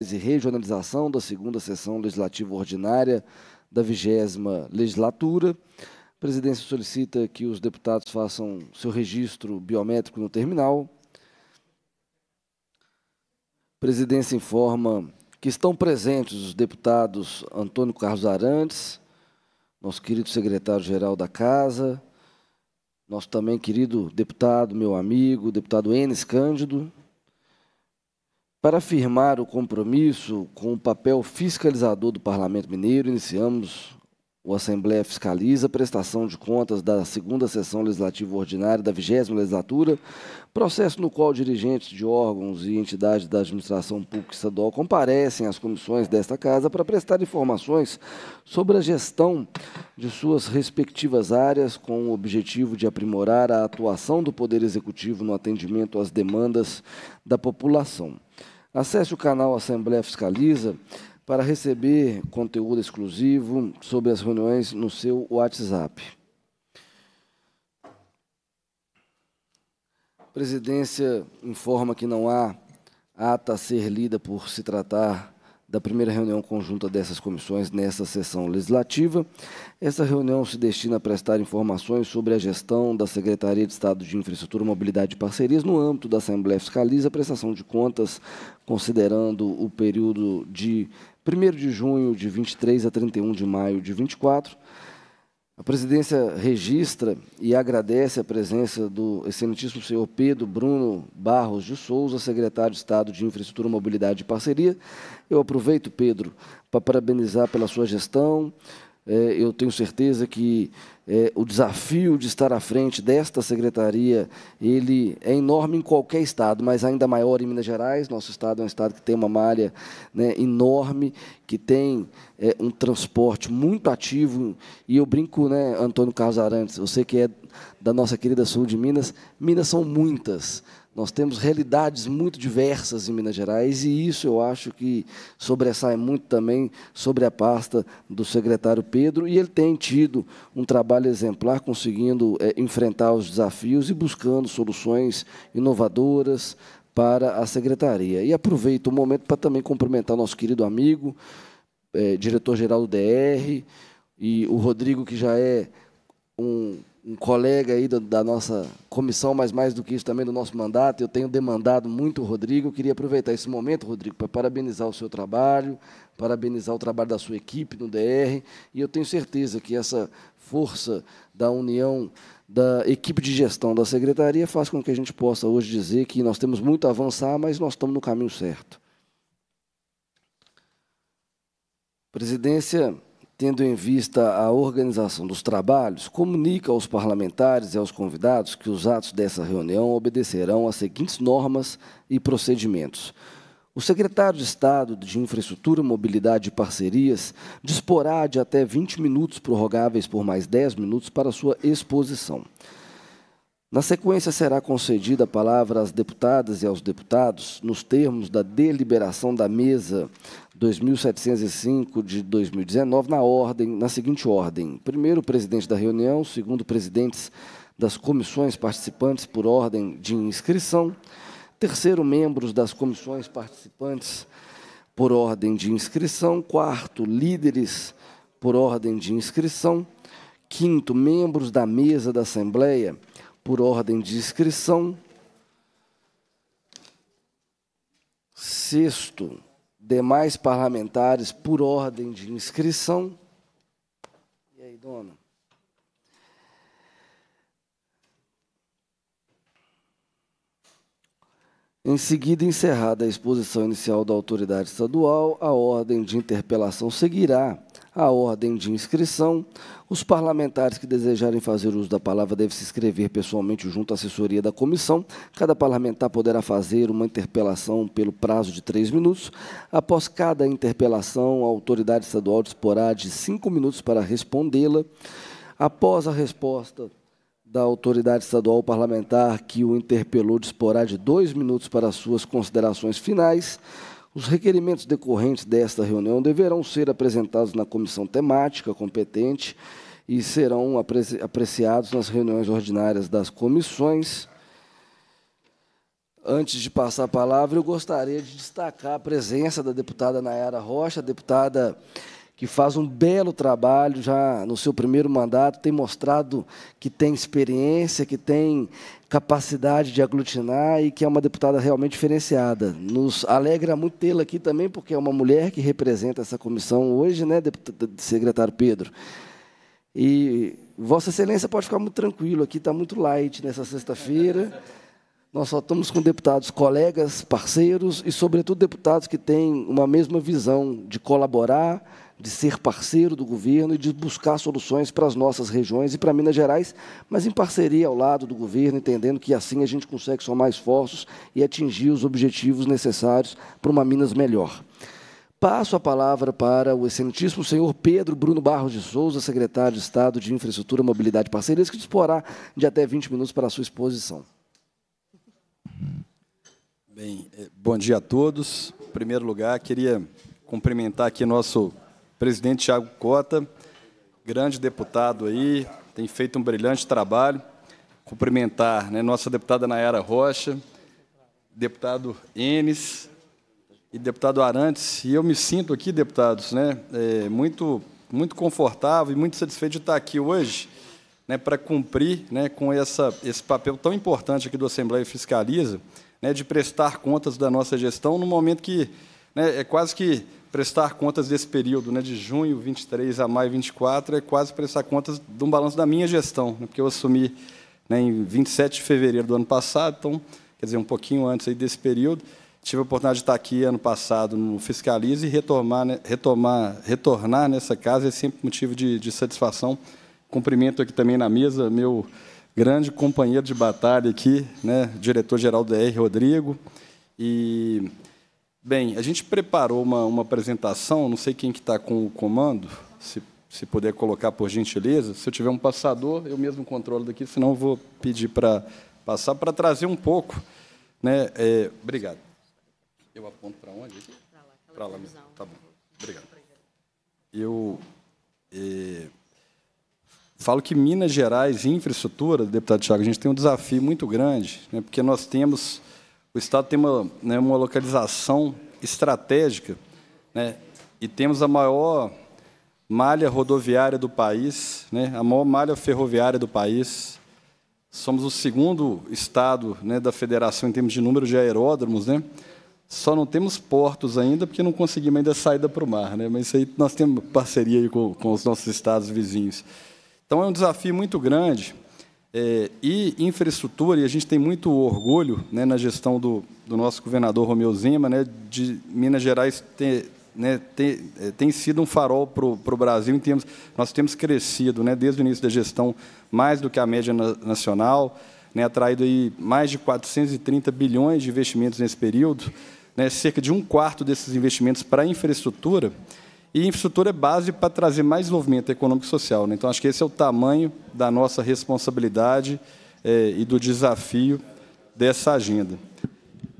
e regionalização da segunda sessão legislativa ordinária da vigésima legislatura. A presidência solicita que os deputados façam seu registro biométrico no terminal. A presidência informa que estão presentes os deputados Antônio Carlos Arantes, nosso querido secretário-geral da Casa, nosso também querido deputado, meu amigo, deputado Enes Cândido, para afirmar o compromisso com o papel fiscalizador do Parlamento Mineiro, iniciamos o Assembleia Fiscaliza a prestação de contas da segunda sessão legislativa ordinária da 20 legislatura, processo no qual dirigentes de órgãos e entidades da administração pública estadual comparecem às comissões desta Casa para prestar informações sobre a gestão de suas respectivas áreas, com o objetivo de aprimorar a atuação do Poder Executivo no atendimento às demandas da população. Acesse o canal Assembleia Fiscaliza para receber conteúdo exclusivo sobre as reuniões no seu WhatsApp. A presidência informa que não há ata a ser lida por se tratar da primeira reunião conjunta dessas comissões nesta sessão legislativa. Essa reunião se destina a prestar informações sobre a gestão da Secretaria de Estado de Infraestrutura, Mobilidade e Parcerias no âmbito da Assembleia Fiscaliza, a prestação de contas, considerando o período de 1 de junho de 23 a 31 de maio de 24, a presidência registra e agradece a presença do excelentíssimo senhor Pedro Bruno Barros de Souza, secretário de Estado de Infraestrutura, Mobilidade e Parceria. Eu aproveito, Pedro, para parabenizar pela sua gestão, é, eu tenho certeza que é, o desafio de estar à frente desta secretaria ele é enorme em qualquer estado, mas ainda maior em Minas Gerais. Nosso estado é um estado que tem uma malha né, enorme, que tem é, um transporte muito ativo. E eu brinco, né, Antônio Carlos Arantes, você que é da nossa querida sul de Minas, Minas são muitas. Nós temos realidades muito diversas em Minas Gerais e isso eu acho que sobressai muito também sobre a pasta do secretário Pedro e ele tem tido um trabalho exemplar, conseguindo é, enfrentar os desafios e buscando soluções inovadoras para a secretaria. E aproveito o momento para também cumprimentar o nosso querido amigo, é, diretor-geral do DR, e o Rodrigo, que já é um um colega aí da nossa comissão, mas mais do que isso também do nosso mandato. Eu tenho demandado muito o Rodrigo. Eu queria aproveitar esse momento, Rodrigo, para parabenizar o seu trabalho, parabenizar o trabalho da sua equipe no DR. E eu tenho certeza que essa força da união da equipe de gestão da secretaria faz com que a gente possa hoje dizer que nós temos muito a avançar, mas nós estamos no caminho certo. Presidência tendo em vista a organização dos trabalhos, comunica aos parlamentares e aos convidados que os atos dessa reunião obedecerão às seguintes normas e procedimentos. O secretário de Estado de Infraestrutura, Mobilidade e Parcerias disporá de até 20 minutos prorrogáveis por mais 10 minutos para sua exposição. Na sequência, será concedida a palavra às deputadas e aos deputados, nos termos da deliberação da mesa 2705 de 2019 na ordem, na seguinte ordem: primeiro presidente da reunião, segundo presidentes das comissões participantes por ordem de inscrição, terceiro membros das comissões participantes por ordem de inscrição, quarto líderes por ordem de inscrição, quinto membros da mesa da assembleia por ordem de inscrição, sexto demais parlamentares por ordem de inscrição. E aí, dona? Em seguida, encerrada a exposição inicial da autoridade estadual, a ordem de interpelação seguirá a ordem de inscrição, os parlamentares que desejarem fazer uso da palavra devem se inscrever pessoalmente junto à assessoria da comissão. Cada parlamentar poderá fazer uma interpelação pelo prazo de três minutos. Após cada interpelação, a autoridade estadual disporá de cinco minutos para respondê-la. Após a resposta da autoridade estadual parlamentar que o interpelou disporá de dois minutos para suas considerações finais. Os requerimentos decorrentes desta reunião deverão ser apresentados na comissão temática competente e serão apreciados nas reuniões ordinárias das comissões. Antes de passar a palavra, eu gostaria de destacar a presença da deputada Nayara Rocha, deputada que faz um belo trabalho já no seu primeiro mandato, tem mostrado que tem experiência, que tem capacidade de aglutinar e que é uma deputada realmente diferenciada. Nos alegra muito tê-la aqui também, porque é uma mulher que representa essa comissão hoje, né, deputado, secretário Pedro? E Vossa Excelência pode ficar muito tranquilo, aqui está muito light nessa sexta-feira. Nós só estamos com deputados colegas, parceiros e, sobretudo, deputados que têm uma mesma visão de colaborar, de ser parceiro do governo e de buscar soluções para as nossas regiões e para Minas Gerais, mas em parceria ao lado do governo, entendendo que assim a gente consegue somar esforços e atingir os objetivos necessários para uma Minas melhor. Passo a palavra para o excelentíssimo senhor Pedro Bruno Barros de Souza, secretário de Estado de Infraestrutura, Mobilidade e Parcerias, que disporá de até 20 minutos para a sua exposição. Bem, eh, bom dia a todos. Em primeiro lugar, queria cumprimentar aqui nosso presidente Tiago Cota, grande deputado aí, tem feito um brilhante trabalho. Cumprimentar né, nossa deputada Nayara Rocha, deputado Enes e deputado Arantes. E eu me sinto aqui, deputados, né, é, muito, muito confortável e muito satisfeito de estar aqui hoje né, para cumprir né, com essa, esse papel tão importante aqui do Assembleia Fiscaliza, né, de prestar contas da nossa gestão num momento que né, é quase que prestar contas desse período, né, de junho 23 a maio 24, é quase prestar contas de um balanço da minha gestão, né, porque eu assumi né, em 27 de fevereiro do ano passado, então, quer dizer, um pouquinho antes aí desse período. Tive a oportunidade de estar aqui ano passado no Fiscalize e retomar, né, retomar, retornar nessa casa é sempre motivo de, de satisfação. Cumprimento aqui também na mesa meu grande companheiro de batalha aqui, né, diretor-geral do DR, Rodrigo. E Bem, a gente preparou uma, uma apresentação, não sei quem que está com o comando, se, se puder colocar por gentileza. Se eu tiver um passador, eu mesmo controlo daqui, senão eu vou pedir para passar para trazer um pouco. Né? É, obrigado. Eu aponto para onde? Para lá. Para lá. Tá bom. Obrigado. Eu é, falo que Minas Gerais, infraestrutura, deputado Tiago, a gente tem um desafio muito grande, né, porque nós temos o Estado tem uma, né, uma localização estratégica né, e temos a maior malha rodoviária do país, né, a maior malha ferroviária do país. Somos o segundo Estado né, da federação em termos de número de aeródromos, né? Só não temos portos ainda, porque não conseguimos ainda saída para o mar, né? mas isso aí nós temos parceria com, com os nossos estados vizinhos. Então, é um desafio muito grande é, e infraestrutura, e a gente tem muito orgulho né, na gestão do, do, nosso governador Romeu Zema, né, de Minas Gerais ter, né, ter, é, tem sido um farol para o Brasil em termos. Nós temos crescido né, desde o início da gestão mais do que a média na, nacional, né, atraído aí mais de 430 bilhões de investimentos nesse período, né, cerca de um quarto desses investimentos para infraestrutura. E infraestrutura é base para trazer mais movimento econômico e social. Né? Então, acho que esse é o tamanho da nossa responsabilidade é, e do desafio dessa agenda.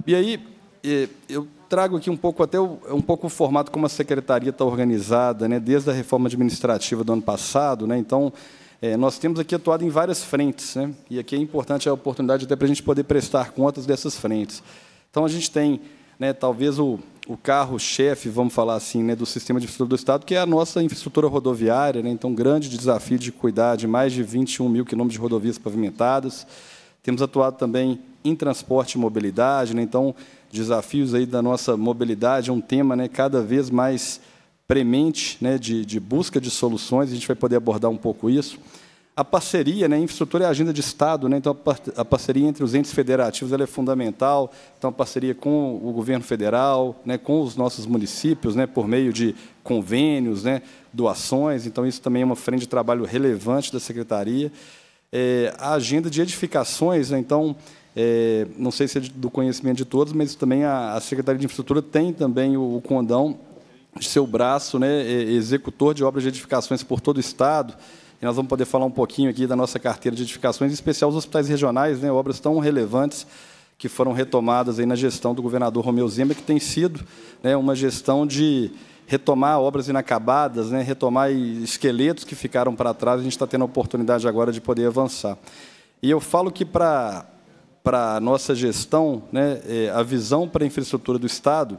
E aí, é, eu trago aqui um pouco até o, é um pouco o formato como a secretaria está organizada, né? desde a reforma administrativa do ano passado. Né? Então, é, nós temos aqui atuado em várias frentes, né? e aqui é importante a oportunidade até para a gente poder prestar contas dessas frentes. Então, a gente tem, né, talvez, o, o carro-chefe, vamos falar assim, né, do sistema de infraestrutura do Estado, que é a nossa infraestrutura rodoviária. Né? Então, grande desafio de cuidar de mais de 21 mil quilômetros de rodovias pavimentadas. Temos atuado também em transporte e mobilidade. Né? Então, desafios aí da nossa mobilidade é um tema né, cada vez mais premente né, de, de busca de soluções. A gente vai poder abordar um pouco isso a parceria, né, infraestrutura é agenda de Estado, né, então a parceria entre os entes federativos é fundamental, então a parceria com o governo federal, né, com os nossos municípios, né, por meio de convênios, né, doações, então isso também é uma frente de trabalho relevante da Secretaria. É, a agenda de edificações, né, então, é, não sei se é do conhecimento de todos, mas também a, a Secretaria de Infraestrutura tem também o, o condão de seu braço né, é, executor de obras de edificações por todo o Estado, e nós vamos poder falar um pouquinho aqui da nossa carteira de edificações, em especial os hospitais regionais, né, obras tão relevantes que foram retomadas aí na gestão do governador Romeu Zema, que tem sido né, uma gestão de retomar obras inacabadas, né, retomar esqueletos que ficaram para trás. A gente está tendo a oportunidade agora de poder avançar. E eu falo que para para a nossa gestão, né, eh, a visão para a infraestrutura do Estado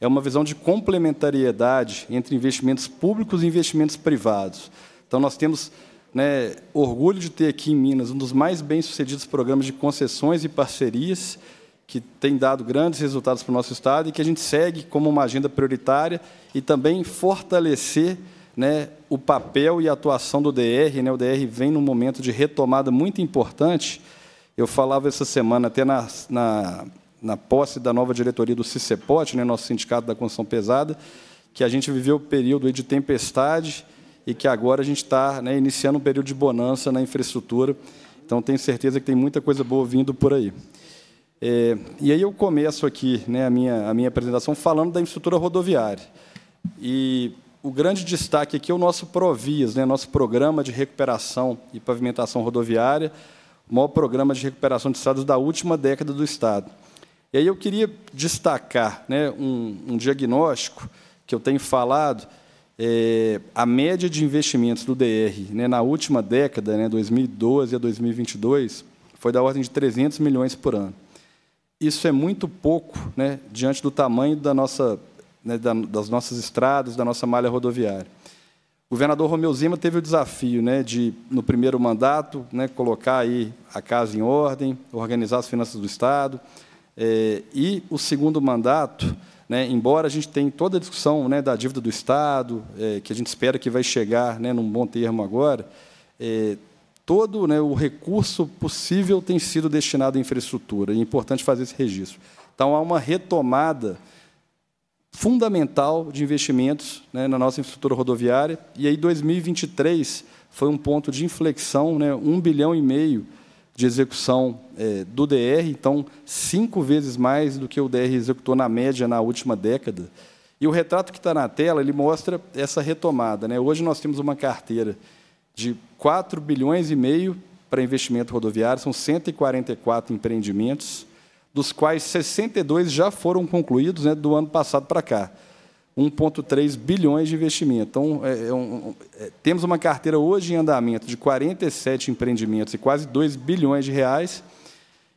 é uma visão de complementariedade entre investimentos públicos e investimentos privados. Então, nós temos né, orgulho de ter aqui em Minas um dos mais bem-sucedidos programas de concessões e parcerias, que tem dado grandes resultados para o nosso Estado e que a gente segue como uma agenda prioritária e também fortalecer né, o papel e a atuação do DR. Né? O DR vem num momento de retomada muito importante. Eu falava essa semana, até na, na, na posse da nova diretoria do CICEPOT, né, nosso sindicato da construção pesada, que a gente viveu o um período de tempestade e que agora a gente está né, iniciando um período de bonança na infraestrutura. Então, tenho certeza que tem muita coisa boa vindo por aí. É, e aí eu começo aqui né, a, minha, a minha apresentação falando da infraestrutura rodoviária. E o grande destaque aqui é o nosso Provias, né, nosso Programa de Recuperação e Pavimentação Rodoviária, o maior programa de recuperação de estradas da última década do Estado. E aí eu queria destacar né, um, um diagnóstico que eu tenho falado, é, a média de investimentos do DR né, na última década, né, 2012 a 2022, foi da ordem de 300 milhões por ano. Isso é muito pouco né, diante do tamanho da nossa, né, da, das nossas estradas, da nossa malha rodoviária. O governador Romeu Zema teve o desafio né, de, no primeiro mandato, né, colocar aí a casa em ordem, organizar as finanças do Estado, é, e o segundo mandato né, embora a gente tenha toda a discussão né, da dívida do Estado, é, que a gente espera que vai chegar né, num bom termo agora, é, todo né, o recurso possível tem sido destinado à infraestrutura. E é importante fazer esse registro. Então, há uma retomada fundamental de investimentos né, na nossa infraestrutura rodoviária. E aí, 2023 foi um ponto de inflexão, né, um bilhão e meio de execução é, do DR, então cinco vezes mais do que o DR executou na média na última década. E o retrato que está na tela ele mostra essa retomada. Né? Hoje nós temos uma carteira de 4 bilhões e meio para investimento rodoviário, são 144 empreendimentos, dos quais 62 já foram concluídos né, do ano passado para cá. 1,3 bilhões de investimento. Então, é, é um, é, temos uma carteira hoje em andamento de 47 empreendimentos e quase 2 bilhões de reais.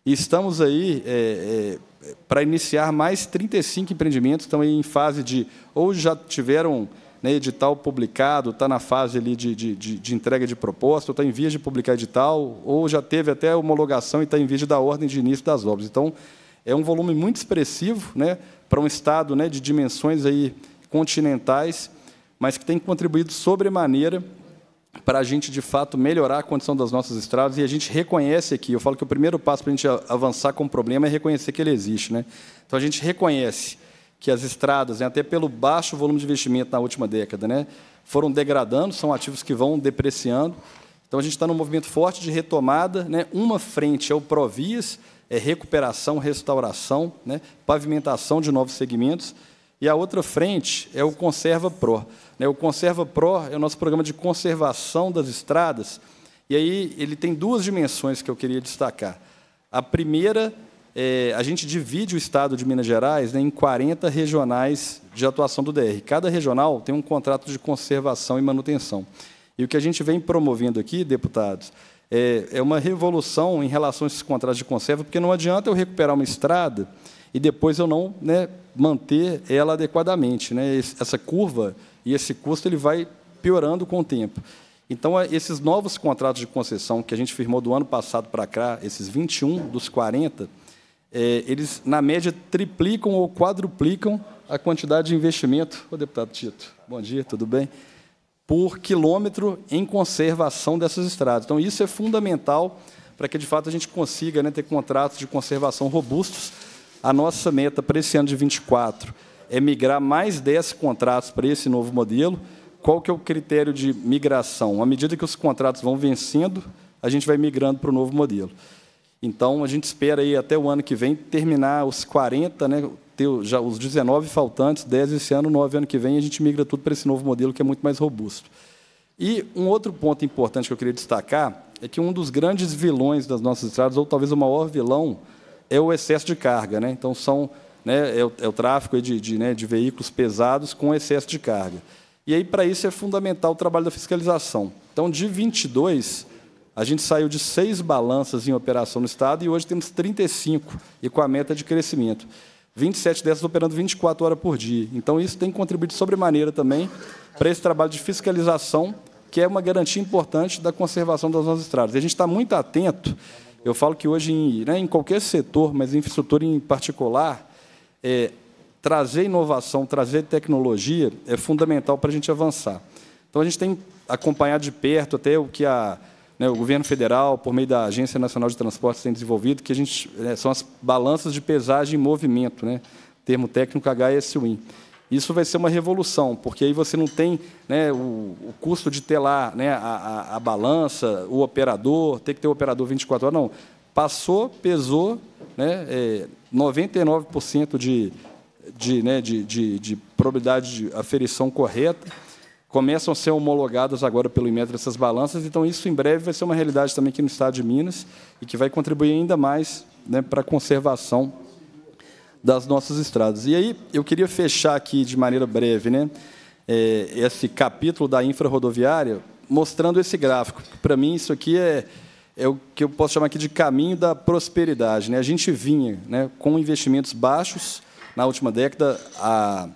E estamos aí é, é, para iniciar mais 35 empreendimentos, estão em fase de, ou já tiveram né, edital publicado, está na fase ali de, de, de entrega de proposta, está em vias de publicar edital, ou já teve até homologação e está em vias da ordem de início das obras. Então, é um volume muito expressivo, né? para um Estado né, de dimensões aí continentais, mas que tem contribuído sobremaneira para a gente, de fato, melhorar a condição das nossas estradas. E a gente reconhece aqui, eu falo que o primeiro passo para a gente avançar com o problema é reconhecer que ele existe. Né? Então, a gente reconhece que as estradas, né, até pelo baixo volume de investimento na última década, né, foram degradando, são ativos que vão depreciando. Então, a gente está num movimento forte de retomada. Né? Uma frente é o Provias, é recuperação, restauração, né, pavimentação de novos segmentos. E a outra frente é o Conserva Pro. Né, o Conserva Pro é o nosso programa de conservação das estradas. E aí ele tem duas dimensões que eu queria destacar. A primeira, é, a gente divide o estado de Minas Gerais né, em 40 regionais de atuação do DR. Cada regional tem um contrato de conservação e manutenção. E o que a gente vem promovendo aqui, deputados, é, é uma revolução em relação a esses contratos de conserva, porque não adianta eu recuperar uma estrada e depois eu não né, manter ela adequadamente. Né? Essa curva e esse custo ele vai piorando com o tempo. Então, é, esses novos contratos de concessão que a gente firmou do ano passado para cá, esses 21 dos 40, é, eles, na média, triplicam ou quadruplicam a quantidade de investimento. O deputado Tito, bom dia, tudo bem? por quilômetro em conservação dessas estradas. Então, isso é fundamental para que, de fato, a gente consiga né, ter contratos de conservação robustos. A nossa meta para esse ano de 24 é migrar mais 10 contratos para esse novo modelo. Qual que é o critério de migração? À medida que os contratos vão vencendo, a gente vai migrando para o novo modelo. Então, a gente espera aí até o ano que vem terminar os 40, né, ter já os 19 faltantes, 10 esse ano, 9 ano que vem, a gente migra tudo para esse novo modelo que é muito mais robusto. E um outro ponto importante que eu queria destacar é que um dos grandes vilões das nossas estradas, ou talvez o maior vilão, é o excesso de carga. Né? Então, são, né, é, o, é o tráfego de, de, né, de veículos pesados com excesso de carga. E aí, para isso, é fundamental o trabalho da fiscalização. Então, de 22, a gente saiu de seis balanças em operação no Estado e hoje temos 35, e com a meta de crescimento. 27 dessas operando 24 horas por dia. Então, isso tem contribuído sobremaneira também para esse trabalho de fiscalização, que é uma garantia importante da conservação das nossas estradas. E a gente está muito atento, eu falo que hoje, em, né, em qualquer setor, mas em infraestrutura em particular, é, trazer inovação, trazer tecnologia é fundamental para a gente avançar. Então, a gente tem acompanhado de perto até o que a né, o governo federal, por meio da Agência Nacional de Transportes, tem desenvolvido, que a gente é, são as balanças de pesagem em movimento, né, termo técnico HSWIM. Isso vai ser uma revolução, porque aí você não tem né, o, o, custo de ter lá né, a, a, a, balança, o operador, ter que ter o operador 24 horas, não. Passou, pesou, né, é, 99% de, de, né, de, de, de probabilidade de aferição correta, começam a ser homologadas agora pelo IMETRA essas balanças, então isso em breve vai ser uma realidade também aqui no estado de Minas e que vai contribuir ainda mais né, para a conservação das nossas estradas. E aí eu queria fechar aqui de maneira breve né, eh, esse capítulo da infra rodoviária mostrando esse gráfico. Para mim isso aqui é, é o que eu posso chamar aqui de caminho da prosperidade. Né? A gente vinha né, com investimentos baixos na última década, a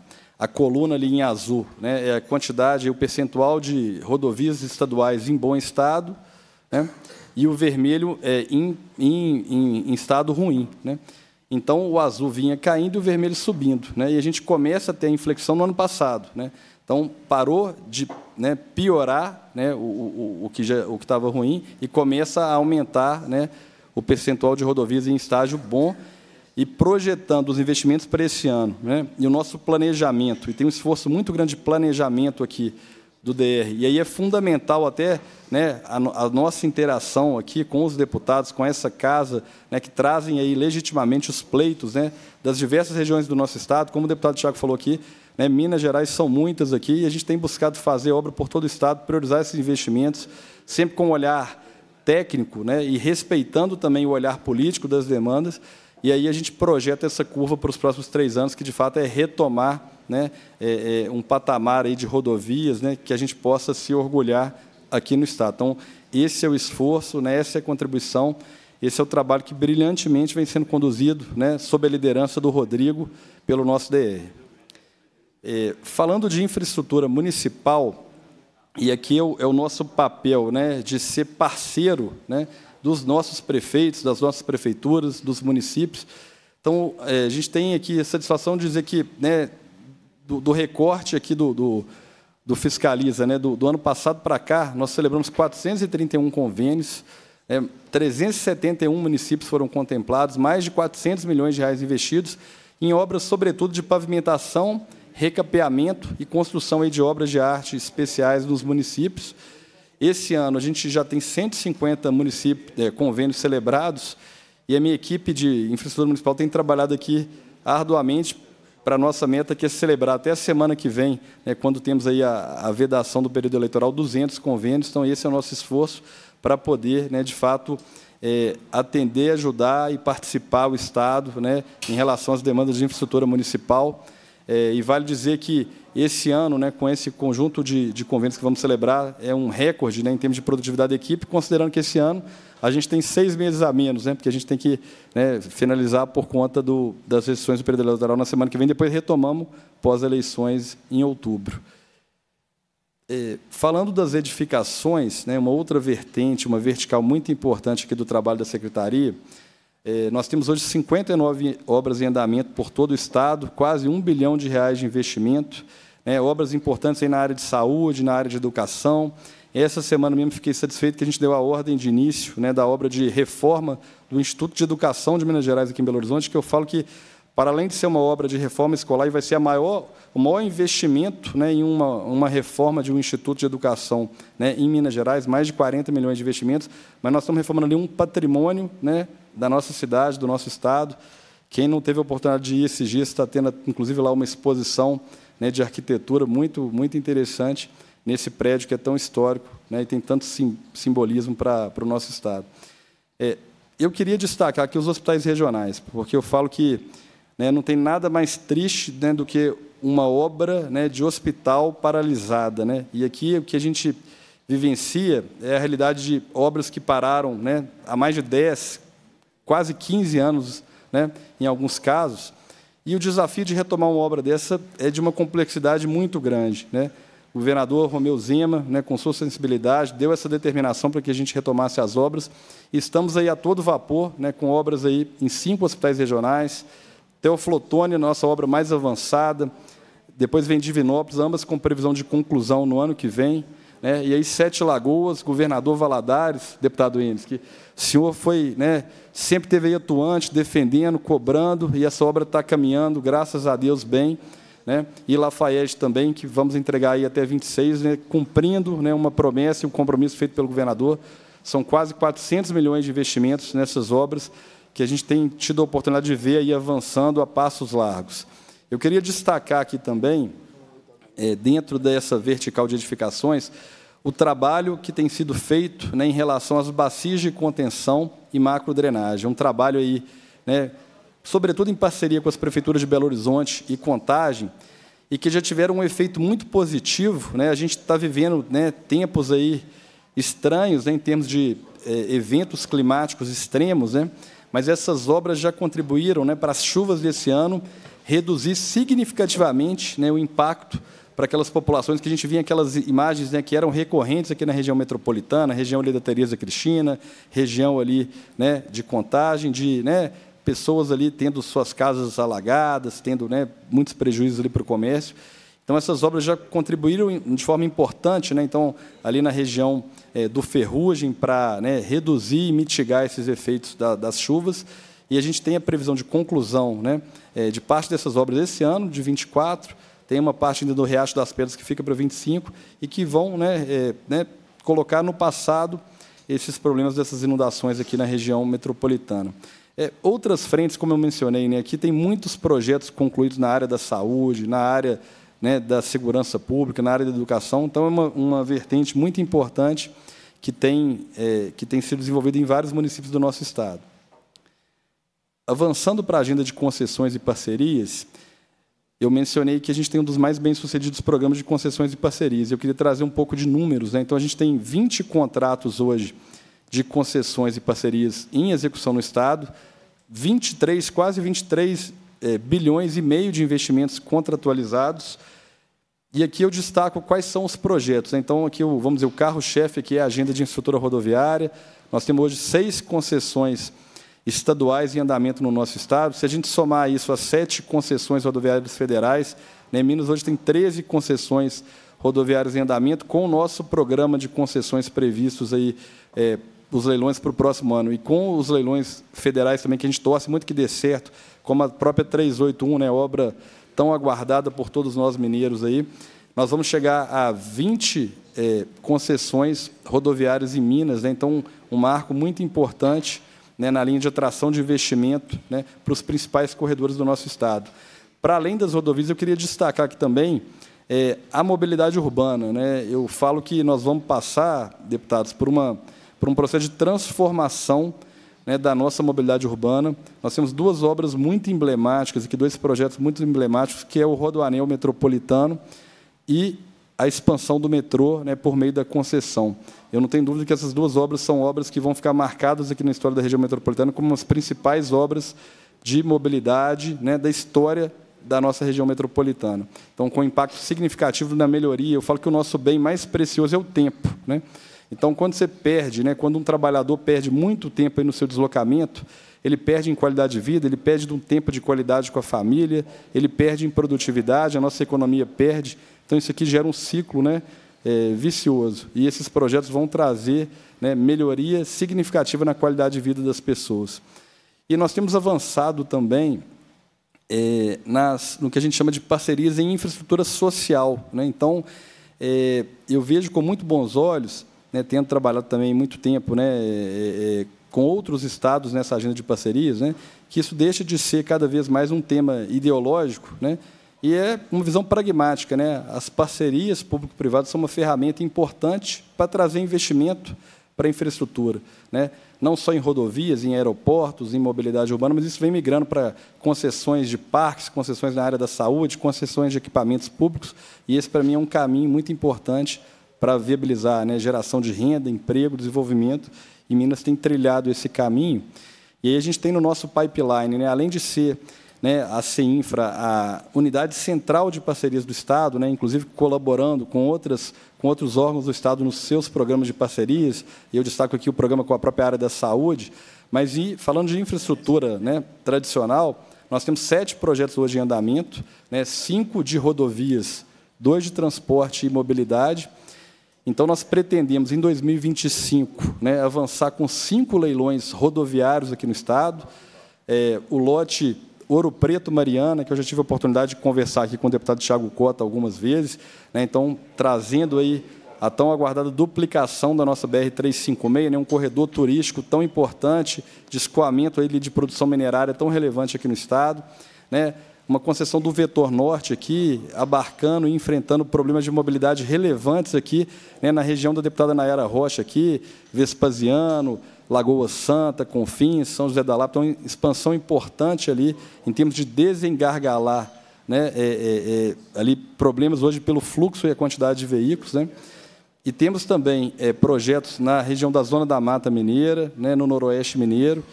a coluna ali em azul, né, é a quantidade, o percentual de rodovias estaduais em bom estado, né, e o vermelho é em, em, em, em estado ruim. Né. Então, o azul vinha caindo e o vermelho subindo. Né, e a gente começa a ter a inflexão no ano passado. Né. Então, parou de né, piorar né, o, o, o que estava ruim e começa a aumentar né, o percentual de rodovias em estágio bom e projetando os investimentos para esse ano, né? e o nosso planejamento, e tem um esforço muito grande de planejamento aqui do DR. E aí é fundamental até né, a, a, nossa interação aqui com os deputados, com essa casa, né, que trazem aí legitimamente os pleitos né, das diversas regiões do nosso Estado. Como o deputado Tiago falou aqui, né, Minas Gerais são muitas aqui e a gente tem buscado fazer obra por todo o Estado, priorizar esses investimentos, sempre com um olhar técnico né, e respeitando também o olhar político das demandas, e aí a gente projeta essa curva para os próximos três anos, que de fato é retomar né, é, é um patamar aí de rodovias né, que a gente possa se orgulhar aqui no Estado. Então, esse é o esforço, né, essa é a contribuição, esse é o trabalho que brilhantemente vem sendo conduzido, né, sob a liderança do Rodrigo, pelo nosso DR. É, falando de infraestrutura municipal, e aqui é o, é o nosso papel né, de ser parceiro né, dos nossos prefeitos, das nossas prefeituras, dos municípios. Então, é, a gente tem aqui a satisfação de dizer que, né, do, do recorte aqui do, do, do Fiscaliza, né, do, do ano passado para cá, nós celebramos 431 convênios, é, né, 371 municípios foram contemplados, mais de 400 milhões de reais investidos em obras, sobretudo, de pavimentação, recapeamento e construção aí, de obras de arte especiais nos municípios. Esse ano a gente já tem 150 municípios, é, convênios celebrados e a minha equipe de infraestrutura municipal tem trabalhado aqui arduamente para a nossa meta, que é celebrar até a semana que vem, né, quando temos aí a, a, vedação do período eleitoral, 200 convênios. Então, esse é o nosso esforço para poder, né, de fato, é, atender, ajudar e participar o Estado né, em relação às demandas de infraestrutura municipal. É, e vale dizer que esse ano, né, com esse conjunto de, de convênios que vamos celebrar, é um recorde né, em termos de produtividade da equipe, considerando que esse ano a gente tem seis meses a menos, né, porque a gente tem que né, finalizar por conta do, das sessões do período eleitoral na semana que vem, depois retomamos pós-eleições em outubro. É, falando das edificações, né, uma outra vertente, uma vertical muito importante aqui do trabalho da Secretaria, é, nós temos hoje 59 obras em andamento por todo o Estado, quase um bilhão de reais de investimento né, obras importantes aí na área de saúde, na área de educação. Essa semana mesmo fiquei satisfeito que a gente deu a ordem de início né, da obra de reforma do Instituto de Educação de Minas Gerais aqui em Belo Horizonte, que eu falo que, para além de ser uma obra de reforma escolar, vai ser a maior, o maior investimento né, em uma, uma reforma de um Instituto de Educação né, em Minas Gerais, mais de 40 milhões de investimentos, mas nós estamos reformando ali um patrimônio né, da nossa cidade, do nosso estado. Quem não teve a oportunidade de ir esses dias está tendo, inclusive, lá uma exposição né, de arquitetura muito, muito interessante nesse prédio que é tão histórico né, e tem tanto sim, simbolismo para o nosso Estado. É, eu queria destacar aqui os hospitais regionais, porque eu falo que né, não tem nada mais triste né, do que uma obra né, de hospital paralisada. Né? E aqui o que a gente vivencia é a realidade de obras que pararam né, há mais de 10, quase 15 anos, né, em alguns casos, e o desafio de retomar uma obra dessa é de uma complexidade muito grande. Né? O governador Romeu Zema, né, com sua sensibilidade, deu essa determinação para que a gente retomasse as obras. E estamos aí a todo vapor, né, com obras aí em cinco hospitais regionais, Teoflotone, nossa obra mais avançada, depois vem Divinópolis, ambas com previsão de conclusão no ano que vem. Né? E aí, Sete Lagoas, governador Valadares, deputado Enes, que o senhor foi, né, sempre teve aí atuante, defendendo, cobrando, e essa obra está caminhando, graças a Deus, bem. Né? E Lafayette também, que vamos entregar aí até 26, né, cumprindo né, uma promessa e um compromisso feito pelo governador. São quase 400 milhões de investimentos nessas obras que a gente tem tido a oportunidade de ver aí avançando a passos largos. Eu queria destacar aqui também é, dentro dessa vertical de edificações, o trabalho que tem sido feito né, em relação às bacias de contenção e macro drenagem, Um trabalho aí, né, sobretudo em parceria com as prefeituras de Belo Horizonte e Contagem, e que já tiveram um efeito muito positivo. Né? A gente está vivendo né, tempos aí estranhos né, em termos de é, eventos climáticos extremos, né? mas essas obras já contribuíram né, para as chuvas desse ano reduzir significativamente né, o impacto para aquelas populações que a gente via aquelas imagens né, que eram recorrentes aqui na região metropolitana, região ali da Tereza Cristina, região ali né, de contagem, de né, pessoas ali tendo suas casas alagadas, tendo né, muitos prejuízos ali para o comércio. Então, essas obras já contribuíram de forma importante, né? então, ali na região é, do ferrugem, para né, reduzir e mitigar esses efeitos da, das chuvas. E a gente tem a previsão de conclusão né, eh, de parte dessas obras esse ano, de 24, tem uma parte ainda do Riacho das Pedras que fica para 25 e que vão né, é, né, colocar no passado esses problemas dessas inundações aqui na região metropolitana. É, outras frentes, como eu mencionei, né, aqui tem muitos projetos concluídos na área da saúde, na área né, da segurança pública, na área da educação, então é uma, uma vertente muito importante que tem, é, que tem sido desenvolvida em vários municípios do nosso estado. Avançando para a agenda de concessões e parcerias, eu mencionei que a gente tem um dos mais bem-sucedidos programas de concessões e parcerias. Eu queria trazer um pouco de números. Né? Então, a gente tem 20 contratos hoje de concessões e parcerias em execução no Estado, 23, quase 23 é, bilhões e meio de investimentos contratualizados. E aqui eu destaco quais são os projetos. Né? Então, aqui, vamos dizer, o carro-chefe aqui é a agenda de infraestrutura rodoviária. Nós temos hoje seis concessões estaduais em andamento no nosso estado. Se a gente somar isso às sete concessões rodoviárias federais, né, Minas hoje tem 13 concessões rodoviárias em andamento, com o nosso programa de concessões previstos aí, é, os leilões para o próximo ano. E com os leilões federais também, que a gente torce muito que dê certo, como a própria 381, né, obra tão aguardada por todos nós mineiros aí, nós vamos chegar a 20 é, concessões rodoviárias em Minas, né, então um marco muito importante né, na linha de atração de investimento né, para os principais corredores do nosso Estado. Para além das rodovias, eu queria destacar aqui também é, a mobilidade urbana. Né? Eu falo que nós vamos passar, deputados, por, uma, por um processo de transformação né, da nossa mobilidade urbana. Nós temos duas obras muito emblemáticas, aqui dois projetos muito emblemáticos, que é o Rodoanel Metropolitano e a expansão do metrô né, por meio da concessão. Eu não tenho dúvida que essas duas obras são obras que vão ficar marcadas aqui na história da região metropolitana como as principais obras de mobilidade né, da história da nossa região metropolitana. Então, com impacto significativo na melhoria, eu falo que o nosso bem mais precioso é o tempo. Né? Então, quando você perde, né, quando um trabalhador perde muito tempo no seu deslocamento, ele perde em qualidade de vida, ele perde um tempo de qualidade com a família, ele perde em produtividade, a nossa economia perde. Então, isso aqui gera um ciclo né, é, vicioso. E esses projetos vão trazer né, melhoria significativa na qualidade de vida das pessoas. E nós temos avançado também é, nas, no que a gente chama de parcerias em infraestrutura social. Né? Então, é, eu vejo com muito bons olhos, né, tendo trabalhado também muito tempo né, é, é, é com outros estados nessa agenda de parcerias, né, que isso deixa de ser cada vez mais um tema ideológico, né, e é uma visão pragmática. Né? As parcerias público-privadas são uma ferramenta importante para trazer investimento para a infraestrutura. Né? Não só em rodovias, em aeroportos, em mobilidade urbana, mas isso vem migrando para concessões de parques, concessões na área da saúde, concessões de equipamentos públicos. E esse, para mim, é um caminho muito importante para viabilizar né? geração de renda, emprego, desenvolvimento. E Minas tem trilhado esse caminho. E aí a gente tem no nosso pipeline, né? além de ser né, a CEINFRA, a Unidade Central de Parcerias do Estado, né, inclusive colaborando com, outras, com outros órgãos do Estado nos seus programas de parcerias, e eu destaco aqui o programa com a própria área da saúde, mas e, falando de infraestrutura né, tradicional, nós temos sete projetos hoje em andamento, né, cinco de rodovias, dois de transporte e mobilidade, então, nós pretendemos, em 2025, né, avançar com cinco leilões rodoviários aqui no Estado. É, o lote Ouro Preto, Mariana, que eu já tive a oportunidade de conversar aqui com o deputado Tiago Cota algumas vezes, né? então trazendo aí a tão aguardada duplicação da nossa BR-356, né? um corredor turístico tão importante, de escoamento aí de produção minerária tão relevante aqui no Estado. Né? Uma concessão do vetor norte aqui, abarcando e enfrentando problemas de mobilidade relevantes aqui, né? na região da deputada Nayara Rocha aqui, Vespasiano, Lagoa Santa, Confins, São José da Lapa, então expansão importante ali em termos de desengargalar né, é, é, é, ali problemas hoje pelo fluxo e a quantidade de veículos. Né? E temos também é, projetos na região da Zona da Mata Mineira, né, no Noroeste Mineiro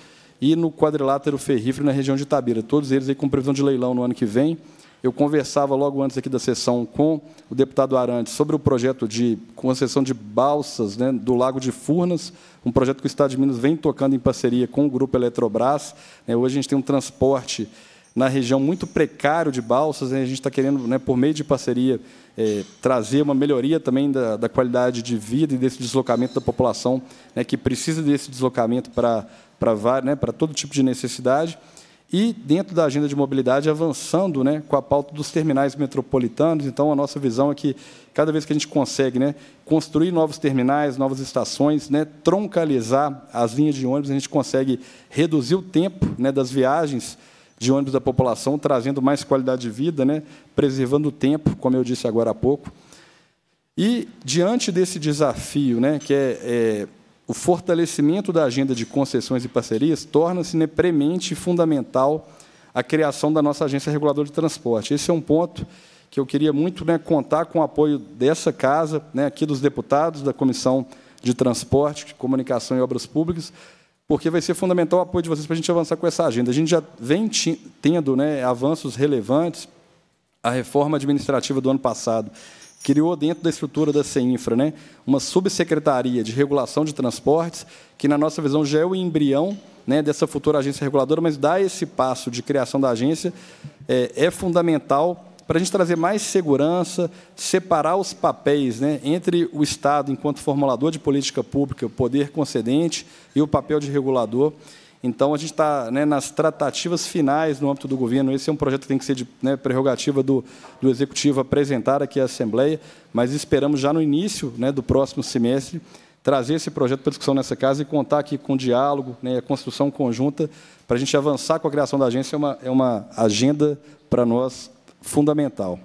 e no quadrilátero ferrífero na região de Itabira. Todos eles aí com previsão de leilão no ano que vem eu conversava logo antes aqui da sessão com o deputado Arantes sobre o projeto de concessão de balsas né, do Lago de Furnas, um projeto que o Estado de Minas vem tocando em parceria com o Grupo Eletrobras. Né. hoje a gente tem um transporte na região muito precário de balsas, né, a gente está querendo, né, por meio de parceria, é, trazer uma melhoria também da, da, qualidade de vida e desse deslocamento da população, né, que precisa desse deslocamento para, para, né, para todo tipo de necessidade. E, dentro da agenda de mobilidade, avançando né, com a pauta dos terminais metropolitanos. Então, a nossa visão é que, cada vez que a gente consegue né, construir novos terminais, novas estações, né, troncalizar as linhas de ônibus, a gente consegue reduzir o tempo né, das viagens de ônibus da população, trazendo mais qualidade de vida, né, preservando o tempo, como eu disse agora há pouco. E, diante desse desafio, né, que é, é o fortalecimento da agenda de concessões e parcerias torna-se premente e fundamental a criação da nossa agência reguladora de transporte. Esse é um ponto que eu queria muito né, contar com o apoio dessa casa, né, aqui dos deputados, da Comissão de Transporte, Comunicação e Obras Públicas, porque vai ser fundamental o apoio de vocês para a gente avançar com essa agenda. A gente já vem tendo né, avanços relevantes, a reforma administrativa do ano passado criou dentro da estrutura da CEINFRA né, uma subsecretaria de regulação de transportes, que, na nossa visão, já é o embrião né, dessa futura agência reguladora, mas dar esse passo de criação da agência é, é fundamental para a gente trazer mais segurança, separar os papéis né, entre o Estado, enquanto formulador de política pública, poder concedente, e o papel de regulador. Então, a gente está né, nas tratativas finais no âmbito do governo. Esse é um projeto que tem que ser de né, prerrogativa do, do Executivo apresentar aqui à Assembleia, mas esperamos já no início né, do próximo semestre trazer esse projeto para discussão nessa casa e contar aqui com o diálogo, né, a construção conjunta, para a gente avançar com a criação da agência, é uma, é uma agenda para nós fundamental.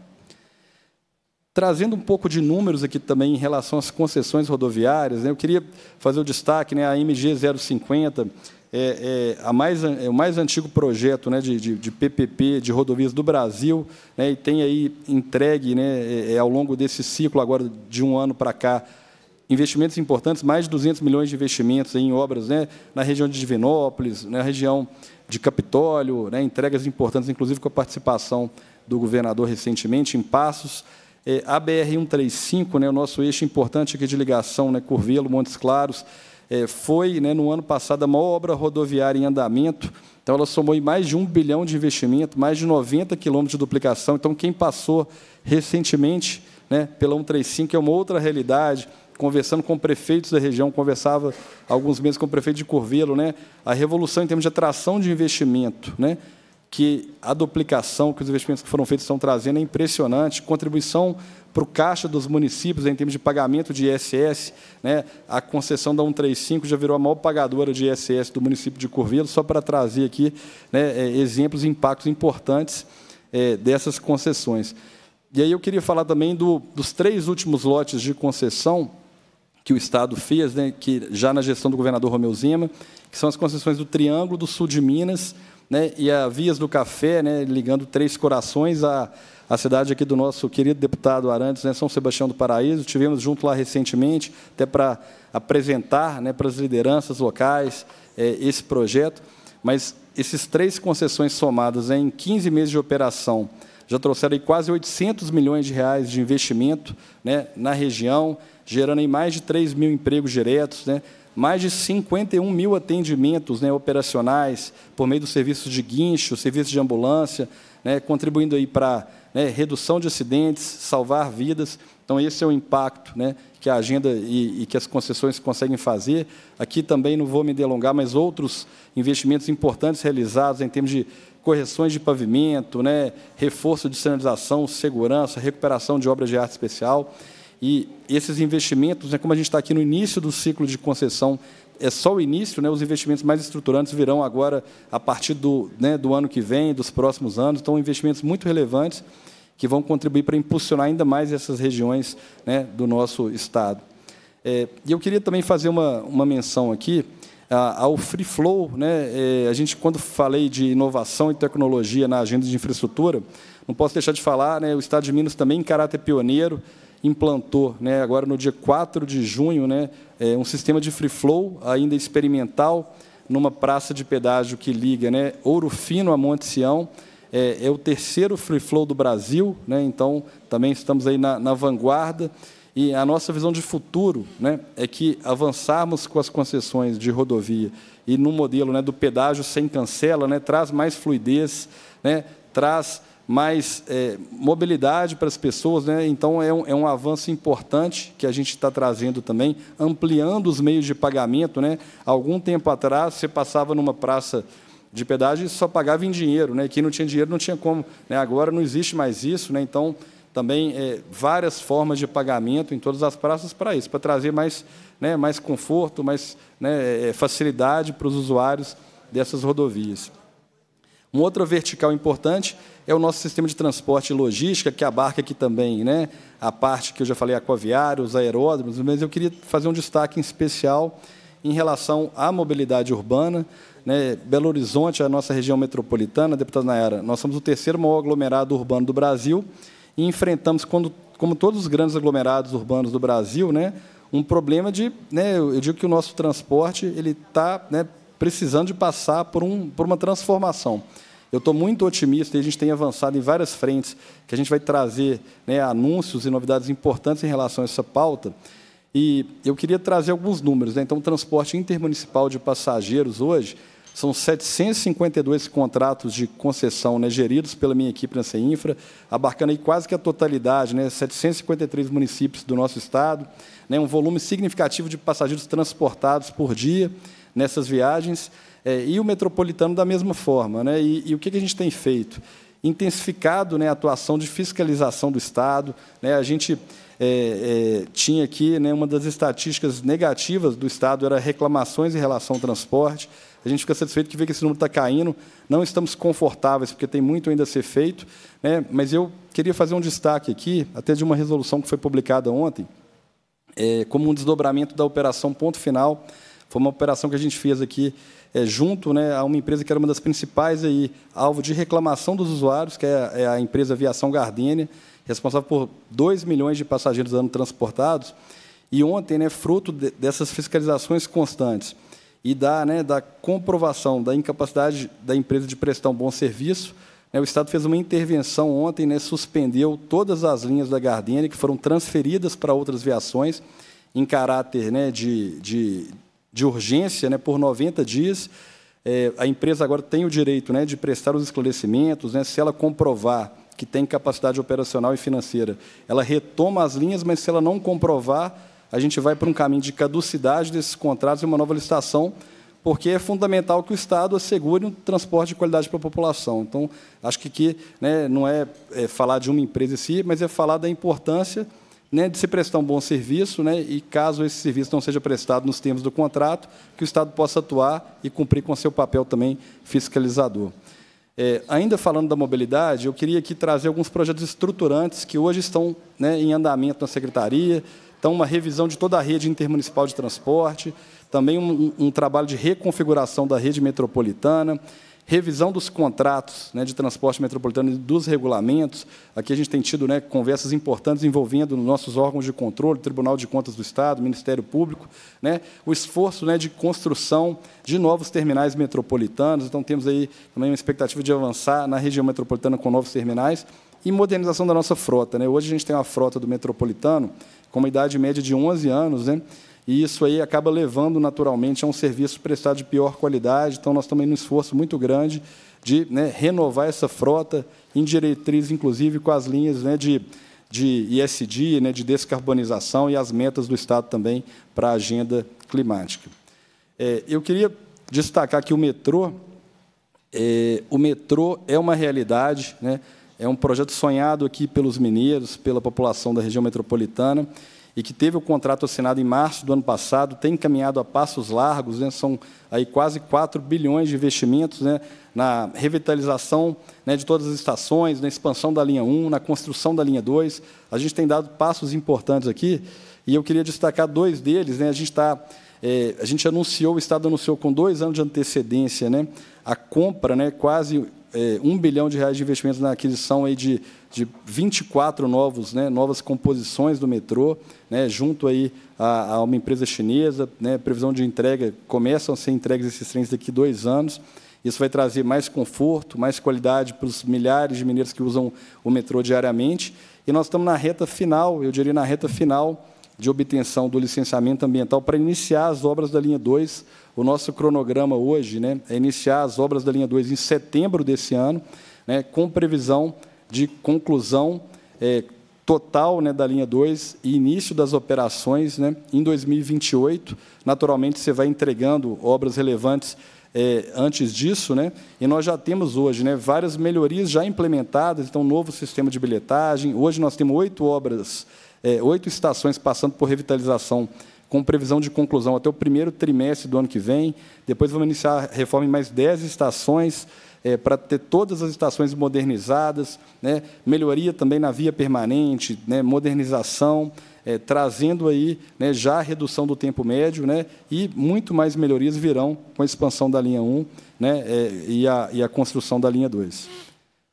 Trazendo um pouco de números aqui também em relação às concessões rodoviárias, né, eu queria fazer o destaque, né, a MG 050, é, é, mais, é, o mais antigo projeto né, de, de, de, PPP de rodovias do Brasil né, e tem aí entregue né, é, é ao longo desse ciclo agora de um ano para cá investimentos importantes, mais de 200 milhões de investimentos em obras né, na região de Divinópolis, na região de Capitólio, né, entregas importantes, inclusive com a participação do governador recentemente em Passos. É, a BR-135, né, o nosso eixo importante aqui de ligação, né, Curvelo, Montes Claros, é, foi, né, no ano passado, a maior obra rodoviária em andamento. Então, ela somou mais de um bilhão de investimento, mais de 90 quilômetros de duplicação. Então, quem passou recentemente né, pela 135 é uma outra realidade. Conversando com prefeitos da região, conversava alguns meses com o prefeito de Curvelo, né, a revolução em termos de atração de investimento, né, que a duplicação que os investimentos que foram feitos estão trazendo é impressionante, contribuição para o caixa dos municípios em termos de pagamento de ISS. Né? A concessão da 135 já virou a maior pagadora de ISS do município de Curvelo, só para trazer aqui né, é, exemplos e impactos importantes é, dessas concessões. E aí eu queria falar também do, dos três últimos lotes de concessão que o Estado fez, né, que já na gestão do governador Romeu Zema, que são as concessões do Triângulo, do Sul de Minas né, e a Vias do Café, né, ligando Três Corações a, a cidade aqui do nosso querido deputado Arantes, né, São Sebastião do Paraíso. Tivemos junto lá recentemente, até para apresentar né, para as lideranças locais é, esse projeto. Mas esses três concessões somadas em 15 meses de operação já trouxeram quase 800 milhões de reais de investimento né, na região, gerando aí mais de 3 mil empregos diretos, né, mais de 51 mil atendimentos né, operacionais por meio dos serviços de guincho, serviços de ambulância, né, contribuindo aí para né, redução de acidentes, salvar vidas. Então, esse é o impacto né, que a agenda e, e, que as concessões conseguem fazer. Aqui também não vou me delongar, mas outros investimentos importantes realizados em termos de correções de pavimento, né, reforço de sinalização, segurança, recuperação de obras de arte especial. E esses investimentos, né, como a gente está aqui no início do ciclo de concessão é só o início, né? os investimentos mais estruturantes virão agora a partir do, né, do ano que vem, dos próximos anos. Então, investimentos muito relevantes que vão contribuir para impulsionar ainda mais essas regiões né, do nosso Estado. É, e eu queria também fazer uma, uma menção aqui ao Free Flow. Né, é, a gente, quando falei de inovação e tecnologia na agenda de infraestrutura, não posso deixar de falar, né, o Estado de Minas também, em caráter pioneiro, implantou, né, agora no dia 4 de junho, né, é um sistema de free flow ainda experimental numa praça de pedágio que liga né, Ouro Fino a Monte Sião. É, é o terceiro free flow do Brasil, né, então também estamos aí na, na vanguarda. E a nossa visão de futuro né, é que avançarmos com as concessões de rodovia e no modelo né, do pedágio sem cancela, né, traz mais fluidez, né, traz mais é, mobilidade para as pessoas, né? então é um, é um, avanço importante que a gente está trazendo também, ampliando os meios de pagamento. Né? Algum tempo atrás, você passava numa praça de pedágio e só pagava em dinheiro, né? quem não tinha dinheiro não tinha como. Né? Agora não existe mais isso, né? então também é, várias formas de pagamento em todas as praças para isso, para trazer mais, né, mais conforto, mais né, é, facilidade para os usuários dessas rodovias. Uma outra vertical importante é o nosso sistema de transporte e logística, que abarca aqui também né, a parte que eu já falei, aquaviários, os aeródromos, mas eu queria fazer um destaque em especial em relação à mobilidade urbana. Né, Belo Horizonte, a nossa região metropolitana, deputada Nayara, nós somos o terceiro maior aglomerado urbano do Brasil e enfrentamos, quando, como todos os grandes aglomerados urbanos do Brasil, né, um problema de... Né, eu digo que o nosso transporte ele está né, precisando de passar por, um, por uma transformação. Eu estou muito otimista e a gente tem avançado em várias frentes, que a gente vai trazer né, anúncios e novidades importantes em relação a essa pauta. E eu queria trazer alguns números. Né? Então, o transporte intermunicipal de passageiros hoje são 752 contratos de concessão né, geridos pela minha equipe na CEINFRA, abarcando aí quase que a totalidade, né, 753 municípios do nosso estado, né, um volume significativo de passageiros transportados por dia nessas viagens. É, e o metropolitano da mesma forma. Né? E, e o que, a gente tem feito? Intensificado né, a atuação de fiscalização do Estado. Né? A gente é, é, tinha aqui né, uma das estatísticas negativas do Estado era reclamações em relação ao transporte. A gente fica satisfeito que vê que esse número está caindo. Não estamos confortáveis, porque tem muito ainda a ser feito. Né? Mas eu queria fazer um destaque aqui, até de uma resolução que foi publicada ontem, é, como um desdobramento da operação Ponto Final, foi uma operação que a gente fez aqui é, junto né, a uma empresa que era uma das principais aí, alvo de reclamação dos usuários, que é, é a empresa Aviação Gardênia, responsável por 2 milhões de passageiros ano transportados. E ontem, né, fruto de, dessas fiscalizações constantes e da, né, da comprovação da incapacidade da empresa de prestar um bom serviço, né, o Estado fez uma intervenção ontem, né, suspendeu todas as linhas da Gardênia que foram transferidas para outras viações em caráter né, de, de de urgência né, por 90 dias. É, a empresa agora tem o direito né, de prestar os esclarecimentos, né, se ela comprovar que tem capacidade operacional e financeira, ela retoma as linhas, mas se ela não comprovar, a gente vai para um caminho de caducidade desses contratos e uma nova licitação, porque é fundamental que o Estado assegure um transporte de qualidade para a população. Então, acho que aqui né, não é, é falar de uma empresa em si, mas é falar da importância né, de se prestar um bom serviço, né, e caso esse serviço não seja prestado nos termos do contrato, que o Estado possa atuar e cumprir com seu papel também fiscalizador. É, ainda falando da mobilidade, eu queria aqui trazer alguns projetos estruturantes que hoje estão né, em andamento na Secretaria, então uma revisão de toda a rede intermunicipal de transporte, também um, um trabalho de reconfiguração da rede metropolitana, revisão dos contratos né, de transporte metropolitano e dos regulamentos. Aqui a gente tem tido né, conversas importantes envolvendo nossos órgãos de controle, Tribunal de Contas do Estado, Ministério Público, né, o esforço né, de construção de novos terminais metropolitanos. Então, temos aí também uma expectativa de avançar na região metropolitana com novos terminais e modernização da nossa frota. Né. Hoje a gente tem uma frota do metropolitano com uma idade média de 11 anos, né, e isso aí acaba levando naturalmente a um serviço prestado de pior qualidade. Então, nós também um esforço muito grande de né, renovar essa frota em diretriz, inclusive com as linhas né, de, de ISD, né, de descarbonização e as metas do Estado também para a agenda climática. É, eu queria destacar que o metrô, é, o metrô é uma realidade, né, é um projeto sonhado aqui pelos mineiros, pela população da região metropolitana e que teve o contrato assinado em março do ano passado, tem encaminhado a passos largos, né, são aí quase 4 bilhões de investimentos né, na revitalização né, de todas as estações, na expansão da linha 1, na construção da linha 2. A gente tem dado passos importantes aqui, e eu queria destacar dois deles. Né? a, gente tá, é, a gente anunciou, o Estado anunciou com dois anos de antecedência né? a compra, né, quase é, eh, 1 bilhão de reais de investimentos na aquisição aí de de 24 novos, né, novas composições do metrô, né, junto aí a, a, uma empresa chinesa, né, previsão de entrega, começam a ser entregues esses trens daqui a dois anos. Isso vai trazer mais conforto, mais qualidade para os milhares de mineiros que usam o metrô diariamente. E nós estamos na reta final, eu diria na reta final, de obtenção do licenciamento ambiental para iniciar as obras da linha 2. O nosso cronograma hoje né, é iniciar as obras da linha 2 em setembro desse ano, né, com previsão de conclusão é, total né, da linha 2 e início das operações né, em 2028. Naturalmente, você vai entregando obras relevantes é, antes disso, né? E nós já temos hoje, né, várias melhorias já implementadas, então novo sistema de bilhetagem. Hoje nós temos oito obras, é, oito estações passando por revitalização com previsão de conclusão até o primeiro trimestre do ano que vem. Depois vamos iniciar a reforma em mais dez estações é, para ter todas as estações modernizadas, né, melhoria também na via permanente, né, modernização, é, trazendo aí né, já a redução do tempo médio, né, e muito mais melhorias virão com a expansão da linha 1 né, é, e, a, e a construção da linha 2.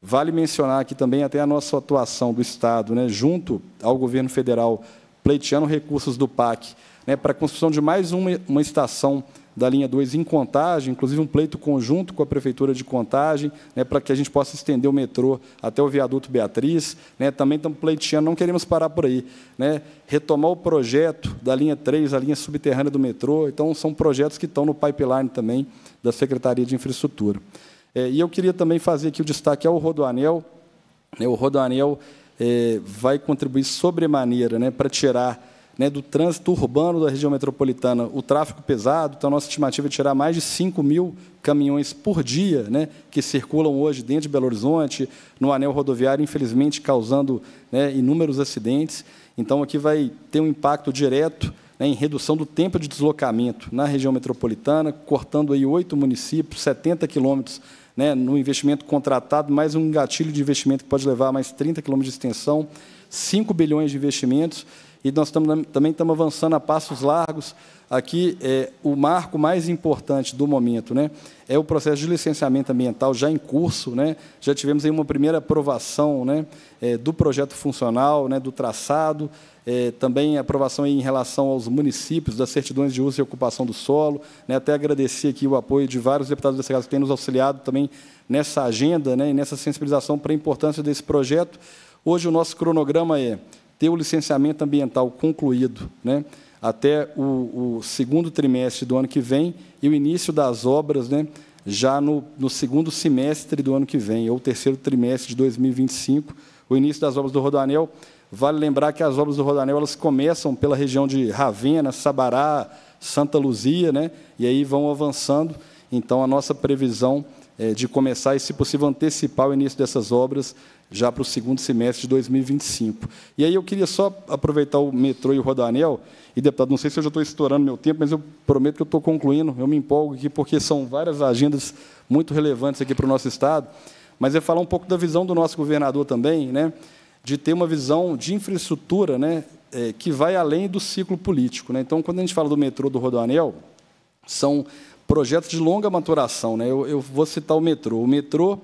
Vale mencionar aqui também até a nossa atuação do Estado, né, junto ao governo federal, pleiteando recursos do PAC, né, para a construção de mais uma, uma estação da linha 2 em Contagem, inclusive um pleito conjunto com a Prefeitura de Contagem, né, para que a gente possa estender o metrô até o viaduto Beatriz. Né, também estamos pleiteando, não queremos parar por aí. Né, retomar o projeto da linha 3, a linha subterrânea do metrô. Então, são projetos que estão no pipeline também da Secretaria de Infraestrutura. É, e eu queria também fazer aqui o destaque ao Rodoanel. Né, o Rodoanel é, vai contribuir sobremaneira né, para tirar né, do trânsito urbano da região metropolitana, o tráfego pesado, então a nossa estimativa é tirar mais de 5 mil caminhões por dia né, que circulam hoje dentro de Belo Horizonte, no anel rodoviário, infelizmente causando né, inúmeros acidentes. Então, aqui vai ter um impacto direto né, em redução do tempo de deslocamento na região metropolitana, cortando aí oito municípios, 70 quilômetros né, no investimento contratado, mais um gatilho de investimento que pode levar a mais 30 quilômetros de extensão, 5 bilhões de investimentos e nós tamo, também estamos avançando a passos largos. Aqui é o marco mais importante do momento, né? É o processo de licenciamento ambiental já em curso, né? Já tivemos aí uma primeira aprovação, né? É, do projeto funcional, né? Do traçado, é, também aprovação em relação aos municípios das certidões de uso e ocupação do solo, né? Até agradecer aqui o apoio de vários deputados dessa casa que têm nos auxiliado também nessa agenda, né? E nessa sensibilização para a importância desse projeto. Hoje o nosso cronograma é ter o licenciamento ambiental concluído né, até o, o, segundo trimestre do ano que vem e o início das obras né, já no, no segundo semestre do ano que vem, ou terceiro trimestre de 2025, o início das obras do Rodoanel. Vale lembrar que as obras do Rodoanel elas começam pela região de Ravena, Sabará, Santa Luzia, né, e aí vão avançando. Então, a nossa previsão é de começar e, se possível, antecipar o início dessas obras já para o segundo semestre de 2025. E aí eu queria só aproveitar o metrô e o Rodanel, e, deputado, não sei se eu já estou estourando meu tempo, mas eu prometo que eu estou concluindo, eu me empolgo aqui, porque são várias agendas muito relevantes aqui para o nosso Estado, mas é falar um pouco da visão do nosso governador também, né, de ter uma visão de infraestrutura né, é, que vai além do ciclo político. Né? Então, quando a gente fala do metrô do Rodoanel, são projetos de longa maturação. Né? Eu, eu vou citar o metrô. O metrô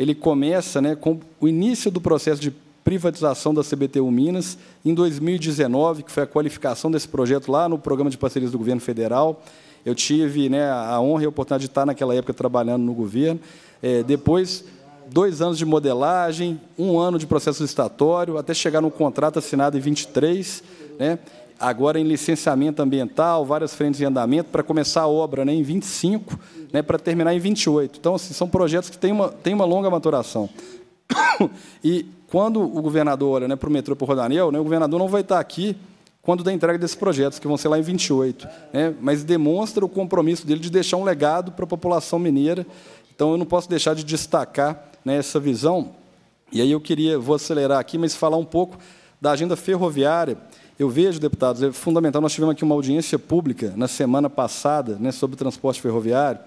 ele começa né, com o início do processo de privatização da CBTU Minas, em 2019, que foi a qualificação desse projeto lá no programa de parcerias do governo federal. Eu tive né, a honra e a oportunidade de estar naquela época trabalhando no governo. É, depois, dois anos de modelagem, um ano de processo estatório, até chegar num contrato assinado em 23, né? agora em licenciamento ambiental, várias frentes de andamento, para começar a obra né, em 25, né, para terminar em 28. Então, assim, são projetos que têm uma, têm uma longa maturação. E quando o governador olha né, para o metrô para o Rodanel, né, o governador não vai estar aqui quando da entrega desses projetos, que vão ser lá em 28. Né, mas demonstra o compromisso dele de deixar um legado para a população mineira. Então, eu não posso deixar de destacar né, essa visão. E aí eu queria, vou acelerar aqui, mas falar um pouco da agenda ferroviária, eu vejo, deputados, é fundamental, nós tivemos aqui uma audiência pública na semana passada né, sobre transporte ferroviário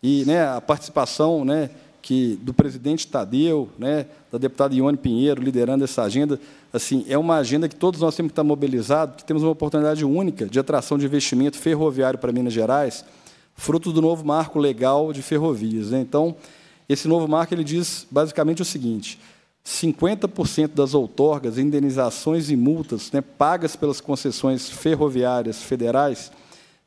e né, a participação né, que do presidente Tadeu, né, da deputada Ione Pinheiro, liderando essa agenda, assim, é uma agenda que todos nós temos que estar mobilizados, que temos uma oportunidade única de atração de investimento ferroviário para Minas Gerais, fruto do novo marco legal de ferrovias. Né? Então, esse novo marco ele diz basicamente o seguinte, 50% das outorgas, indenizações e multas né, pagas pelas concessões ferroviárias federais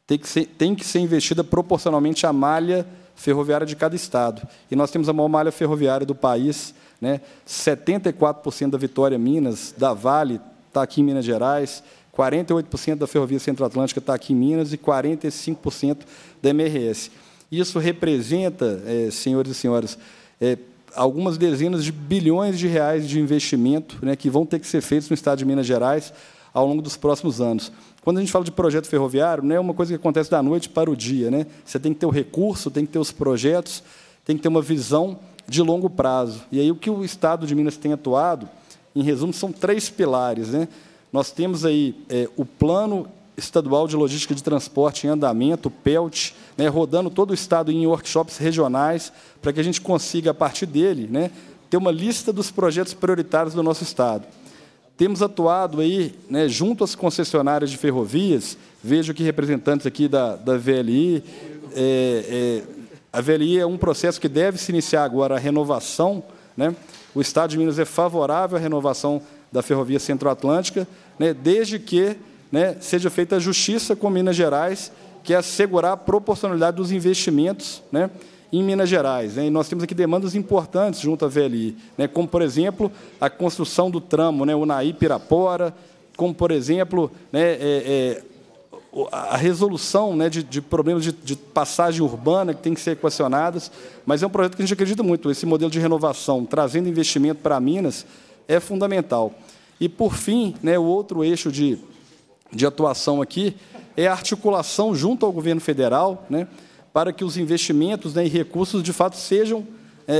tem que, ser, tem que ser investida proporcionalmente à malha ferroviária de cada estado. E nós temos a maior malha ferroviária do país, né, 74% da Vitória Minas, da Vale, está aqui em Minas Gerais, 48% da Ferrovia Centro-Atlântica está aqui em Minas e 45% da MRS. Isso representa, é, senhores e senhoras, é, algumas dezenas de bilhões de reais de investimento né, que vão ter que ser feitos no Estado de Minas Gerais ao longo dos próximos anos. Quando a gente fala de projeto ferroviário, não é uma coisa que acontece da noite para o dia. Né? Você tem que ter o recurso, tem que ter os projetos, tem que ter uma visão de longo prazo. E aí o que o Estado de Minas tem atuado, em resumo, são três pilares. Né? Nós temos aí é, o plano Estadual de Logística de Transporte em andamento, PELT, né, rodando todo o Estado em workshops regionais, para que a gente consiga, a partir dele, né, ter uma lista dos projetos prioritários do nosso Estado. Temos atuado aí, né, junto às concessionárias de ferrovias, vejo que representantes aqui da, da VLI, é, é, a VLI é um processo que deve se iniciar agora, a renovação. Né? O Estado de Minas é favorável à renovação da Ferrovia Centro-Atlântica, né? desde que né, seja feita a justiça com Minas Gerais, que é assegurar a proporcionalidade dos investimentos né, em Minas Gerais. Né? E nós temos aqui demandas importantes junto à VLI, né, como, por exemplo, a construção do tramo né, Unaí-Pirapora, como, por exemplo, né, é, é, a resolução né, de, de problemas de, de, passagem urbana que tem que ser equacionadas, mas é um projeto que a gente acredita muito. Esse modelo de renovação, trazendo investimento para Minas, é fundamental. E, por fim, né, o outro eixo de de atuação aqui é a articulação junto ao governo federal, né, para que os investimentos né, e recursos, de fato, sejam é,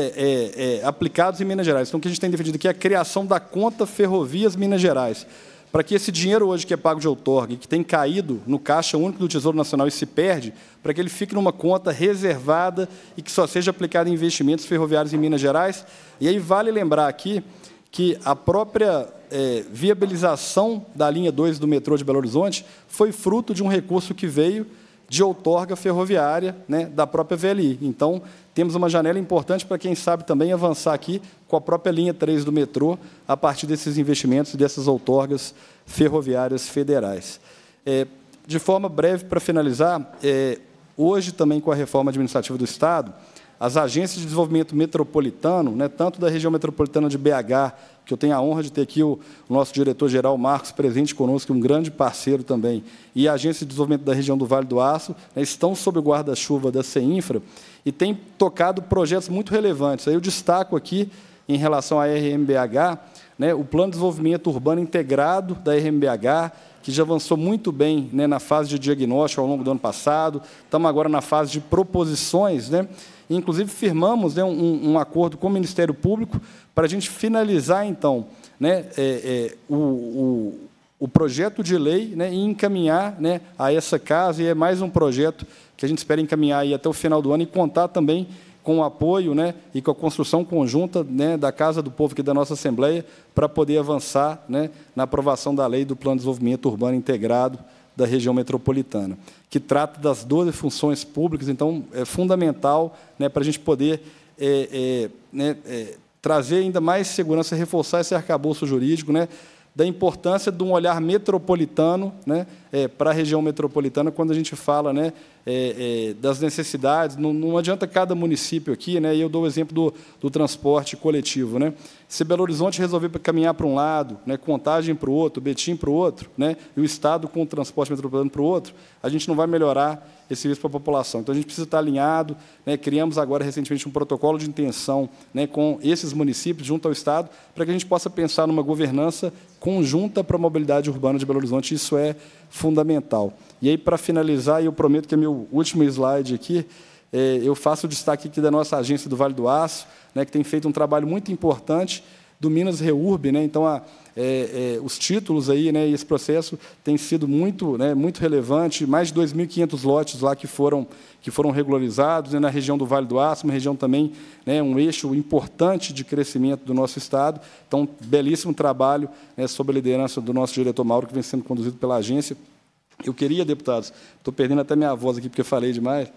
é, é, aplicados em Minas Gerais. Então, o que a gente tem defendido aqui é a criação da conta Ferrovias Minas Gerais, para que esse dinheiro hoje que é pago de outorga e que tem caído no Caixa Único do Tesouro Nacional e se perde, para que ele fique numa conta reservada e que só seja aplicado em investimentos ferroviários em Minas Gerais. E aí vale lembrar aqui que a própria é, viabilização da linha 2 do metrô de Belo Horizonte foi fruto de um recurso que veio de outorga ferroviária né, da própria VLI. Então, temos uma janela importante para quem sabe também avançar aqui com a própria linha 3 do metrô, a partir desses investimentos e dessas outorgas ferroviárias federais. É, de forma breve, para finalizar, é, hoje também com a reforma administrativa do Estado, as agências de desenvolvimento metropolitano, né, tanto da região metropolitana de BH que eu tenho a honra de ter aqui o nosso diretor-geral, Marcos, presente conosco, um grande parceiro também, e a Agência de Desenvolvimento da Região do Vale do Aço, né, estão sob o guarda-chuva da CEINFRA e têm tocado projetos muito relevantes. Aí eu destaco aqui, em relação à RMBH, né, o Plano de Desenvolvimento Urbano Integrado da RMBH, que já avançou muito bem né, na fase de diagnóstico ao longo do ano passado, estamos agora na fase de proposições, né? inclusive firmamos né, um, um, acordo com o Ministério Público para a gente finalizar, então, né, é, é, o, o, o, projeto de lei né, e encaminhar né, a essa casa, e é mais um projeto que a gente espera encaminhar aí até o final do ano e contar também com o apoio né, e com a construção conjunta né, da Casa do Povo aqui da nossa Assembleia para poder avançar né, na aprovação da lei do Plano de Desenvolvimento Urbano Integrado da região metropolitana, que trata das 12 funções públicas, então é fundamental né, para a gente poder é, é, né, é, trazer ainda mais segurança, reforçar esse arcabouço jurídico, né, da importância de um olhar metropolitano, né, é, para a região metropolitana quando a gente fala né, é, é, das necessidades. Não, não, adianta cada município aqui, né, e eu dou o exemplo do, do transporte coletivo. Né? Se Belo Horizonte resolver caminhar para um lado, né, contagem para o outro, Betim para o outro, né, e o Estado com o transporte metropolitano para o outro, a gente não vai melhorar esse serviço para a população. Então, a gente precisa estar tá alinhado. Né, criamos agora, recentemente, um protocolo de intenção né, com esses municípios, junto ao Estado, para que a gente possa pensar numa governança conjunta para a mobilidade urbana de Belo Horizonte. Isso é fundamental. E aí, para finalizar, eu prometo que é meu último slide aqui, é, eu faço o destaque aqui da nossa agência do Vale do Aço, né, que tem feito um trabalho muito importante do Minas Reurb. Né, então, a, é, é, os títulos aí, né, e esse processo tem sido muito, né, muito relevante. Mais de 2.500 lotes lá que foram, que foram regularizados né, na região do Vale do Aço, uma região também, né, um eixo importante de crescimento do nosso Estado. Então, belíssimo trabalho né, sob a liderança do nosso diretor Mauro, que vem sendo conduzido pela agência. Eu queria, deputados, estou perdendo até minha voz aqui porque falei demais,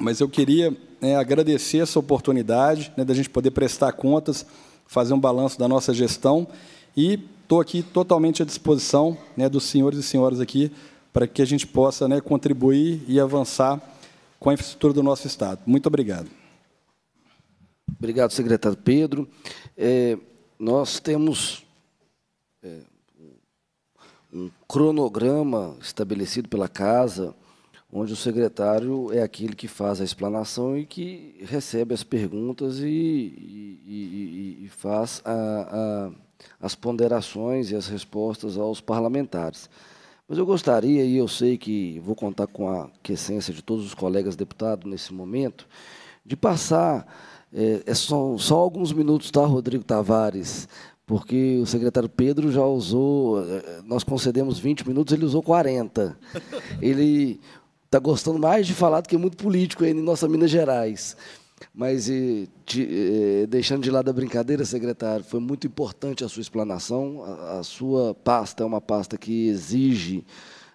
mas eu queria né, agradecer essa oportunidade né, da gente poder prestar contas fazer um balanço da nossa gestão e estou aqui totalmente à disposição né, dos senhores e senhoras aqui para que a gente possa né, contribuir e avançar com a infraestrutura do nosso Estado. Muito obrigado. Obrigado, secretário Pedro. É, nós temos é, um cronograma estabelecido pela Casa onde o secretário é aquele que faz a explanação e que recebe as perguntas e, e, e, e faz a, a, as ponderações e as respostas aos parlamentares. Mas eu gostaria, e eu sei que vou contar com a quiescência de todos os colegas deputados nesse momento, de passar. É, é só, só alguns minutos, tá, Rodrigo Tavares? porque o secretário Pedro já usou, é, nós concedemos 20 minutos, ele usou 40. Ele, está gostando mais de falar do que muito político aí em nossa Minas Gerais. Mas, e, e, eh, deixando de lado a brincadeira, secretário, foi muito importante a sua explanação. A, a sua pasta é uma pasta que exige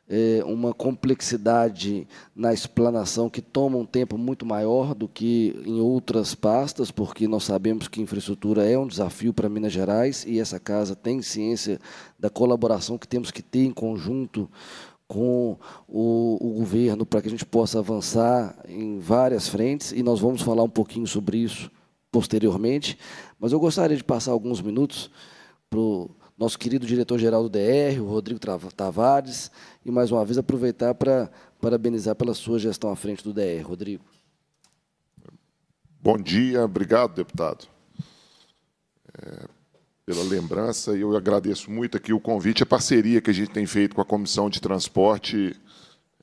é, uma complexidade na explanação que toma um tempo muito maior do que em outras pastas, porque nós sabemos que infraestrutura é um desafio para Minas Gerais e essa casa tem ciência da colaboração que temos que ter em conjunto com o, o governo para que a gente possa avançar em várias frentes e nós vamos falar um pouquinho sobre isso posteriormente. Mas eu gostaria de passar alguns minutos para o nosso querido diretor-geral do DR, o Rodrigo Tavares, e mais uma vez aproveitar para parabenizar pela sua gestão à frente do DR. Rodrigo. Bom dia, obrigado, deputado. É, pela lembrança. E eu agradeço muito aqui o convite, a parceria que a gente tem feito com a Comissão de Transporte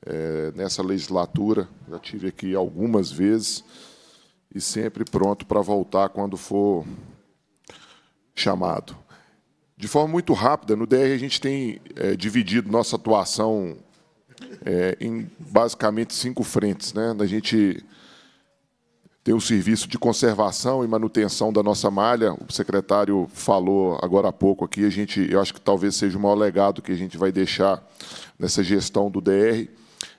é, nessa legislatura. Já tive aqui algumas vezes e sempre pronto para voltar quando for chamado. De forma muito rápida, no DR a gente tem é, dividido nossa atuação é, em basicamente cinco frentes. Né? A gente tem o serviço de conservação e manutenção da nossa malha. O secretário falou agora há pouco aqui, a gente, eu acho que talvez seja o maior legado que a gente vai deixar nessa gestão do DR,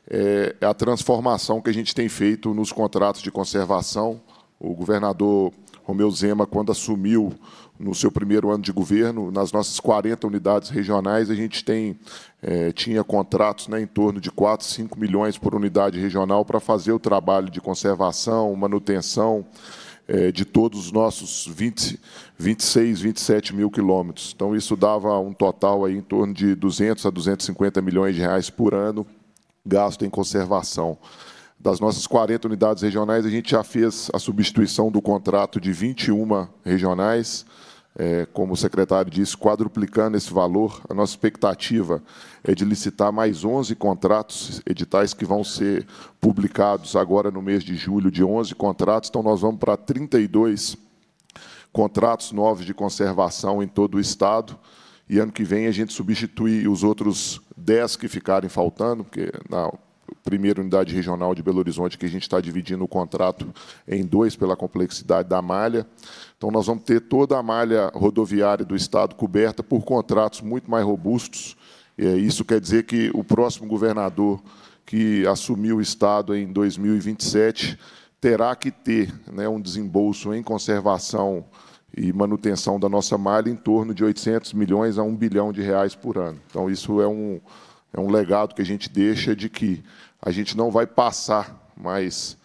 é a transformação que a gente tem feito nos contratos de conservação. O governador Romeu Zema, quando assumiu no seu primeiro ano de governo, nas nossas 40 unidades regionais, a gente tem, é, tinha contratos né, em torno de 4, 5 milhões por unidade regional para fazer o trabalho de conservação, manutenção é, de todos os nossos 20, 26, 27 mil quilômetros. Então, isso dava um total aí em torno de 200 a 250 milhões de reais por ano gasto em conservação das nossas 40 unidades regionais, a gente já fez a substituição do contrato de 21 regionais, é, como o secretário disse, quadruplicando esse valor, a nossa expectativa é de licitar mais 11 contratos editais que vão ser publicados agora no mês de julho, de 11 contratos. Então, nós vamos para 32 contratos novos de conservação em todo o Estado. E ano que vem a gente substitui os outros 10 que ficarem faltando, porque na primeira unidade regional de Belo Horizonte, que a gente está dividindo o contrato em dois pela complexidade da malha. Então, nós vamos ter toda a malha rodoviária do Estado coberta por contratos muito mais robustos. É, isso quer dizer que o próximo governador que assumir o Estado em 2027 terá que ter né, um desembolso em conservação e manutenção da nossa malha em torno de 800 milhões a 1 bilhão de reais por ano. Então, isso é um, é um legado que a gente deixa de que a gente não vai passar mais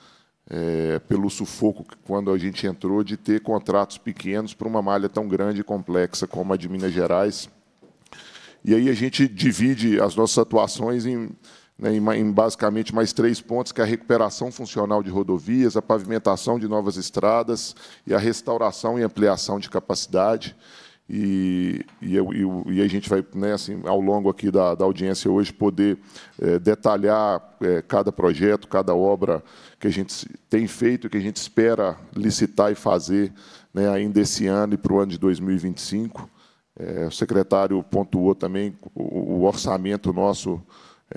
é, pelo sufoco que quando a gente entrou de ter contratos pequenos para uma malha tão grande e complexa como a de Minas Gerais. E aí a gente divide as nossas atuações em, né, em basicamente mais três pontos, que é a recuperação funcional de rodovias, a pavimentação de novas estradas e a restauração e ampliação de capacidade. E, e, eu, e, a gente vai, né, assim, ao longo aqui da, da audiência hoje, poder é, detalhar é, cada projeto, cada obra que a gente tem feito, que a gente espera licitar e fazer né, ainda esse ano e para o ano de 2025. É, eh, o secretário pontuou também o, o orçamento nosso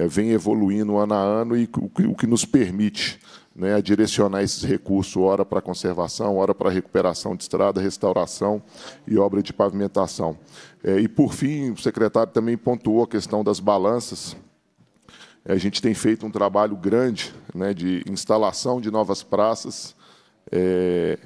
vem evoluindo ano a ano e o o que nos permite né, a direcionar esses recursos, ora para conservação, ora para recuperação de estrada, restauração e obra de pavimentação. É, e, por fim, o secretário também pontuou a questão das balanças. É, a gente tem feito um trabalho grande né, de instalação de novas praças é,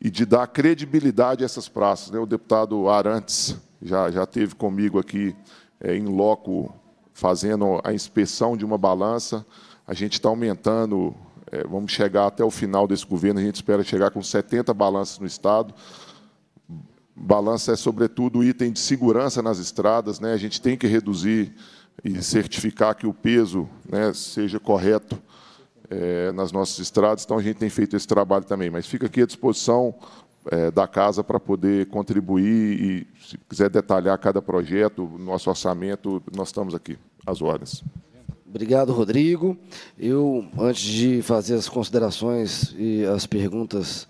e de dar credibilidade a essas praças. Né? O deputado Arantes já, já teve comigo aqui é, em loco fazendo a inspeção de uma balança. A gente está aumentando é, vamos chegar até o final desse governo, a gente espera chegar com 70 balanças no Estado. Balança é, sobretudo, item de segurança nas estradas. Né? A gente tem que reduzir e certificar que o peso né, seja correto é, nas nossas estradas. Então, a gente tem feito esse trabalho também. Mas fica aqui à disposição é, da casa para poder contribuir e, se quiser detalhar cada projeto, nosso orçamento, nós estamos aqui às ordens. Obrigado, Rodrigo. Eu, antes de fazer as considerações e as perguntas,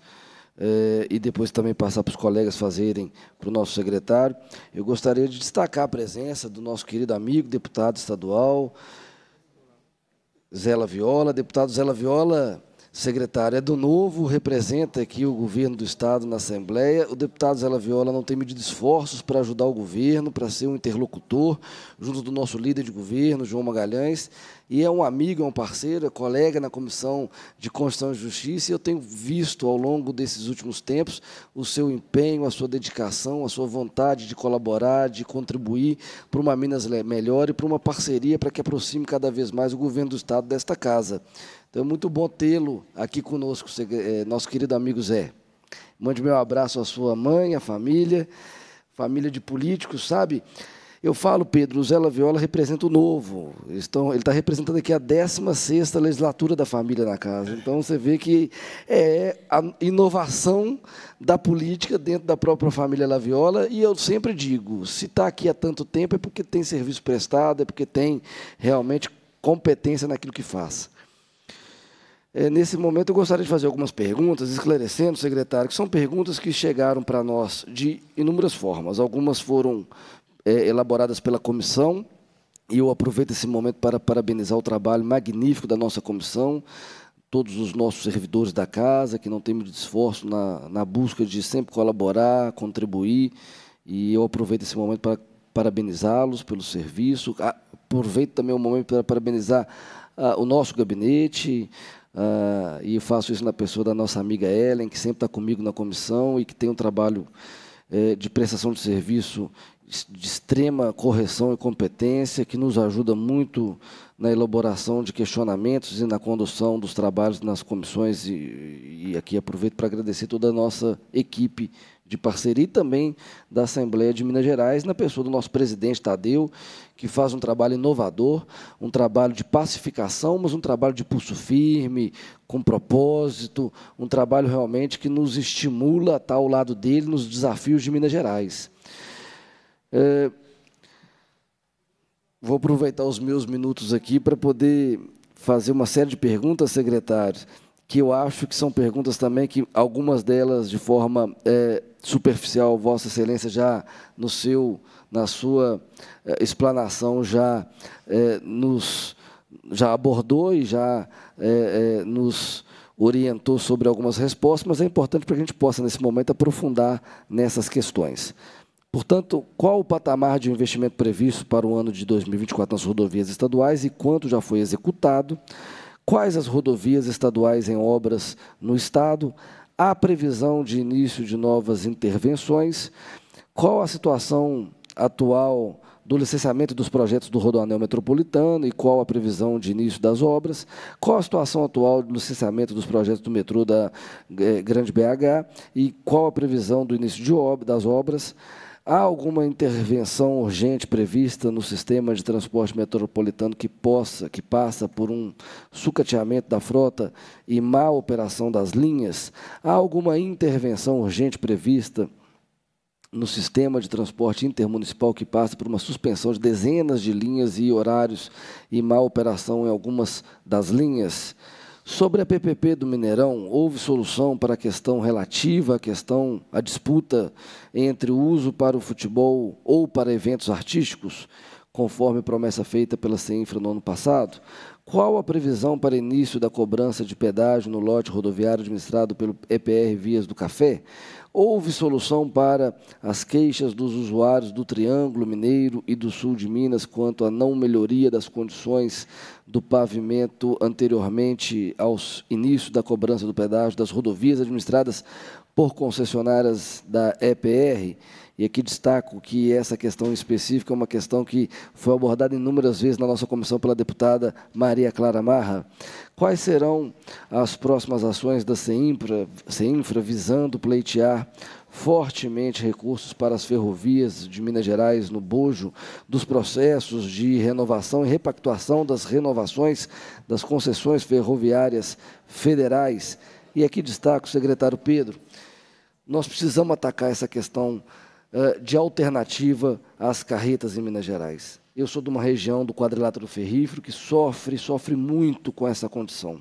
eh, e depois também passar para os colegas fazerem para o nosso secretário, eu gostaria de destacar a presença do nosso querido amigo, deputado estadual, Zela Viola. Deputado Zela Viola secretária do Novo, representa aqui o governo do Estado na Assembleia. O deputado Zé Viola não tem medido esforços para ajudar o governo, para ser um interlocutor, junto do nosso líder de governo, João Magalhães, e é um amigo, é um parceiro, é colega na Comissão de Constituição e Justiça, e eu tenho visto ao longo desses últimos tempos o seu empenho, a sua dedicação, a sua vontade de colaborar, de contribuir para uma Minas melhor e para uma parceria para que aproxime cada vez mais o governo do Estado desta casa. Então é muito bom tê-lo aqui conosco, eh, nosso querido amigo Zé. Mande meu abraço à sua mãe, à família, família de políticos, sabe? Eu falo, Pedro, o Zé Laviola representa o novo. Estão, ele está representando aqui a 16 legislatura da família na casa. Então, você vê que é a inovação da política dentro da própria família Laviola. E eu sempre digo, se está aqui há tanto tempo é porque tem serviço prestado, é porque tem realmente competência naquilo que faz. É, nesse momento, eu gostaria de fazer algumas perguntas, esclarecendo, secretário, que são perguntas que chegaram para nós de inúmeras formas. Algumas foram é, elaboradas pela comissão, e eu aproveito esse momento para parabenizar o trabalho magnífico da nossa comissão, todos os nossos servidores da casa, que não têm muito esforço na, na busca de sempre colaborar, contribuir, e eu aproveito esse momento para parabenizá-los pelo serviço. Ah, aproveito também o momento para parabenizar ah, o nosso gabinete, ah, e faço isso na pessoa da nossa amiga Ellen, que sempre está comigo na comissão e que tem um trabalho eh, de prestação de serviço de extrema correção e competência, que nos ajuda muito na elaboração de questionamentos e na condução dos trabalhos nas comissões. E, e aqui aproveito para agradecer toda a nossa equipe de parceria e também da Assembleia de Minas Gerais, na pessoa do nosso presidente Tadeu, que faz um trabalho inovador, um trabalho de pacificação, mas um trabalho de pulso firme, com propósito, um trabalho realmente que nos estimula a estar ao lado dele nos desafios de Minas Gerais. É, vou aproveitar os meus minutos aqui para poder fazer uma série de perguntas, secretário que eu acho que são perguntas também que algumas delas de forma é, superficial, Vossa Excelência já no seu, na sua é, explanação já é, nos já abordou e já é, é, nos orientou sobre algumas respostas, mas é importante para que a gente possa nesse momento aprofundar nessas questões. Portanto, qual o patamar de investimento previsto para o ano de 2024 nas rodovias estaduais e quanto já foi executado? Quais as rodovias estaduais em obras no Estado? Há previsão de início de novas intervenções? Qual a situação atual do licenciamento dos projetos do Rodoanel Metropolitano e qual a previsão de início das obras, qual a situação atual do licenciamento dos projetos do metrô da eh, Grande BH e qual a previsão do início de ob das obras, Há alguma intervenção urgente prevista no sistema de transporte metropolitano que possa, que passa por um sucateamento da frota e má operação das linhas? Há alguma intervenção urgente prevista no sistema de transporte intermunicipal que passa por uma suspensão de dezenas de linhas e horários e má operação em algumas das linhas? Sobre a PPP do Mineirão, houve solução para a questão relativa à questão, à disputa entre o uso para o futebol ou para eventos artísticos, conforme promessa feita pela CINFRA no ano passado? Qual a previsão para início da cobrança de pedágio no lote rodoviário administrado pelo EPR Vias do Café? Houve solução para as queixas dos usuários do Triângulo Mineiro e do Sul de Minas quanto à não melhoria das condições do pavimento anteriormente ao início da cobrança do pedágio das rodovias administradas por concessionárias da EPR. E aqui destaco que essa questão específica é uma questão que foi abordada inúmeras vezes na nossa comissão pela deputada Maria Clara Marra. Quais serão as próximas ações da CEINFRA, CEINFRA visando pleitear fortemente recursos para as ferrovias de Minas Gerais no bojo dos processos de renovação e repactuação das renovações das concessões ferroviárias federais? E aqui destaca o secretário Pedro. Nós precisamos atacar essa questão uh, de alternativa às carretas em Minas Gerais. Eu sou de uma região do quadrilátero ferrífero que sofre, sofre muito com essa condição.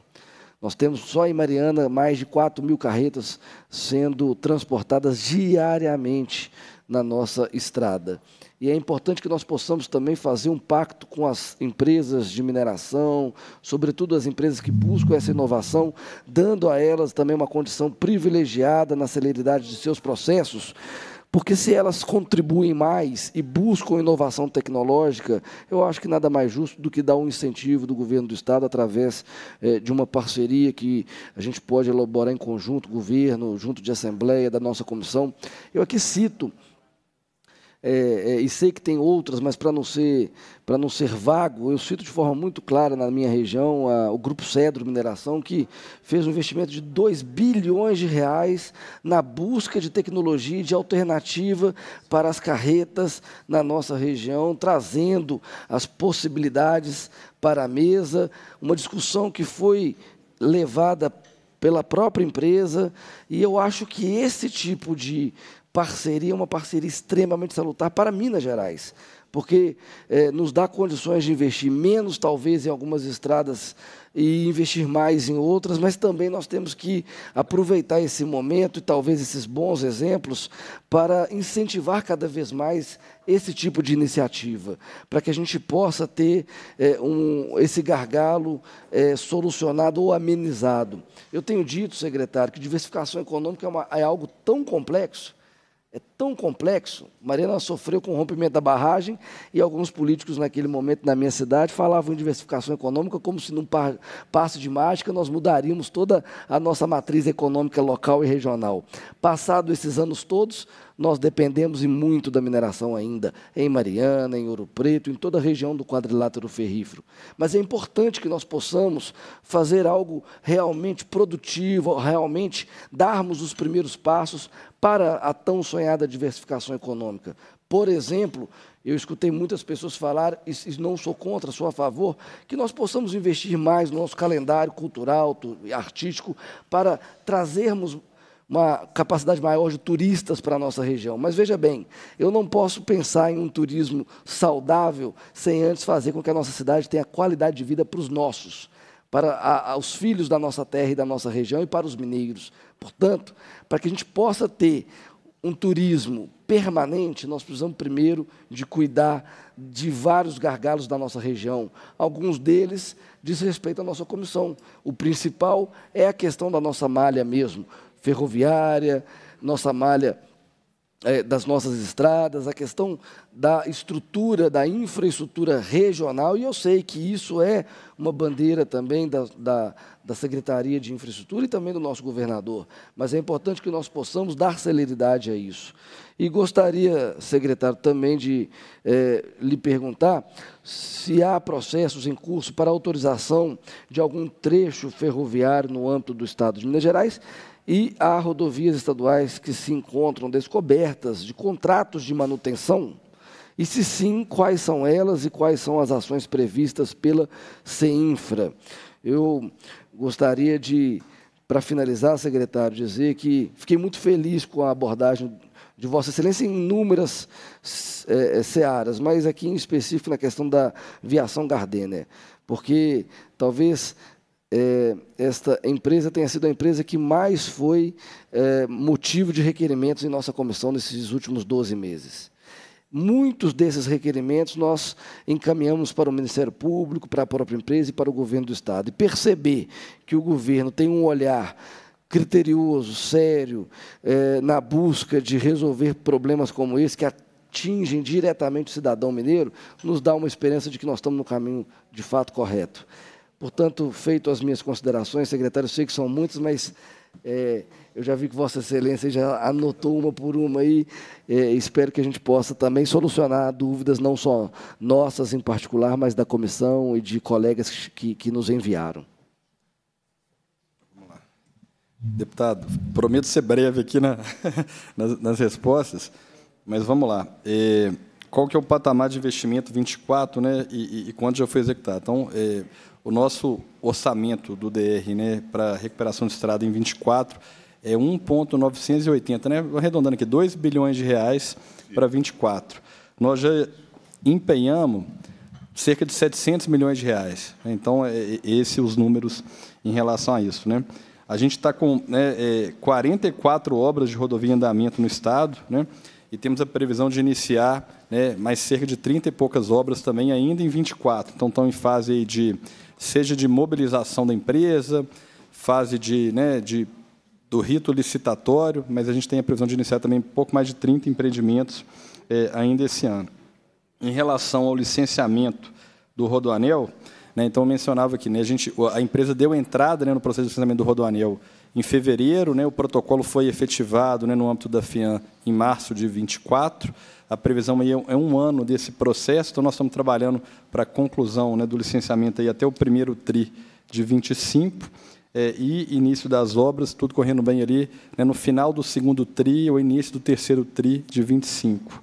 Nós temos só em Mariana mais de 4 mil carretas sendo transportadas diariamente na nossa estrada. E é importante que nós possamos também fazer um pacto com as empresas de mineração, sobretudo as empresas que buscam essa inovação, dando a elas também uma condição privilegiada na celeridade de seus processos, porque se elas contribuem mais e buscam inovação tecnológica, eu acho que nada mais justo do que dar um incentivo do governo do Estado através eh, de uma parceria que a gente pode elaborar em conjunto, governo, junto de Assembleia, da nossa comissão. Eu aqui cito é, é, e sei que tem outras, mas para não ser para não ser vago, eu cito de forma muito clara na minha região a, o Grupo Cedro Mineração, que fez um investimento de 2 bilhões de reais na busca de tecnologia de alternativa para as carretas na nossa região, trazendo as possibilidades para a mesa, uma discussão que foi levada pela própria empresa, e eu acho que esse tipo de parceria, uma parceria extremamente salutar para Minas Gerais, porque é, nos dá condições de investir menos, talvez, em algumas estradas e investir mais em outras, mas também nós temos que aproveitar esse momento e talvez esses bons exemplos para incentivar cada vez mais esse tipo de iniciativa, para que a gente possa ter é, um, esse gargalo é, solucionado ou amenizado. Eu tenho dito, secretário, que diversificação econômica é, uma, é algo tão complexo é tão complexo. Mariana sofreu com o rompimento da barragem e alguns políticos naquele momento na minha cidade falavam em diversificação econômica como se num par, passo de mágica nós mudaríamos toda a nossa matriz econômica local e regional. Passado esses anos todos, nós dependemos e muito da mineração ainda, em Mariana, em Ouro Preto, em toda a região do quadrilátero ferrífero. Mas é importante que nós possamos fazer algo realmente produtivo, realmente darmos os primeiros passos para a tão sonhada diversificação econômica. Por exemplo, eu escutei muitas pessoas falar, e não sou contra, sou a favor, que nós possamos investir mais no nosso calendário cultural, artístico, para trazermos uma capacidade maior de turistas para a nossa região. Mas veja bem, eu não posso pensar em um turismo saudável sem antes fazer com que a nossa cidade tenha qualidade de vida para os nossos, para a, filhos da nossa terra e da nossa região e para os mineiros. Portanto, para que a gente possa ter um turismo permanente, nós precisamos primeiro de cuidar de vários gargalos da nossa região. Alguns deles diz respeito à nossa comissão. O principal é a questão da nossa malha mesmo ferroviária, nossa malha é, das nossas estradas, a questão da estrutura, da infraestrutura regional, e eu sei que isso é uma bandeira também da, da, da Secretaria de Infraestrutura e também do nosso governador, mas é importante que nós possamos dar celeridade a isso. E gostaria, secretário, também de é, lhe perguntar se há processos em curso para autorização de algum trecho ferroviário no âmbito do Estado de Minas Gerais e há rodovias estaduais que se encontram descobertas de contratos de manutenção? E se sim, quais são elas e quais são as ações previstas pela CEINFRA? Eu gostaria de, para finalizar, secretário, dizer que fiquei muito feliz com a abordagem de Vossa Excelência em inúmeras é, searas, mas aqui em específico na questão da viação Gardênia, porque talvez é, esta empresa tenha sido a empresa que mais foi é, motivo de requerimentos em nossa comissão nesses últimos 12 meses. Muitos desses requerimentos nós encaminhamos para o Ministério Público, para a própria empresa e para o governo do Estado. E perceber que o governo tem um olhar criterioso, sério, é, na busca de resolver problemas como esse, que atingem diretamente o cidadão mineiro, nos dá uma esperança de que nós estamos no caminho de fato correto. Portanto, feito as minhas considerações, secretário, sei que são muitas, mas é, eu já vi que Vossa Excelência já anotou uma por uma aí. É, espero que a gente possa também solucionar dúvidas, não só nossas em particular, mas da comissão e de colegas que, que nos enviaram. Deputado, prometo ser breve aqui na, nas, nas, respostas, mas vamos lá. É, qual que é o patamar de investimento 24 né, e, e, e quanto já foi executado? Então, é, o nosso orçamento do DR né, para recuperação de estrada em 24 é 1,980, né? arredondando aqui, 2 bilhões de reais para 24. Nós já empenhamos cerca de 700 milhões de reais. Então, é, é, esse os números em relação a isso. Né? A gente está com né, é, 44 obras de rodovia em andamento no Estado, né? e temos a previsão de iniciar né, mais cerca de 30 e poucas obras também ainda em 24. Então, estão em fase de seja de mobilização da empresa, fase de, né, de, do rito licitatório, mas a gente tem a previsão de iniciar também pouco mais de 30 empreendimentos é, ainda esse ano. Em relação ao licenciamento do Rodoanel, né, então eu mencionava aqui, né, a, gente, a empresa deu entrada né, no processo de licenciamento do Rodoanel em fevereiro, né, o protocolo foi efetivado né, no âmbito da FIAN em março de 24 a previsão aí é, é um ano desse processo, então nós estamos trabalhando para a conclusão né, do licenciamento aí até o primeiro TRI de 25 é, e início das obras, tudo correndo bem ali, né, no final do segundo TRI ou início do terceiro TRI de 25.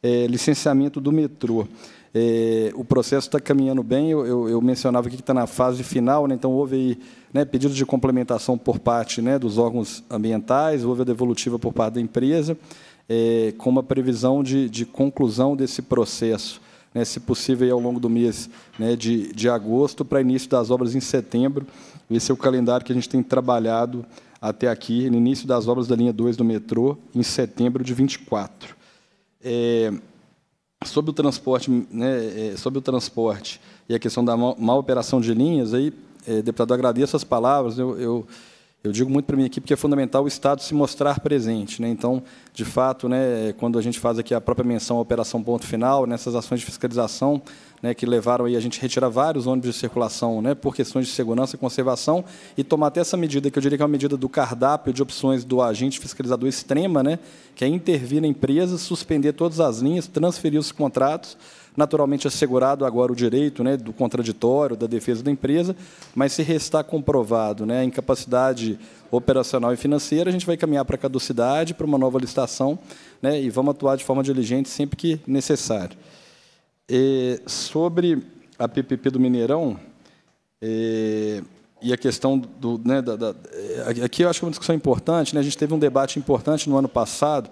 É, licenciamento do metrô. É, o processo está caminhando bem, eu, eu, eu mencionava aqui que está na fase final, né, então houve aí, né, pedidos de complementação por parte né, dos órgãos ambientais, houve a devolutiva por parte da empresa, é, com uma previsão de, de conclusão desse processo, né, se possível, ao longo do mês né, de, de agosto, para início das obras em setembro. Esse é o calendário que a gente tem trabalhado até aqui, no início das obras da linha 2 do metrô, em setembro de 24. É, sobre o transporte, né, é, sobre o transporte e a questão da mal operação de linhas, aí, é, deputado, agradeço as palavras. Eu, eu eu digo muito para minha equipe que é fundamental o Estado se mostrar presente. Né? Então, de fato, né, quando a gente faz aqui a própria menção à Operação Ponto Final, nessas ações de fiscalização né, que levaram aí a gente a retirar vários ônibus de circulação né, por questões de segurança e conservação e tomar até essa medida, que eu diria que é uma medida do cardápio de opções do agente fiscalizador extrema, né, que é intervir na empresa, suspender todas as linhas, transferir os contratos naturalmente assegurado agora o direito né, do contraditório, da defesa da empresa, mas se restar comprovado né, a incapacidade operacional e financeira, a gente vai caminhar para a caducidade, para uma nova licitação, né, e vamos atuar de forma diligente sempre que necessário. E sobre a PPP do Mineirão, e, e a questão do... Né, da, da, é, aqui eu acho que é uma discussão importante, né, a gente teve um debate importante no ano passado,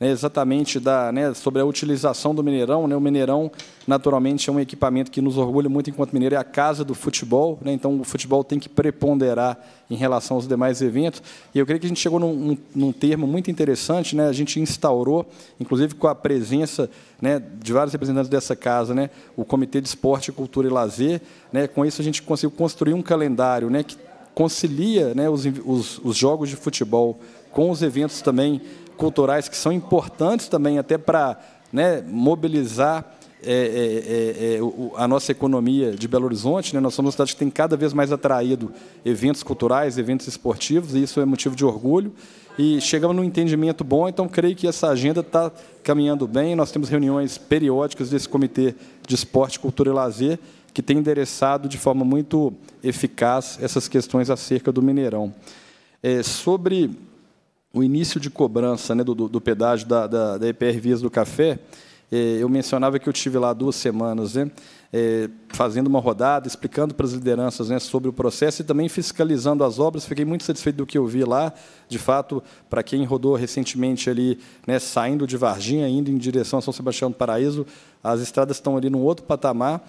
né, exatamente da, né, sobre a utilização do Mineirão. Né, o Mineirão, naturalmente, é um equipamento que nos orgulha muito enquanto mineiro, é a casa do futebol, né? então o futebol tem que preponderar em relação aos demais eventos. E eu creio que a gente chegou num, num termo muito interessante, né? a gente instaurou, inclusive com a presença né, de vários representantes dessa casa, o Comitê de Esporte, Cultura e Lazer. com isso, a gente conseguiu construir um calendário que concilia né, os, os, os, jogos de futebol com os eventos também culturais que são importantes também até para né, mobilizar é, é, é, é a nossa economia de Belo Horizonte. Né? Nós somos uma cidade que tem cada vez mais atraído eventos culturais, eventos esportivos, e isso é motivo de orgulho. E chegamos num entendimento bom, então creio que essa agenda está caminhando bem. Nós temos reuniões periódicas desse Comitê de Esporte, Cultura e Lazer, que tem endereçado de forma muito eficaz essas questões acerca do Mineirão. É, sobre o início de cobrança né, do, do, pedágio da, da, da EPR Vias do Café, eh, eu mencionava que eu tive lá duas semanas, né, eh, fazendo uma rodada, explicando para as lideranças né, sobre o processo e também fiscalizando as obras. Fiquei muito satisfeito do que eu vi lá. De fato, para quem rodou recentemente ali, né, saindo de Varginha, indo em direção a São Sebastião do Paraíso, as estradas estão ali num outro patamar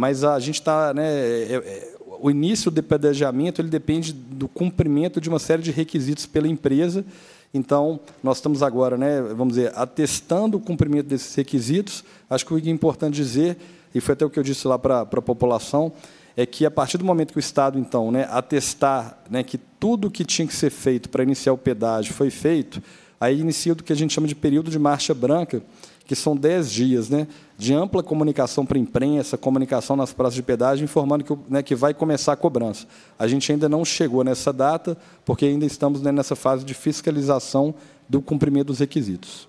mas a gente está né, é, é, o início do planejamento ele depende do cumprimento de uma série de requisitos pela empresa. Então, nós estamos agora, né, vamos dizer, atestando o cumprimento desses requisitos. Acho que o que é importante dizer, e foi até o que eu disse lá para a população, é que a partir do momento que o Estado, então, né, atestar né, que tudo o que tinha que ser feito para iniciar o pedágio foi feito, aí inicia o que a gente chama de período de marcha branca, que são 10 dias né, de ampla comunicação para a imprensa, comunicação nas praças de pedágio, informando que, né, que vai começar a cobrança. A gente ainda não chegou nessa data, porque ainda estamos né, nessa fase de fiscalização do cumprimento dos requisitos.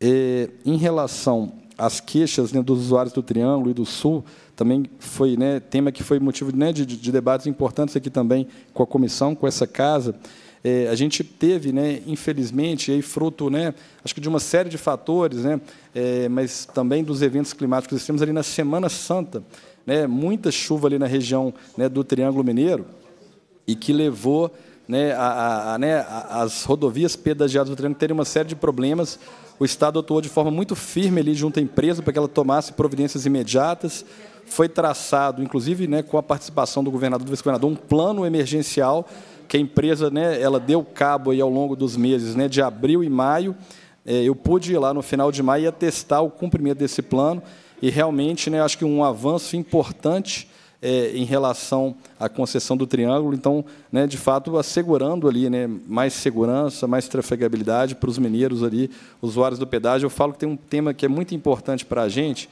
E, em relação às queixas né, dos usuários do Triângulo e do Sul, também foi né, tema que foi motivo né, de, de debates importantes aqui também com a comissão, com essa casa. É, a gente teve, né, infelizmente, aí fruto, né, acho que de uma série de fatores, né, é, mas também dos eventos climáticos extremos ali na Semana Santa, né, muita chuva ali na região né, do Triângulo Mineiro e que levou né, a, a, né, as rodovias pedagiadas do Triângulo terem uma série de problemas. O Estado atuou de forma muito firme ali junto à empresa para que ela tomasse providências imediatas foi traçado, inclusive né, com a participação do governador do vice-governador, um plano emergencial que a empresa né, ela deu cabo aí ao longo dos meses né, de abril e maio. É, eu pude ir lá no final de maio e atestar o cumprimento desse plano e realmente né, acho que um avanço importante é, em relação à concessão do triângulo. Então, né, de fato, assegurando ali né, mais segurança, mais trafegabilidade para os mineiros ali, usuários do pedágio. Eu falo que tem um tema que é muito importante para a gente,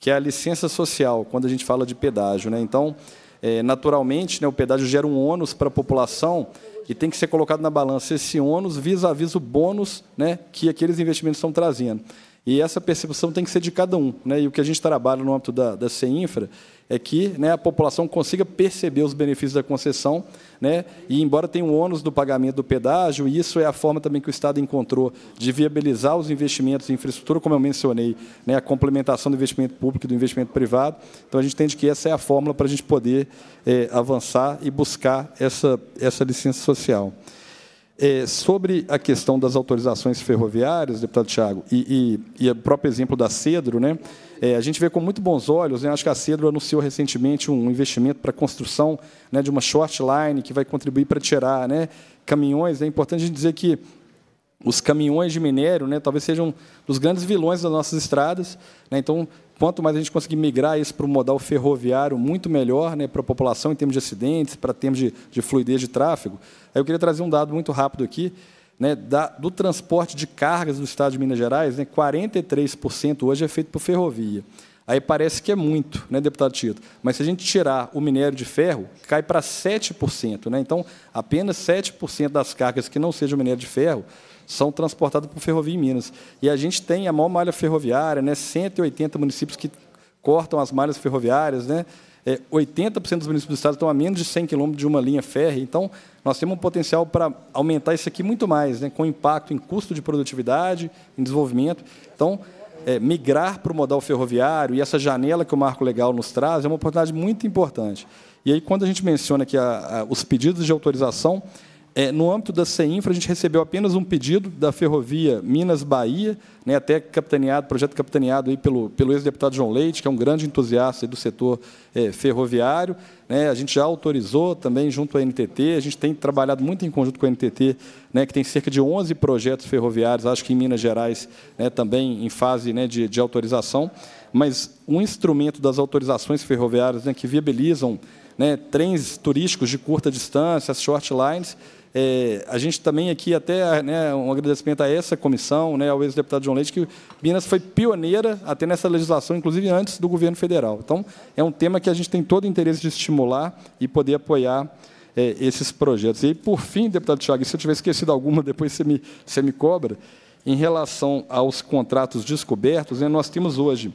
que é a licença social, quando a gente fala de pedágio. Né? Então, é, naturalmente, né, o pedágio gera um ônus para a população e tem que ser colocado na balança esse ônus vis a vis o bônus né, que aqueles investimentos estão trazendo. E essa percepção tem que ser de cada um. Né? E o que a gente trabalha no âmbito da, da CEINFRA é que né, a população consiga perceber os benefícios da concessão, né, e embora tenha um ônus do pagamento do pedágio, isso é a forma também que o Estado encontrou de viabilizar os investimentos em infraestrutura, como eu mencionei, né, a complementação do investimento público e do investimento privado. Então, a gente entende que essa é a fórmula para a gente poder é, avançar e buscar essa, essa licença social. É, sobre a questão das autorizações ferroviárias, deputado Tiago, e, e, e, o próprio exemplo da Cedro, né? É, a gente vê com muito bons olhos, né? acho que a Cedro anunciou recentemente um investimento para a construção né, de uma short line que vai contribuir para tirar né, caminhões. É importante a gente dizer que os caminhões de minério, né, talvez sejam um dos grandes vilões das nossas estradas. Né, então, Quanto mais a gente conseguir migrar isso para o modal ferroviário, muito melhor né, para a população em termos de acidentes, para termos de, de fluidez de tráfego. Aí eu queria trazer um dado muito rápido aqui. Né, da, do transporte de cargas do estado de Minas Gerais, né, 43% hoje é feito por ferrovia. Aí parece que é muito, né, deputado Tito? Mas se a gente tirar o minério de ferro, cai para 7%. Né? Então, apenas 7% das cargas que não sejam minério de ferro são transportados por ferrovia em Minas. E a gente tem a maior malha ferroviária, né? 180 municípios que cortam as malhas ferroviárias, né? 80% é, dos municípios do estado estão a menos de 100 quilômetros de uma linha férrea. Então, nós temos um potencial para aumentar isso aqui muito mais, né? com impacto em custo de produtividade, em desenvolvimento. Então, é, migrar para o modal ferroviário e essa janela que o Marco Legal nos traz é uma oportunidade muito importante. E aí, quando a gente menciona aqui a, a, os pedidos de autorização, é, no âmbito da CEINFRA, a gente recebeu apenas um pedido da ferrovia Minas-Bahia, né, até capitaneado, projeto capitaneado aí pelo, pelo ex-deputado João Leite, que é um grande entusiasta do setor é, ferroviário. Né, a gente já autorizou também junto à NTT, a gente tem trabalhado muito em conjunto com a NTT, né, que tem cerca de 11 projetos ferroviários, acho que em Minas Gerais né, também em fase né, de, de, autorização, mas um instrumento das autorizações ferroviárias né, que viabilizam trens turísticos de curta distância, as short lines, é, a gente também aqui até né, um agradecimento a essa comissão, né, ao ex-deputado João Leite, que Minas foi pioneira até nessa legislação, inclusive antes do governo federal. Então, é um tema que a gente tem todo o interesse de estimular e poder apoiar é, esses projetos. E, por fim, deputado Tiago, se eu tiver esquecido alguma, depois você me, você me cobra, em relação aos contratos descobertos, né, nós temos hoje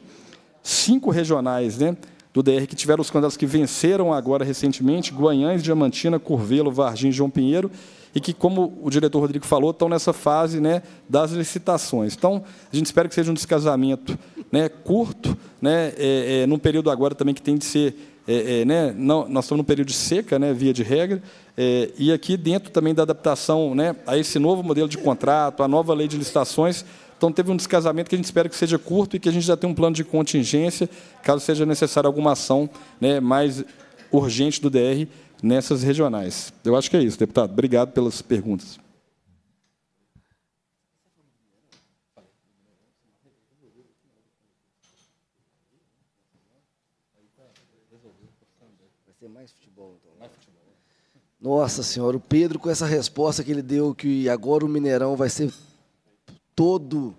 cinco regionais, né? do DR, que tiveram os candidatos que venceram agora recentemente, Guanhães, Diamantina, Curvelo, Varginha, e João Pinheiro, e que, como o diretor Rodrigo falou, estão nessa fase né, das licitações. Então, a gente espera que seja um descasamento né, curto, né, é, é, num período agora também que tem de ser. É, é né, não, nós estamos num período de seca, né, via de regra, é, e aqui dentro também da adaptação né, a esse novo modelo de contrato, a nova lei de licitações, então teve um descasamento que a gente espera que seja curto e que a gente já tenha um plano de contingência, caso seja necessária alguma ação né, mais urgente do DR nessas regionais. Eu acho que é isso, deputado. Obrigado pelas perguntas. Então, né? Nossa senhora, o Pedro com essa resposta que ele deu que agora o Mineirão vai ser todo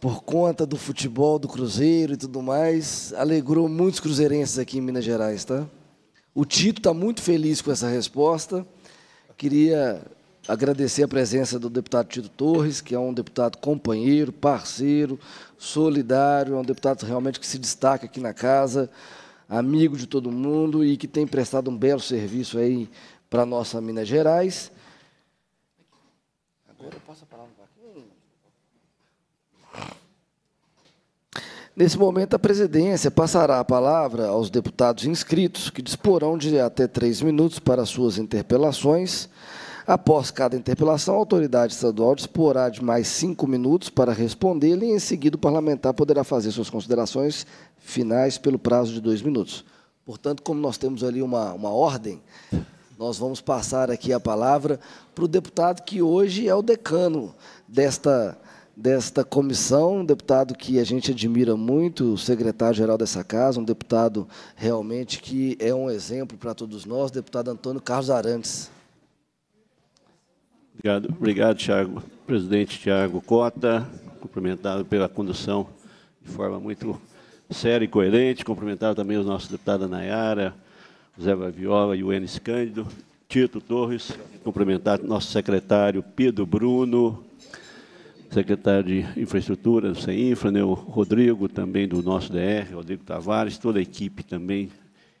por conta do futebol do Cruzeiro e tudo mais, alegrou muitos cruzeirenses aqui em Minas Gerais, tá? O Tito está muito feliz com essa resposta. Queria agradecer a presença do deputado Tito Torres, que é um deputado companheiro, parceiro, solidário, é um deputado realmente que se destaca aqui na casa, amigo de todo mundo e que tem prestado um belo serviço aí para nossa Minas Gerais. Agora eu passo a palavra. Nesse momento, a presidência passará a palavra aos deputados inscritos, que disporão de até três minutos para suas interpelações. Após cada interpelação, a autoridade estadual disporá de mais cinco minutos para responder e, em seguida, o parlamentar poderá fazer suas considerações finais pelo prazo de dois minutos. Portanto, como nós temos ali uma, uma ordem, nós vamos passar aqui a palavra para o deputado que hoje é o decano desta desta comissão, um deputado que a gente admira muito, o secretário-geral dessa casa, um deputado realmente que é um exemplo para todos nós, deputado Antônio Carlos Arantes. Obrigado, obrigado Tiago. Presidente Tiago Cota, cumprimentado pela condução de forma muito séria e coerente, cumprimentado também o nosso deputado Nayara, José Viola e o Enes Cândido, Tito Torres, cumprimentado nosso secretário Pedro Bruno, secretário de Infraestrutura, do CEINFRA, né, o Rodrigo também do nosso DR, Rodrigo Tavares, toda a equipe também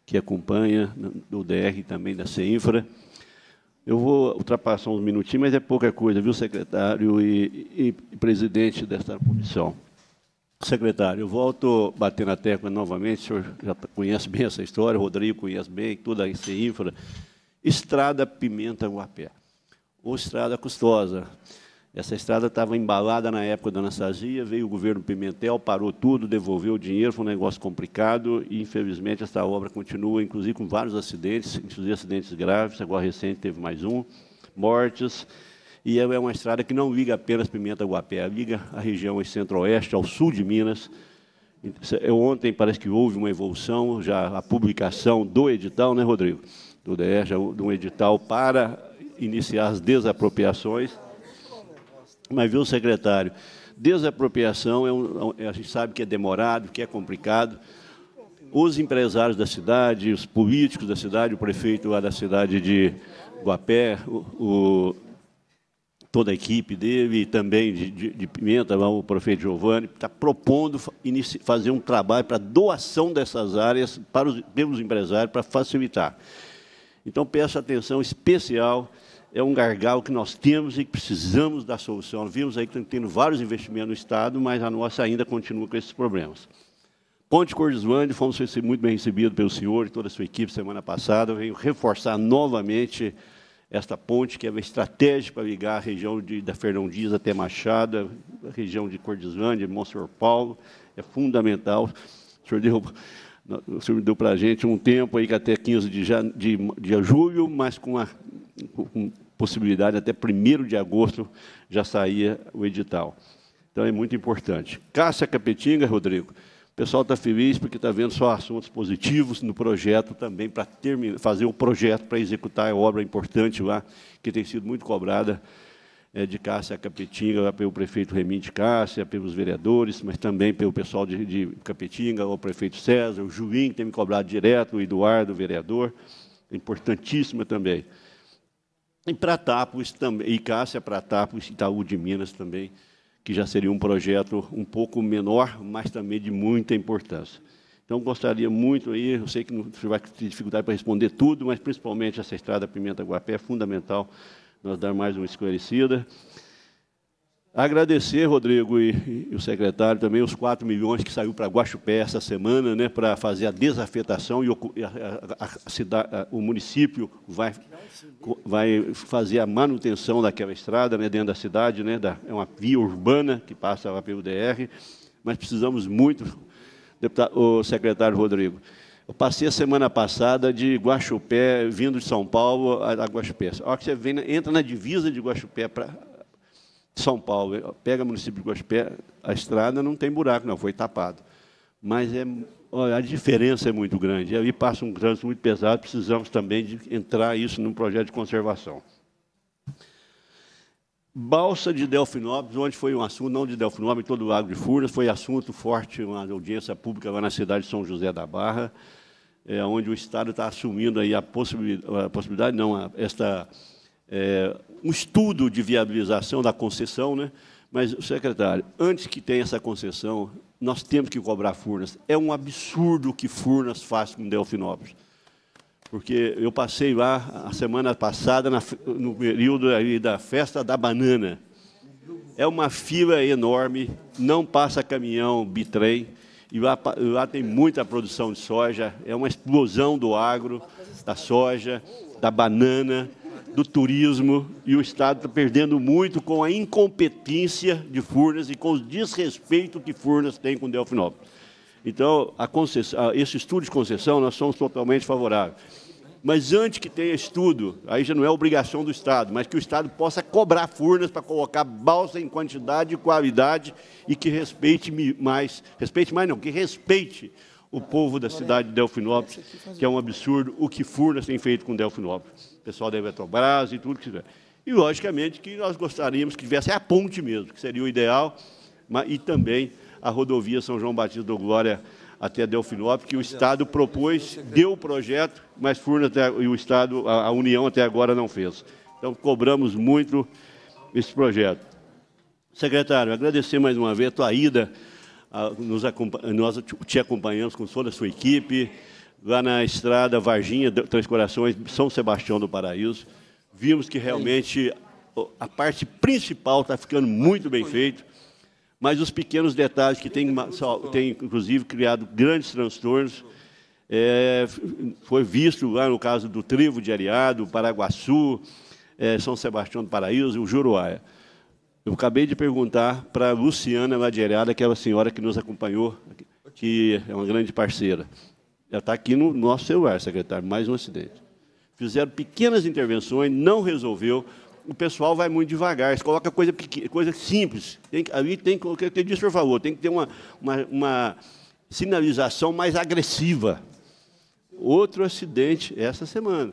que acompanha, né, do DR também da CEINFRA. Eu vou ultrapassar uns minutinhos, mas é pouca coisa, viu, secretário e, e presidente desta comissão. Secretário, eu volto bater na tecla novamente, o senhor já conhece bem essa história, o Rodrigo conhece bem, toda a CEINFRA. Estrada Pimenta Guapé, ou Estrada Custosa. Essa estrada estava embalada na época da Anastasia, veio o governo Pimentel, parou tudo, devolveu o dinheiro, foi um negócio complicado e, infelizmente, essa obra continua, inclusive com vários acidentes, inclusive acidentes graves, agora recente teve mais um, mortes. E é uma estrada que não liga apenas Pimenta Guapé, liga a região centro-oeste ao sul de Minas. Eu, ontem parece que houve uma evolução, já a publicação do edital, né, Rodrigo? Do DE, de um edital para iniciar as desapropriações mas, viu, secretário, desapropriação, é um, é é, a gente sabe que é demorado, que é complicado. Os empresários da cidade, os políticos da cidade, o prefeito lá da cidade de Guapé, o, o toda a equipe dele e também de, de, de Pimenta, o prefeito Giovanni, está propondo fazer um trabalho para doação dessas áreas para os, pelos empresários, para facilitar. Então, peço atenção especial é um gargalo que nós temos e que precisamos da solução. Vimos aí que estão tendo vários investimentos no Estado, mas a nossa ainda continua com esses problemas. Ponte Cordesvande, fomos muito bem recebidos pelo senhor e toda a sua equipe semana passada. Eu venho reforçar novamente esta ponte, que é uma estratégia para ligar a região de, da Fernão Dias até Machado, a região de Cordesvândia, Monsenhor Paulo, é fundamental. O senhor deu, senhor deu para a gente um tempo aí, que até 15 de, de, de julho, mas com a com possibilidade até 1 de agosto já saía o edital. Então é muito importante. Cássia Capetinga, Rodrigo, o pessoal está feliz porque está vendo só assuntos positivos no projeto também para fazer o projeto para executar a é obra importante lá, que tem sido muito cobrada é, de Cássia Capetinga, pelo prefeito Remim de Cássia, pelos vereadores, mas também pelo pessoal de, de Capetinga, o prefeito César, o Juim, que tem me cobrado direto, o Eduardo, o vereador. É importantíssima também. E Pratapos também, e Cássia Pratapos, Itaú de Minas também, que já seria um projeto um pouco menor, mas também de muita importância. Então, gostaria muito aí, eu sei que você vai ter dificuldade para responder tudo, mas principalmente essa estrada Pimenta-Guapé é fundamental nós dar mais uma esclarecida. Agradecer, Rodrigo, e, e, o secretário também, os 4 milhões que saiu para Guaxupé essa semana, né, para fazer a desafetação, e a, a, a o município vai, vai fazer a manutenção daquela estrada né, dentro da cidade, né, da, é uma via urbana que passa lá pelo DR, mas precisamos muito, deputado, o secretário Rodrigo. Eu passei a semana passada de Guaxupé, vindo de São Paulo a, a Guaxupé. A hora que você vem, entra na divisa de Guaxupé para são Paulo, eh, pega o município de Guaspé, a estrada não tem buraco, não, foi tapado. Mas é, olha, a diferença é muito grande. Ali passa um trânsito muito pesado, precisamos também de entrar isso num projeto de conservação. Balsa de Delfinópolis, onde foi um assunto, não de Delfinópolis, todo o Lago de Furnas, foi assunto forte, uma audiência pública lá na cidade de São José da Barra, é, onde o Estado está assumindo aí a possibilidade, a possibilidade não, a, esta é, um estudo de viabilização da concessão, né? mas, secretário, antes que tenha essa concessão, nós temos que cobrar Furnas. É um absurdo que Furnas faz com Delfinópolis. Porque eu passei lá a semana passada, na, no período da festa da banana. É uma fila enorme, não passa caminhão, bitrem, e lá, lá tem muita produção de soja, é uma explosão do agro, da soja, da banana, do turismo e o Estado está perdendo muito com a incompetência de Furnas e com o desrespeito que Furnas tem com Delfinópolis. Então, a a, esse estudo de concessão nós somos totalmente favoráveis. Mas antes que tenha estudo, aí já não é obrigação do Estado, mas que o Estado possa cobrar Furnas para colocar balsa em quantidade e qualidade e que respeite mais, respeite mais não, que respeite o povo da cidade de Delfinópolis, que é um absurdo o que Furnas tem feito com Delfinópolis. O pessoal da Eletrobras e tudo que tiver. E, logicamente, que nós gostaríamos que tivesse a ponte mesmo, que seria o ideal, mas, e também a rodovia São João Batista do Glória até Delfinópolis, que o Estado propôs, deu o projeto, mas Furnas e o Estado, a, a União até agora não fez. Então, cobramos muito esse projeto. Secretário, agradecer mais uma vez a tua ida nos, nós te acompanhamos com toda a sua equipe, lá na estrada Varginha, Três Corações, São Sebastião do Paraíso. Vimos que realmente a parte principal está ficando muito bem feita, mas os pequenos detalhes que têm, tem, inclusive, criado grandes transtornos. É, foi visto lá no caso do Trivo de Ariado, Paraguaçu, é, São Sebastião do Paraíso e o Juruáia. Eu acabei de perguntar para a Luciana Ladierada, que é a senhora que nos acompanhou, que é uma grande parceira. Ela está aqui no nosso celular, secretário, mais um acidente. Fizeram pequenas intervenções, não resolveu. O pessoal vai muito devagar, coloca coisa, pequena, coisa simples. Tem, ali tem, como eu disse, por favor, tem que ter uma, uma, uma sinalização mais agressiva. Outro acidente essa semana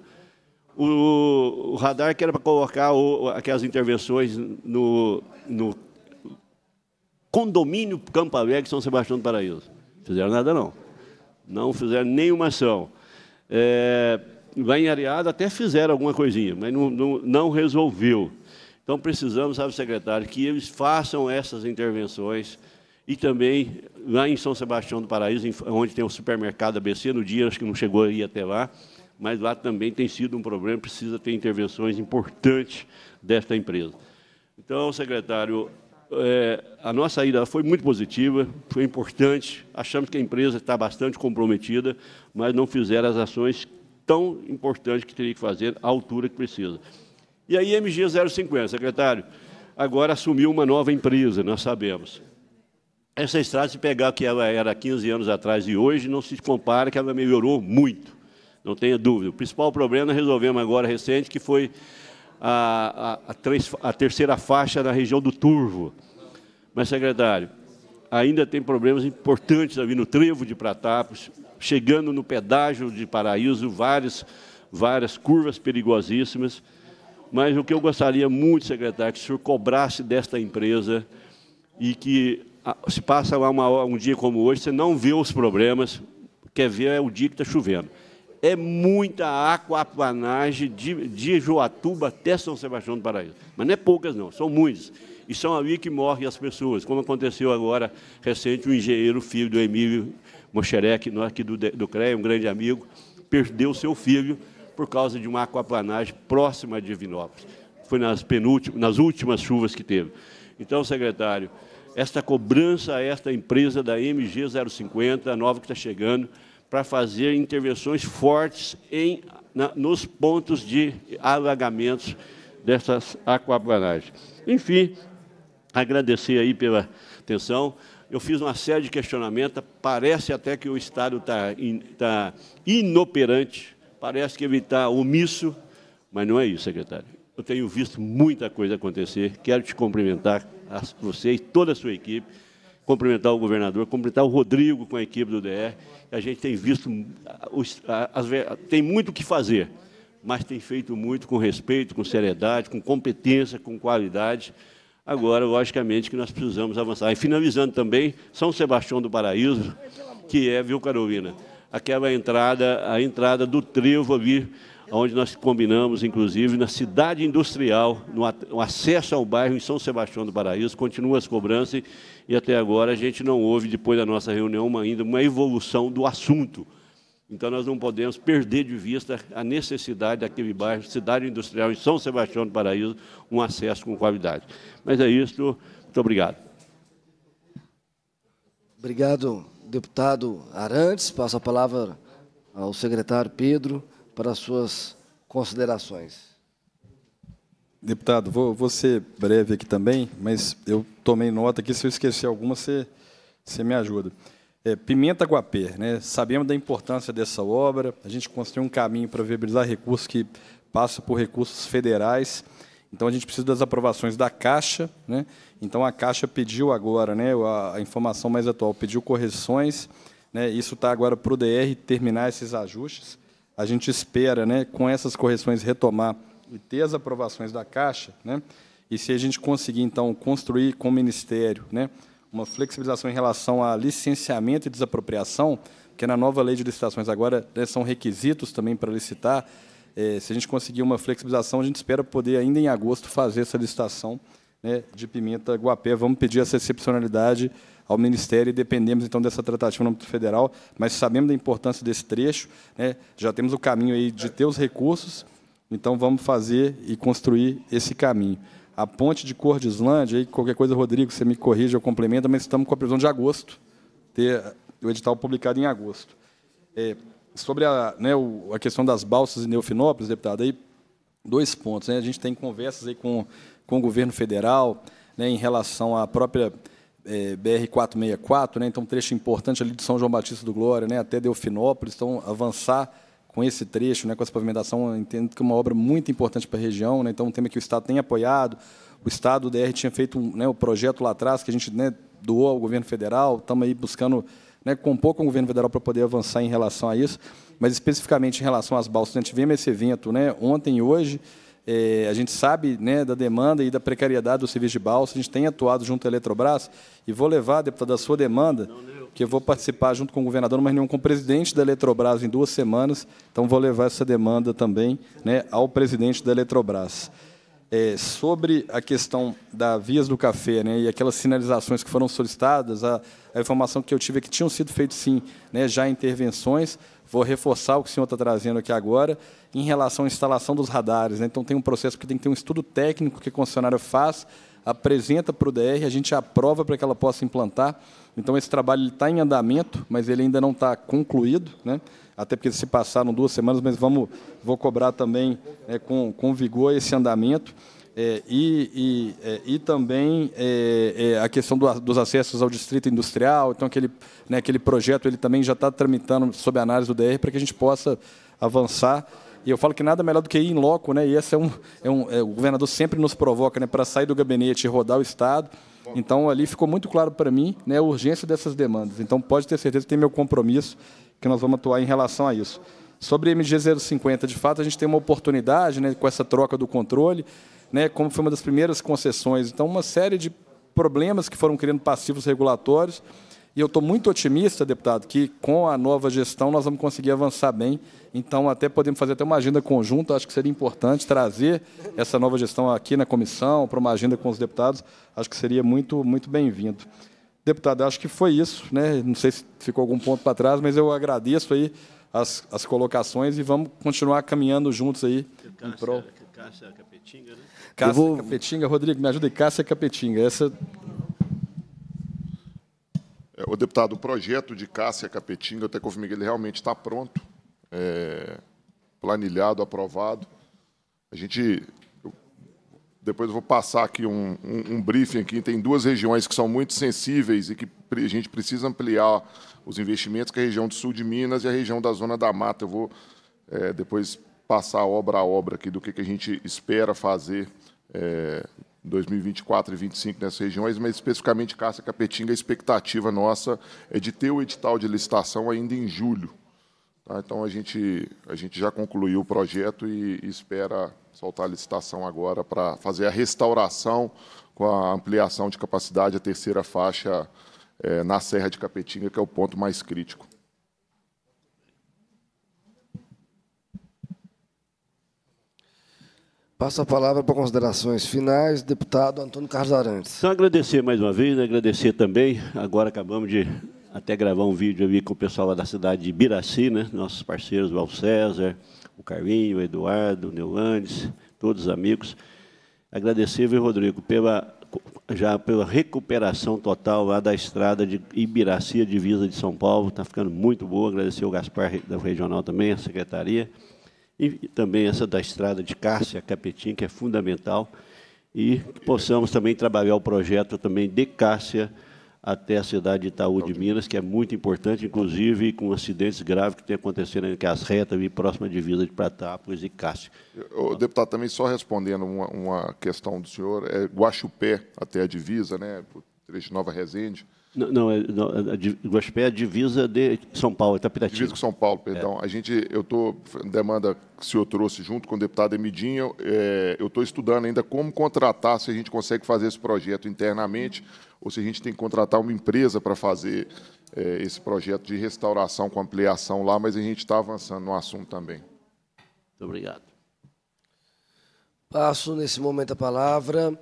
o, o radar que era para colocar o, aquelas intervenções no, no condomínio Campo Alegre, São Sebastião do Paraíso. fizeram nada, não. Não fizeram nenhuma ação. É, lá em Areado até fizeram alguma coisinha, mas não, não, não resolveu. Então precisamos, sabe, secretário, que eles façam essas intervenções e também lá em São Sebastião do Paraíso, onde tem o supermercado ABC, no dia acho que não chegou aí até lá, mas lá também tem sido um problema, precisa ter intervenções importantes desta empresa. Então, secretário, é, a nossa ida foi muito positiva, foi importante, achamos que a empresa está bastante comprometida, mas não fizeram as ações tão importantes que teria que fazer, à altura que precisa. E aí, MG 050, secretário, agora assumiu uma nova empresa, nós sabemos. Essa estrada, se pegar o que ela era 15 anos atrás e hoje, não se compara que ela melhorou muito não tenha dúvida. O principal problema resolvemos agora recente, que foi a, a, a, três, a terceira faixa na região do Turvo. Mas, secretário, ainda tem problemas importantes ali no trevo de Pratapos, chegando no pedágio de Paraíso, várias, várias curvas perigosíssimas. Mas o que eu gostaria muito, secretário, é que o senhor cobrasse desta empresa e que se passa lá uma, um dia como hoje, você não vê os problemas, quer ver é o dia que está chovendo é muita aquapanagem de, de Joatuba até São Sebastião do Paraíso. Mas não é poucas, não, são muitas. E são ali que morrem as pessoas, como aconteceu agora, recente, o um engenheiro, filho do Emílio Mocherec, aqui do, do CREA, um grande amigo, perdeu seu filho por causa de uma aquaplanagem próxima de Vinópolis. Foi nas, penúltimas, nas últimas chuvas que teve. Então, secretário, esta cobrança a esta empresa da MG050, a nova que está chegando, para fazer intervenções fortes em, na, nos pontos de alagamentos dessas aquaplanagens. Enfim, agradecer aí pela atenção. Eu fiz uma série de questionamentos, parece até que o Estado está in, tá inoperante, parece que ele está omisso, mas não é isso, secretário. Eu tenho visto muita coisa acontecer, quero te cumprimentar, você e toda a sua equipe cumprimentar o governador, cumprimentar o Rodrigo com a equipe do DR. A gente tem visto, ah, ah, tem muito o que fazer, mas tem feito muito com respeito, com seriedade, com competência, com qualidade. Agora, logicamente, que nós precisamos avançar. E finalizando também, São Sebastião do Paraíso, que é, viu, Carolina, aquela entrada, a entrada do trevo ali, onde nós combinamos, inclusive, na cidade industrial, no acesso ao bairro em São Sebastião do Paraíso, continua as cobranças e até agora a gente não houve, depois da nossa reunião, uma, ainda uma evolução do assunto. Então, nós não podemos perder de vista a necessidade daquele bairro, cidade industrial em São Sebastião do Paraíso, um acesso com qualidade. Mas é isso. Muito obrigado. Obrigado, deputado Arantes. Passo a palavra ao secretário Pedro para suas considerações. Deputado, vou, vou, ser breve aqui também, mas eu tomei nota aqui, se eu esquecer alguma, você, você me ajuda. É, Pimenta Guapé, né? sabemos da importância dessa obra, a gente construiu um caminho para viabilizar recursos que passam por recursos federais, então a gente precisa das aprovações da Caixa, né? então a Caixa pediu agora, né, a, a informação mais atual, pediu correções, né? isso está agora para o DR terminar esses ajustes, a gente espera, né, com essas correções, retomar e ter as aprovações da Caixa, né? e se a gente conseguir, então, construir com o Ministério né? uma flexibilização em relação a licenciamento e desapropriação, que na nova lei de licitações agora né, são requisitos também para licitar, é, se a gente conseguir uma flexibilização, a gente espera poder, ainda em agosto, fazer essa licitação né, de Pimenta Guapé. Vamos pedir essa excepcionalidade ao Ministério e dependemos, então, dessa tratativa no âmbito federal, mas sabemos da importância desse trecho, né, já temos o caminho aí de ter os recursos então vamos fazer e construir esse caminho. A ponte de Cordislândia, aí qualquer coisa, Rodrigo, você me corrige ou complementa, mas estamos com a previsão de agosto, ter eh, o edital publicado em agosto. É, sobre a, né, o, a questão das balsas em Neofinópolis, deputado, aí dois pontos. Né? A gente tem conversas aí com, com o governo federal né, em relação à própria é, BR-464, né? então um trecho importante ali de São João Batista do Glória né, até Delfinópolis, então avançar com esse trecho, né, com essa pavimentação, entendo que é uma obra muito importante para a região, né, então é um tema que o Estado tem apoiado, o Estado, o DR, tinha feito um, né, o projeto lá atrás, que a gente né, doou ao governo federal, estamos aí buscando né, compor com o governo federal para poder avançar em relação a isso, mas especificamente em relação às balsas, a gente vê esse evento né, ontem e hoje, é, a gente sabe né, da demanda e da precariedade do serviço de balsa, a gente tem atuado junto à Eletrobras, e vou levar, depois a sua demanda, que eu vou participar junto com o governador numa reunião com o presidente da Eletrobras em duas semanas, então vou levar essa demanda também né, ao presidente da Eletrobras. É, sobre a questão da vias do café né, e aquelas sinalizações que foram solicitadas, a, a informação que eu tive é que tinham sido feitas, sim, né, já intervenções, vou reforçar o que o senhor está trazendo aqui agora, em relação à instalação dos radares. Né? Então, tem um processo que tem que ter um estudo técnico que o concessionário faz, apresenta para o DR, a gente aprova para que ela possa implantar. Então, esse trabalho está em andamento, mas ele ainda não está concluído, né? até porque se passaram duas semanas, mas vamos, vou cobrar também é, com, com vigor esse andamento. É, e, e, é, e também é, é a questão do, dos acessos ao distrito industrial. Então, aquele, né, aquele projeto ele também já está tramitando sob análise do DR para que a gente possa avançar e eu falo que nada melhor do que ir em loco, né? E esse é um, é um é, o governador sempre nos provoca, né? Para sair do gabinete e rodar o estado. Então ali ficou muito claro para mim, né? A urgência dessas demandas. Então pode ter certeza que tem meu compromisso que nós vamos atuar em relação a isso. Sobre MG 050, de fato a gente tem uma oportunidade, né? Com essa troca do controle, né? Como foi uma das primeiras concessões, então uma série de problemas que foram criando passivos regulatórios e eu estou muito otimista, deputado, que com a nova gestão nós vamos conseguir avançar bem. Então, até podemos fazer até uma agenda conjunta. Acho que seria importante trazer essa nova gestão aqui na comissão, para uma agenda com os deputados. Acho que seria muito, muito bem-vindo. Deputado, acho que foi isso. Né? Não sei se ficou algum ponto para trás, mas eu agradeço aí as, as colocações e vamos continuar caminhando juntos aí. Cássia, Cássia Capetinga, né? Cássia vou... Capetinga, Rodrigo, me ajuda aí. Cássia Capetinga. Essa é, o deputado, o projeto de Cássia Capetinga, até confirmei que ele realmente está pronto, é, planilhado, aprovado. A gente, eu, depois eu vou passar aqui um, um, um, briefing aqui, tem duas regiões que são muito sensíveis e que a gente precisa ampliar os investimentos, que é a região do sul de Minas e a região da Zona da Mata. Eu vou é, depois passar obra a obra aqui do que, que a gente espera fazer é, 2024 e 2025 nessas regiões, mas especificamente Cássia Capetinga, a expectativa nossa é de ter o edital de licitação ainda em julho. Tá? Então, a gente, a gente já concluiu o projeto e, e espera soltar a licitação agora para fazer a restauração com a ampliação de capacidade, a terceira faixa é, na Serra de Capetinga, que é o ponto mais crítico. Passo a palavra para considerações finais, deputado Antônio Carlos Arantes. Só agradecer mais uma vez, né? agradecer também. Agora acabamos de até gravar um vídeo ali com o pessoal lá da cidade de Biraci, né? nossos parceiros, o César, o Carlinho, o Eduardo, o Neuandes, todos os amigos. Agradecer, viu, Rodrigo, pela, já pela recuperação total lá da estrada de Ibiraci, a divisa de São Paulo. Está ficando muito boa. Agradecer o Gaspar da Regional também, a secretaria e também essa da estrada de Cássia Capetim, que é fundamental, e que possamos também trabalhar o projeto também de Cássia até a cidade de Itaú de Minas, que é muito importante, inclusive com acidentes graves que têm acontecido entre as retas e próxima divisa de Pratápolis e Cássio. O deputado, também só respondendo uma, uma, questão do senhor, é Guaxupé até a divisa, né, trecho Nova Resende, não, não, a é, é, é Guaxupé é a divisa de São Paulo, Itapiratinga. Divisa com São Paulo, perdão. É. A gente, eu estou, demanda que o senhor trouxe junto com o deputado Emidinho, é, eu estou estudando ainda como contratar, se a gente consegue fazer esse projeto internamente, ou se a gente tem que contratar uma empresa para fazer é, esse projeto de restauração com ampliação lá, mas a gente está avançando no assunto também. Muito obrigado. Passo, nesse momento, a palavra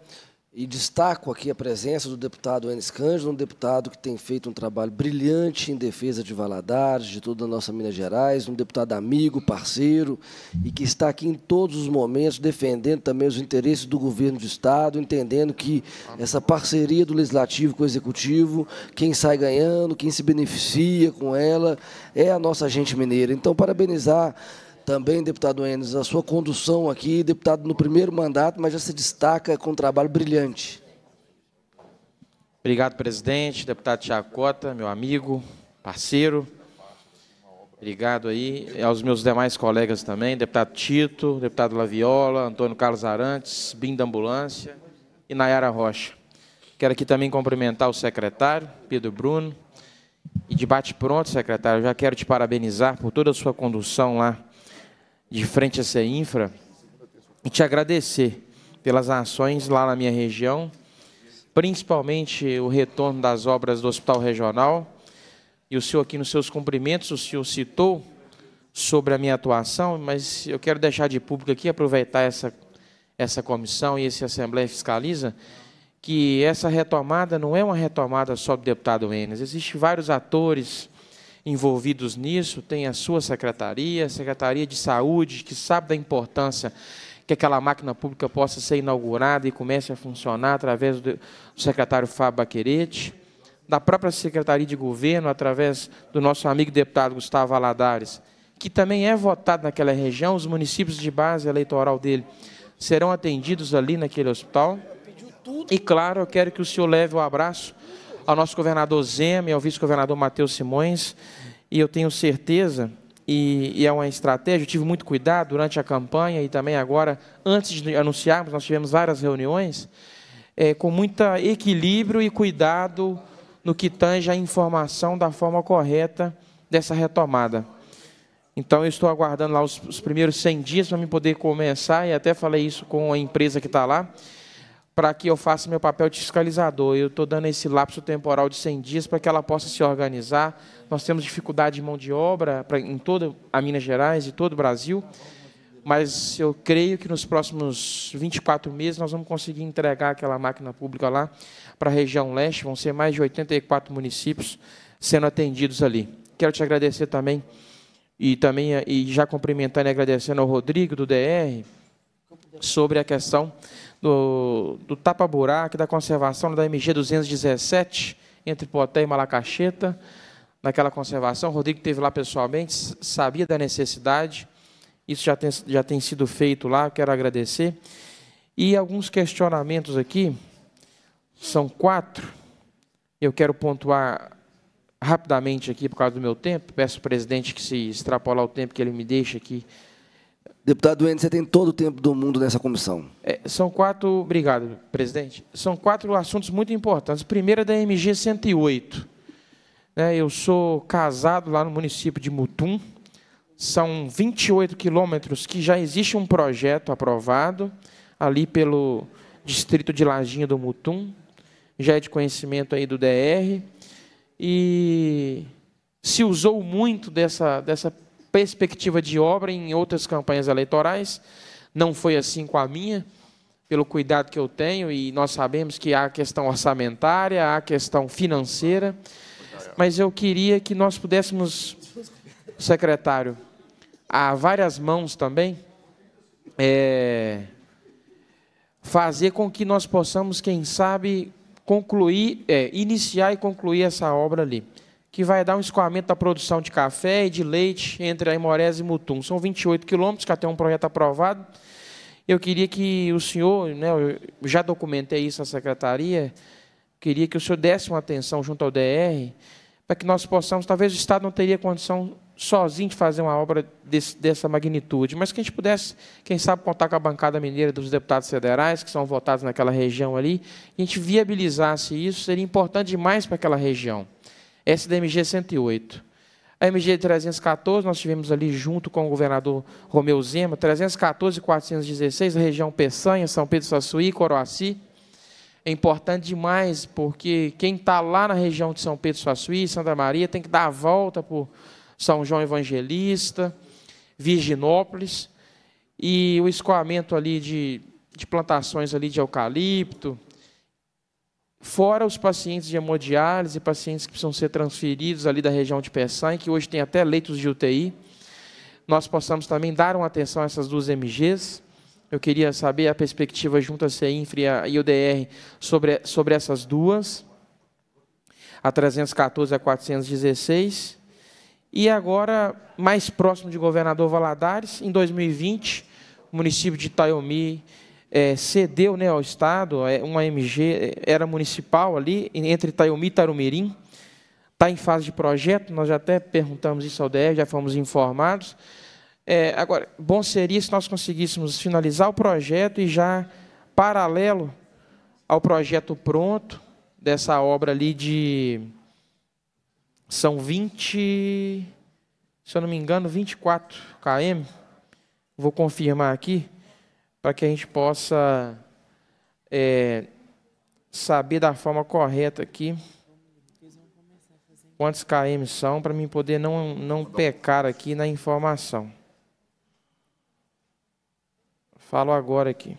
e destaco aqui a presença do deputado Enes Cândido, um deputado que tem feito um trabalho brilhante em defesa de Valadares, de toda a nossa Minas Gerais, um deputado amigo, parceiro, e que está aqui em todos os momentos defendendo também os interesses do governo do Estado, entendendo que essa parceria do Legislativo com o Executivo, quem sai ganhando, quem se beneficia com ela, é a nossa gente mineira. Então, parabenizar também, deputado Enes, a sua condução aqui, deputado no primeiro mandato, mas já se destaca com um trabalho brilhante. Obrigado, presidente, deputado Tiago Cota, meu amigo, parceiro. Obrigado aí aos meus demais colegas também, deputado Tito, deputado Laviola, Antônio Carlos Arantes, Bim da Ambulância e Nayara Rocha. Quero aqui também cumprimentar o secretário, Pedro Bruno, e de bate pronto, secretário, já quero te parabenizar por toda a sua condução lá de frente a essa infra e te agradecer pelas ações lá na minha região, principalmente o retorno das obras do Hospital Regional. E o senhor aqui nos seus cumprimentos, o senhor citou sobre a minha atuação, mas eu quero deixar de público aqui, aproveitar essa, essa comissão e essa Assembleia Fiscaliza, que essa retomada não é uma retomada só do deputado Enes. Existem vários atores, envolvidos nisso, tem a sua secretaria, a Secretaria de Saúde, que sabe da importância que aquela máquina pública possa ser inaugurada e comece a funcionar através do secretário Fábio Baquerete, da própria Secretaria de Governo, através do nosso amigo deputado Gustavo Aladares, que também é votado naquela região, os municípios de base eleitoral dele serão atendidos ali naquele hospital. E, claro, eu quero que o senhor leve o abraço ao nosso governador Zema e ao vice-governador Matheus Simões, e eu tenho certeza, e, e, é uma estratégia, eu tive muito cuidado durante a campanha e também agora, antes de anunciarmos, nós tivemos várias reuniões, é, com muito equilíbrio e cuidado no que tange a informação da forma correta dessa retomada. Então, eu estou aguardando lá os, os primeiros 100 dias para me poder começar, e até falei isso com a empresa que está lá, para que eu faça meu papel de fiscalizador. Eu estou dando esse lapso temporal de 100 dias para que ela possa se organizar. Nós temos dificuldade de mão de obra pra, em toda a Minas Gerais e todo o Brasil, mas eu creio que nos próximos 24 meses nós vamos conseguir entregar aquela máquina pública lá para a região leste. Vão ser mais de 84 municípios sendo atendidos ali. Quero te agradecer também e também e já cumprimentando e agradecendo ao Rodrigo do DR sobre a questão do, do tapa-buraco, da conservação da MG 217, entre Poté e Malacacheta, naquela conservação. O Rodrigo teve lá pessoalmente, sabia da necessidade. Isso já tem, já tem sido feito lá, quero agradecer. E alguns questionamentos aqui, são quatro. Eu quero pontuar rapidamente aqui, por causa do meu tempo. Peço ao presidente que, se extrapolar o tempo que ele me deixa aqui, Deputado Enes, você tem todo o tempo do mundo nessa comissão. É, são quatro, obrigado, presidente. São quatro assuntos muito importantes. O primeiro é da MG 108. É, eu sou casado lá no município de Mutum. São 28 quilômetros que já existe um projeto aprovado ali pelo distrito de Lajinha do Mutum. Já é de conhecimento aí do DR. E se usou muito dessa, dessa perspectiva de obra em outras campanhas eleitorais. Não foi assim com a minha, pelo cuidado que eu tenho, e nós sabemos que há a questão orçamentária, há a questão financeira. Mas eu queria que nós pudéssemos, secretário, a várias mãos também, é, fazer com que nós possamos, quem sabe, concluir, é, iniciar e concluir essa obra ali que vai dar um escoamento da produção de café e de leite entre Aimorés e Mutum. São 28 quilômetros, que até um projeto aprovado. Eu queria que o senhor, né, eu já documentei isso à secretaria, queria que o senhor desse uma atenção junto ao DR, para que nós possamos, talvez o Estado não teria condição sozinho de fazer uma obra desse, dessa magnitude, mas que a gente pudesse, quem sabe, contar com a bancada mineira dos deputados federais, que são votados naquela região ali, e a gente viabilizasse isso, seria importante demais para aquela região. Essa da MG 108. A MG 314, nós tivemos ali junto com o governador Romeu Zema, 314 e 416, da região Peçanha, São Pedro e Coroaci. É importante demais, porque quem está lá na região de São Pedro e Santa Maria, tem que dar a volta por São João Evangelista, Virginópolis, e o escoamento ali de, de plantações ali de eucalipto, Fora os pacientes de hemodiálise, pacientes que precisam ser transferidos ali da região de Peçanha, que hoje tem até leitos de UTI. Nós possamos também dar uma atenção a essas duas MGs. Eu queria saber a perspectiva junto à CEINFRE e o D.R. sobre, sobre essas duas, a 314 e a 416. E agora, mais próximo de Governador Valadares, em 2020, o município de Taiomi é, cedeu né, ao Estado, é, uma MG é, era municipal ali, entre Itaiomi e Tarumirim, está em fase de projeto, nós já até perguntamos isso ao DR, já fomos informados. É, agora, bom seria se nós conseguíssemos finalizar o projeto e já, paralelo ao projeto pronto, dessa obra ali de... São 20, se eu não me engano, 24 km, vou confirmar aqui, para que a gente possa é, saber da forma correta aqui quantos KM são, para mim poder não, não pecar aqui na informação. Falo agora aqui.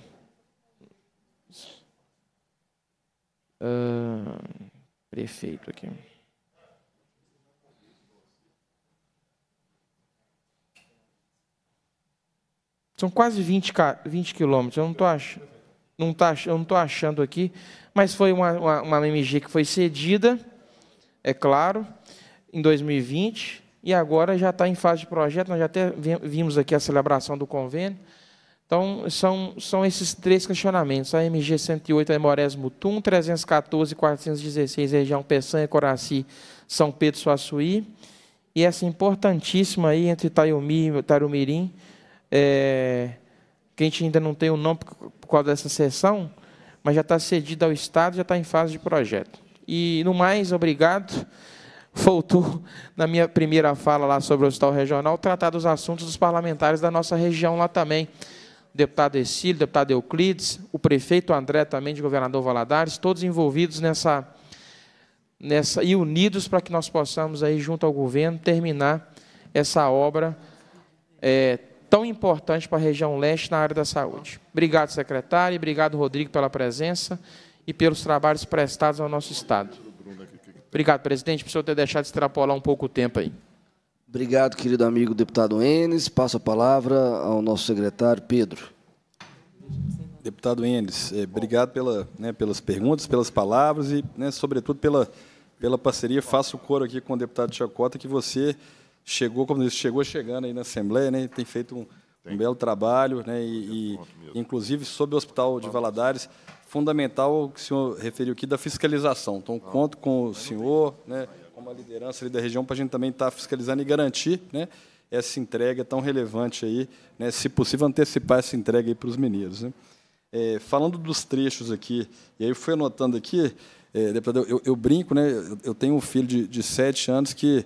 Uh, prefeito aqui. São quase 20, 20 quilômetros. Eu não estou ach, tá, achando aqui, mas foi uma, uma, uma que foi cedida, é claro, em 2020, e agora já está em fase de projeto. Nós já até vimos aqui a celebração do convênio. Então, são, são esses três questionamentos. A MG 108 é Morés Mutum, 314 e 416, região Peçanha, Coraci, São Pedro, Suaçuí. E essa importantíssima aí entre Itaiumi e Tarumirim, é, que a gente ainda não tem o nome por, por causa dessa sessão, mas já está cedido ao Estado, já está em fase de projeto. E, no mais, obrigado. Faltou, na minha primeira fala lá sobre o Hospital Regional, tratar dos assuntos dos parlamentares da nossa região lá também. O deputado Exílio, deputado Euclides, o prefeito André também, de governador Valadares, todos envolvidos nessa, nessa e unidos para que nós possamos, aí, junto ao governo, terminar essa obra é, tão importante para a região leste na área da saúde. Obrigado, secretário, obrigado, Rodrigo, pela presença e pelos trabalhos prestados ao nosso Estado. Obrigado, presidente, por o senhor ter deixado de extrapolar um pouco o tempo aí. Obrigado, querido amigo deputado Enes. Passo a palavra ao nosso secretário Pedro. Deputado Enes, eh, obrigado pela, né, pelas perguntas, pelas palavras e, né, sobretudo, pela, pela parceria. Faço coro aqui com o deputado Chacota, que você chegou, como disse, chegou chegando aí na Assembleia, né? Tem feito um, tem. um belo trabalho, né? E, e inclusive sobre o Hospital de Valadares, fundamental o que o senhor referiu aqui da fiscalização. Então não, conto com o senhor, né? Como a liderança ali da região para a gente também estar tá fiscalizando e garantir, né? Essa entrega tão relevante aí, né? Se possível antecipar essa entrega aí para os mineiros, né? É, falando dos trechos aqui, e aí eu fui anotando aqui, é, eu, eu, brinco, né? Eu tenho um filho de, de sete anos que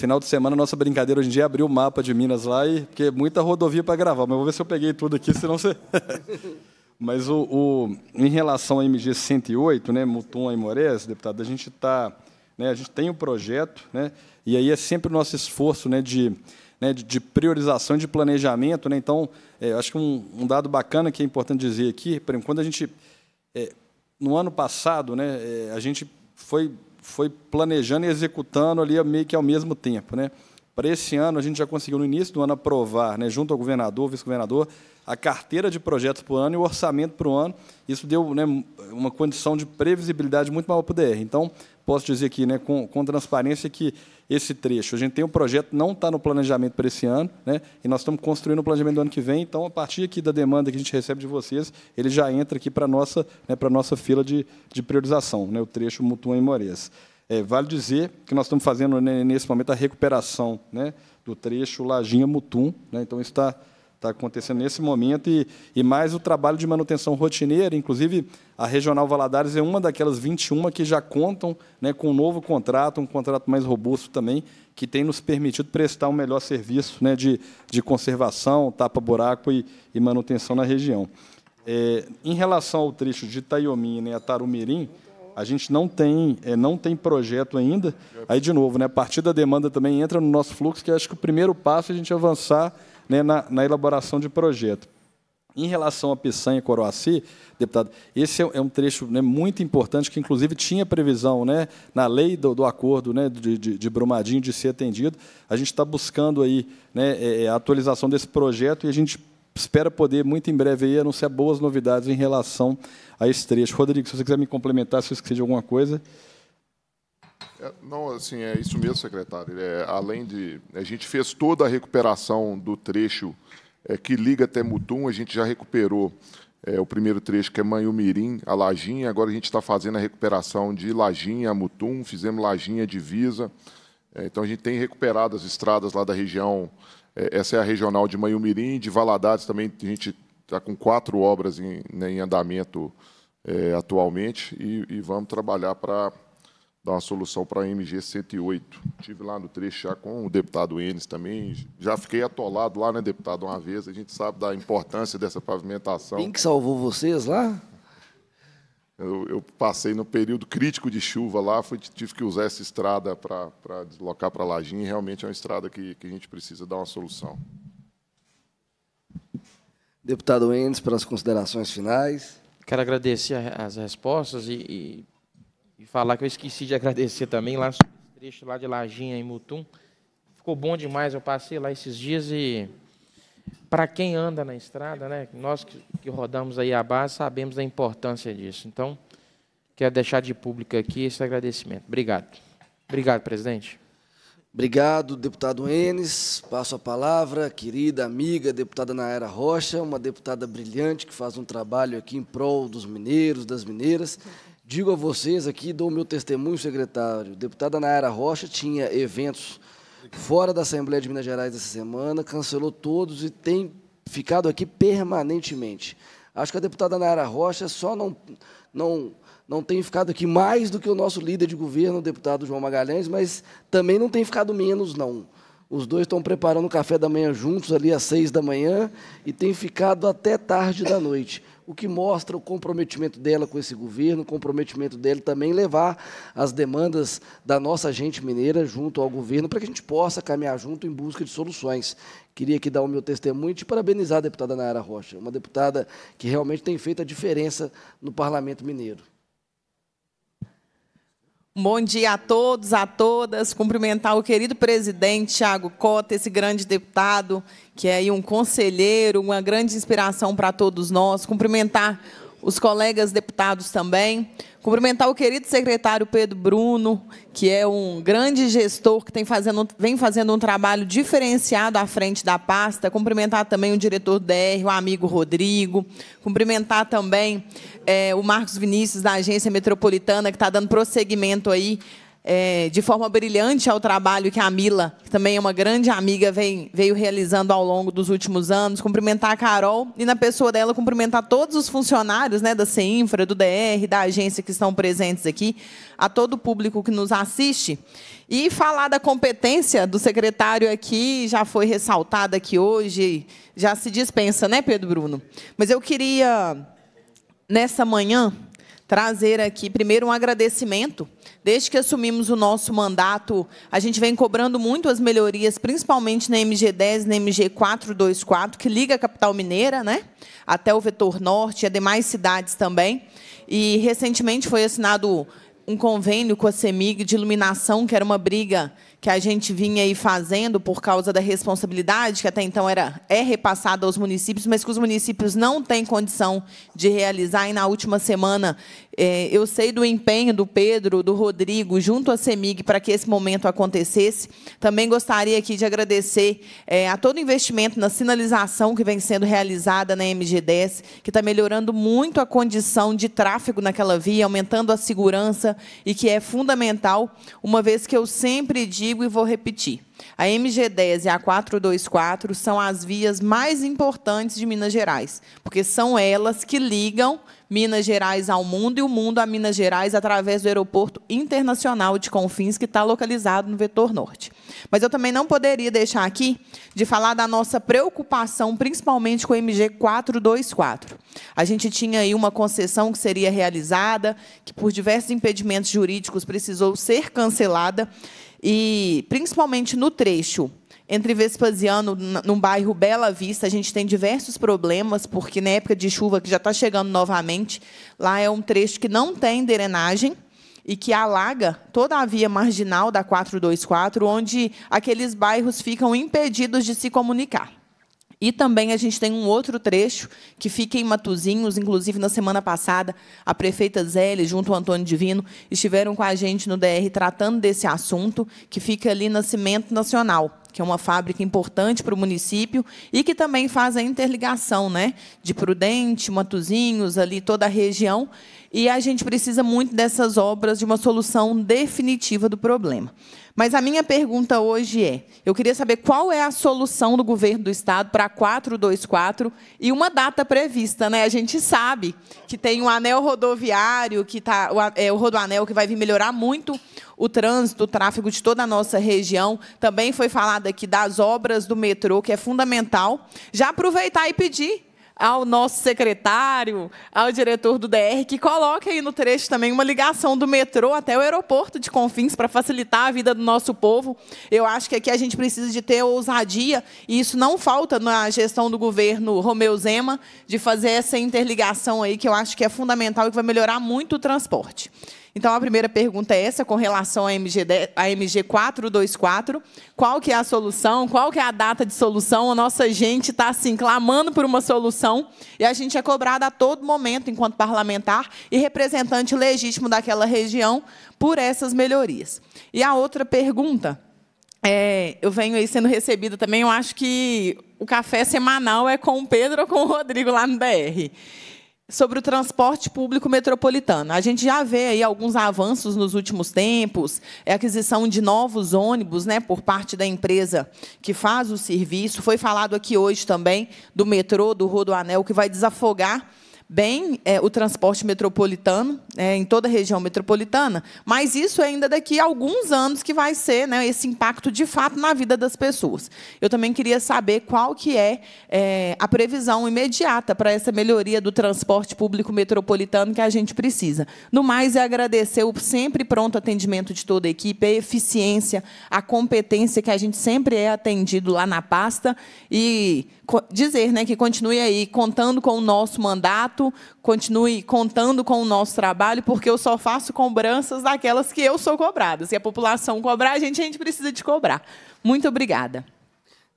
Final de semana, nossa brincadeira hoje em dia é abrir o mapa de Minas lá, e, porque é muita rodovia para gravar, mas vou ver se eu peguei tudo aqui, senão você. mas o, o, em relação à MG 108, né, Mutum e Moraes, deputado, a gente está. Né, a gente tem o um projeto, né, e aí é sempre o nosso esforço né, de, né, de, priorização e de planejamento. Né, então, é, acho que um, um, dado bacana que é importante dizer aqui, por exemplo, quando a gente. É, no ano passado, né, é, a gente foi foi planejando e executando ali meio que ao mesmo tempo. Né? Para esse ano, a gente já conseguiu, no início do ano, aprovar, né, junto ao governador, vice-governador, a carteira de projetos por ano e o orçamento para o ano. Isso deu né, uma condição de previsibilidade muito maior para o DR. Então, posso dizer aqui né, com, com transparência que esse trecho, a gente tem um projeto, não está no planejamento para esse ano, né, e nós estamos construindo o planejamento do ano que vem. Então, a partir aqui da demanda que a gente recebe de vocês, ele já entra aqui para a nossa, né, nossa fila de, de priorização, né, o trecho Mutum e Mores. É, vale dizer que nós estamos fazendo, né, nesse momento, a recuperação né, do trecho Lajinha-Mutum. Né, então, está está acontecendo nesse momento, e, e mais o trabalho de manutenção rotineira, inclusive a Regional Valadares é uma daquelas 21 que já contam né, com um novo contrato, um contrato mais robusto também, que tem nos permitido prestar um melhor serviço né, de, de conservação, tapa-buraco e, e, manutenção na região. É, em relação ao trecho de Itaiomim e a Tarumirim, a gente não tem, é, não tem projeto ainda. Aí, de novo, né, a partir da demanda também entra no nosso fluxo, que acho que o primeiro passo é a gente avançar né, na, na, elaboração de projeto. Em relação a Peçanha e Coroaci, deputado, esse é, é um trecho né, muito importante, que inclusive tinha previsão né, na lei do, do acordo né, de, de, de, Brumadinho de ser atendido. A gente está buscando aí, né, é, é, a atualização desse projeto e a gente espera poder, muito em breve, aí, anunciar boas novidades em relação a esse trecho. Rodrigo, se você quiser me complementar, se eu esqueci de alguma coisa. É, não, assim, é isso mesmo, secretário. É, além de. A gente fez toda a recuperação do trecho é, que liga até Mutum, a gente já recuperou é, o primeiro trecho, que é Manhumirim, a Lajinha. Agora a gente está fazendo a recuperação de Lajinha a Mutum, fizemos Lajinha Divisa. É, então a gente tem recuperado as estradas lá da região. É, essa é a regional de Manhumirim, de Valadares também. A gente está com quatro obras em, né, em andamento é, atualmente e, e vamos trabalhar para dar uma solução para a MG 108. Tive lá no trecho já com o deputado Enes também. Já fiquei atolado lá, né, deputado, uma vez. A gente sabe da importância dessa pavimentação. Quem que salvou vocês lá? Eu, eu passei no período crítico de chuva lá, fui, tive que usar essa estrada para deslocar para Lajinha. Realmente é uma estrada que, que a gente precisa dar uma solução. Deputado Enes, para as considerações finais. Quero agradecer as respostas e, e e falar que eu esqueci de agradecer também lá sobre trecho lá de Laginha em Mutum. Ficou bom demais, eu passei lá esses dias e para quem anda na estrada, né, nós que, que rodamos aí a base sabemos da importância disso. Então, quero deixar de público aqui esse agradecimento. Obrigado. Obrigado, presidente. Obrigado, deputado Enes. Passo a palavra, querida amiga, deputada Naira Rocha, uma deputada brilhante que faz um trabalho aqui em prol dos mineiros, das mineiras. Digo a vocês aqui, dou o meu testemunho, secretário. Deputada Nayara Rocha tinha eventos fora da Assembleia de Minas Gerais essa semana, cancelou todos e tem ficado aqui permanentemente. Acho que a deputada Nayara Rocha só não, não, não tem ficado aqui mais do que o nosso líder de governo, o deputado João Magalhães, mas também não tem ficado menos, não. Os dois estão preparando o café da manhã juntos ali às seis da manhã e tem ficado até tarde da noite o que mostra o comprometimento dela com esse governo, o comprometimento dela também levar as demandas da nossa gente mineira junto ao governo, para que a gente possa caminhar junto em busca de soluções. Queria aqui dar o meu testemunho e te parabenizar a deputada Nayara Rocha, uma deputada que realmente tem feito a diferença no parlamento mineiro. Bom dia a todos, a todas. Cumprimentar o querido presidente Tiago Cota, esse grande deputado, que é um conselheiro, uma grande inspiração para todos nós. Cumprimentar os colegas deputados também. Cumprimentar o querido secretário Pedro Bruno, que é um grande gestor que tem fazendo, vem fazendo um trabalho diferenciado à frente da pasta. Cumprimentar também o diretor DR, o amigo Rodrigo. Cumprimentar também é, o Marcos Vinícius, da Agência Metropolitana, que está dando prosseguimento aí é, de forma brilhante ao trabalho que a Mila, que também é uma grande amiga, vem, veio realizando ao longo dos últimos anos. Cumprimentar a Carol e, na pessoa dela, cumprimentar todos os funcionários né, da CEINFRA, do DR, da agência que estão presentes aqui, a todo o público que nos assiste. E falar da competência do secretário aqui, já foi ressaltada aqui hoje, já se dispensa, né, Pedro Bruno? Mas eu queria, nessa manhã, trazer aqui, primeiro, um agradecimento. Desde que assumimos o nosso mandato, a gente vem cobrando muito as melhorias, principalmente na MG10, na MG424, que liga a capital mineira né, até o vetor norte e as demais cidades também. E, recentemente, foi assinado um convênio com a CEMIG de iluminação, que era uma briga que a gente vinha aí fazendo por causa da responsabilidade que até então era é repassada aos municípios, mas que os municípios não têm condição de realizar. E na última semana é, eu sei do empenho do Pedro, do Rodrigo, junto à CEMIG, para que esse momento acontecesse. Também gostaria aqui de agradecer é, a todo o investimento na sinalização que vem sendo realizada na MG10, que está melhorando muito a condição de tráfego naquela via, aumentando a segurança e que é fundamental, uma vez que eu sempre digo e vou repetir. A MG10 e a 424 são as vias mais importantes de Minas Gerais, porque são elas que ligam Minas Gerais ao mundo e o mundo a Minas Gerais através do Aeroporto Internacional de Confins, que está localizado no vetor norte. Mas eu também não poderia deixar aqui de falar da nossa preocupação, principalmente com o MG 424. A gente tinha aí uma concessão que seria realizada, que por diversos impedimentos jurídicos precisou ser cancelada. E, principalmente no trecho entre Vespasiano, no bairro Bela Vista, a gente tem diversos problemas, porque na época de chuva, que já está chegando novamente, lá é um trecho que não tem drenagem e que alaga toda a via marginal da 424, onde aqueles bairros ficam impedidos de se comunicar. E também a gente tem um outro trecho que fica em Matuzinhos, inclusive na semana passada, a prefeita Zélia, junto ao Antônio Divino, estiveram com a gente no DR tratando desse assunto, que fica ali na Cimento Nacional que é uma fábrica importante para o município e que também faz a interligação né, de Prudente, Matuzinhos, ali toda a região. E a gente precisa muito dessas obras, de uma solução definitiva do problema. Mas a minha pergunta hoje é: eu queria saber qual é a solução do governo do estado para 424 e uma data prevista, né? A gente sabe que tem um anel rodoviário, que tá, é, o rodoanel que vai vir melhorar muito o trânsito, o tráfego de toda a nossa região. Também foi falado aqui das obras do metrô, que é fundamental. Já aproveitar e pedir ao nosso secretário, ao diretor do DR, que coloque aí no trecho também uma ligação do metrô até o aeroporto de Confins para facilitar a vida do nosso povo. Eu acho que aqui a gente precisa de ter ousadia, e isso não falta na gestão do governo Romeu Zema, de fazer essa interligação aí, que eu acho que é fundamental e que vai melhorar muito o transporte. Então, a primeira pergunta é essa, com relação à MG, MG 424. Qual que é a solução? Qual que é a data de solução? A nossa gente está, assim, clamando por uma solução e a gente é cobrado a todo momento, enquanto parlamentar e representante legítimo daquela região, por essas melhorias. E a outra pergunta... É, eu venho aí sendo recebida também, eu acho que o café semanal é com o Pedro ou com o Rodrigo lá no BR sobre o transporte público metropolitano. A gente já vê aí alguns avanços nos últimos tempos, é a aquisição de novos ônibus, né, por parte da empresa que faz o serviço. Foi falado aqui hoje também do metrô do Rodoanel que vai desafogar bem é, o transporte metropolitano é, em toda a região metropolitana, mas isso é ainda daqui a alguns anos que vai ser né, esse impacto de fato na vida das pessoas. Eu também queria saber qual que é, é a previsão imediata para essa melhoria do transporte público metropolitano que a gente precisa. No mais, é agradecer o sempre pronto atendimento de toda a equipe, a eficiência, a competência que a gente sempre é atendido lá na pasta e dizer né, que continue aí contando com o nosso mandato, continue contando com o nosso trabalho, porque eu só faço cobranças daquelas que eu sou cobrada. Se a população cobrar, a gente, a gente precisa de cobrar. Muito obrigada.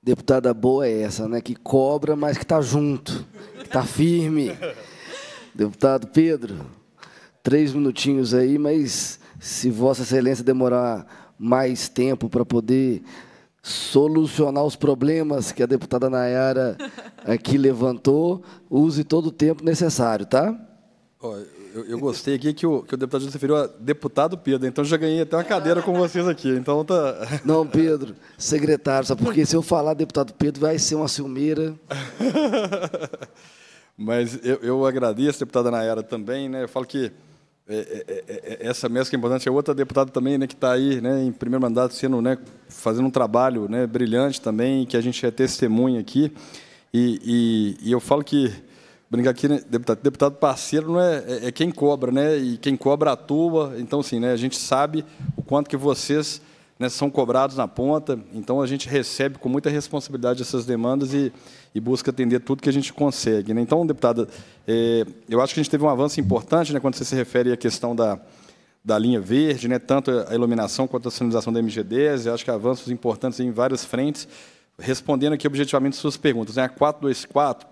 Deputada boa é essa, né? Que cobra, mas que está junto, que está firme. Deputado Pedro, três minutinhos aí, mas se Vossa Excelência demorar mais tempo para poder solucionar os problemas que a deputada Nayara aqui levantou. Use todo o tempo necessário, tá? Oh, eu, eu, gostei aqui que o, que o deputado se referiu a deputado Pedro, então já ganhei até uma cadeira com vocês aqui. Então tá. Não, Pedro, secretário, porque se eu falar deputado Pedro vai ser uma ciumeira. Mas eu, eu agradeço, deputada Nayara, também, né? Eu falo que é é, é, é, é, essa mescla é importante. É outra deputada também, né, que está aí, né, em primeiro mandato, sendo, né, fazendo um trabalho, né, brilhante também, que a gente é testemunha aqui. E, e, e eu falo que brincar aqui, né, deputado, deputado parceiro não é, é, é quem cobra, né, e quem cobra atua. Então, assim, né, a gente sabe o quanto que vocês né, são cobrados na ponta, então a gente recebe com muita responsabilidade essas demandas e, e busca atender tudo que a gente consegue. Né? Então, deputada, é, eu acho que a gente teve um avanço importante né, quando você se refere à questão da, da linha verde, né, tanto a iluminação quanto a sinalização da MG10, eu acho que avanços importantes em várias frentes. Respondendo aqui objetivamente suas perguntas, né, a 424,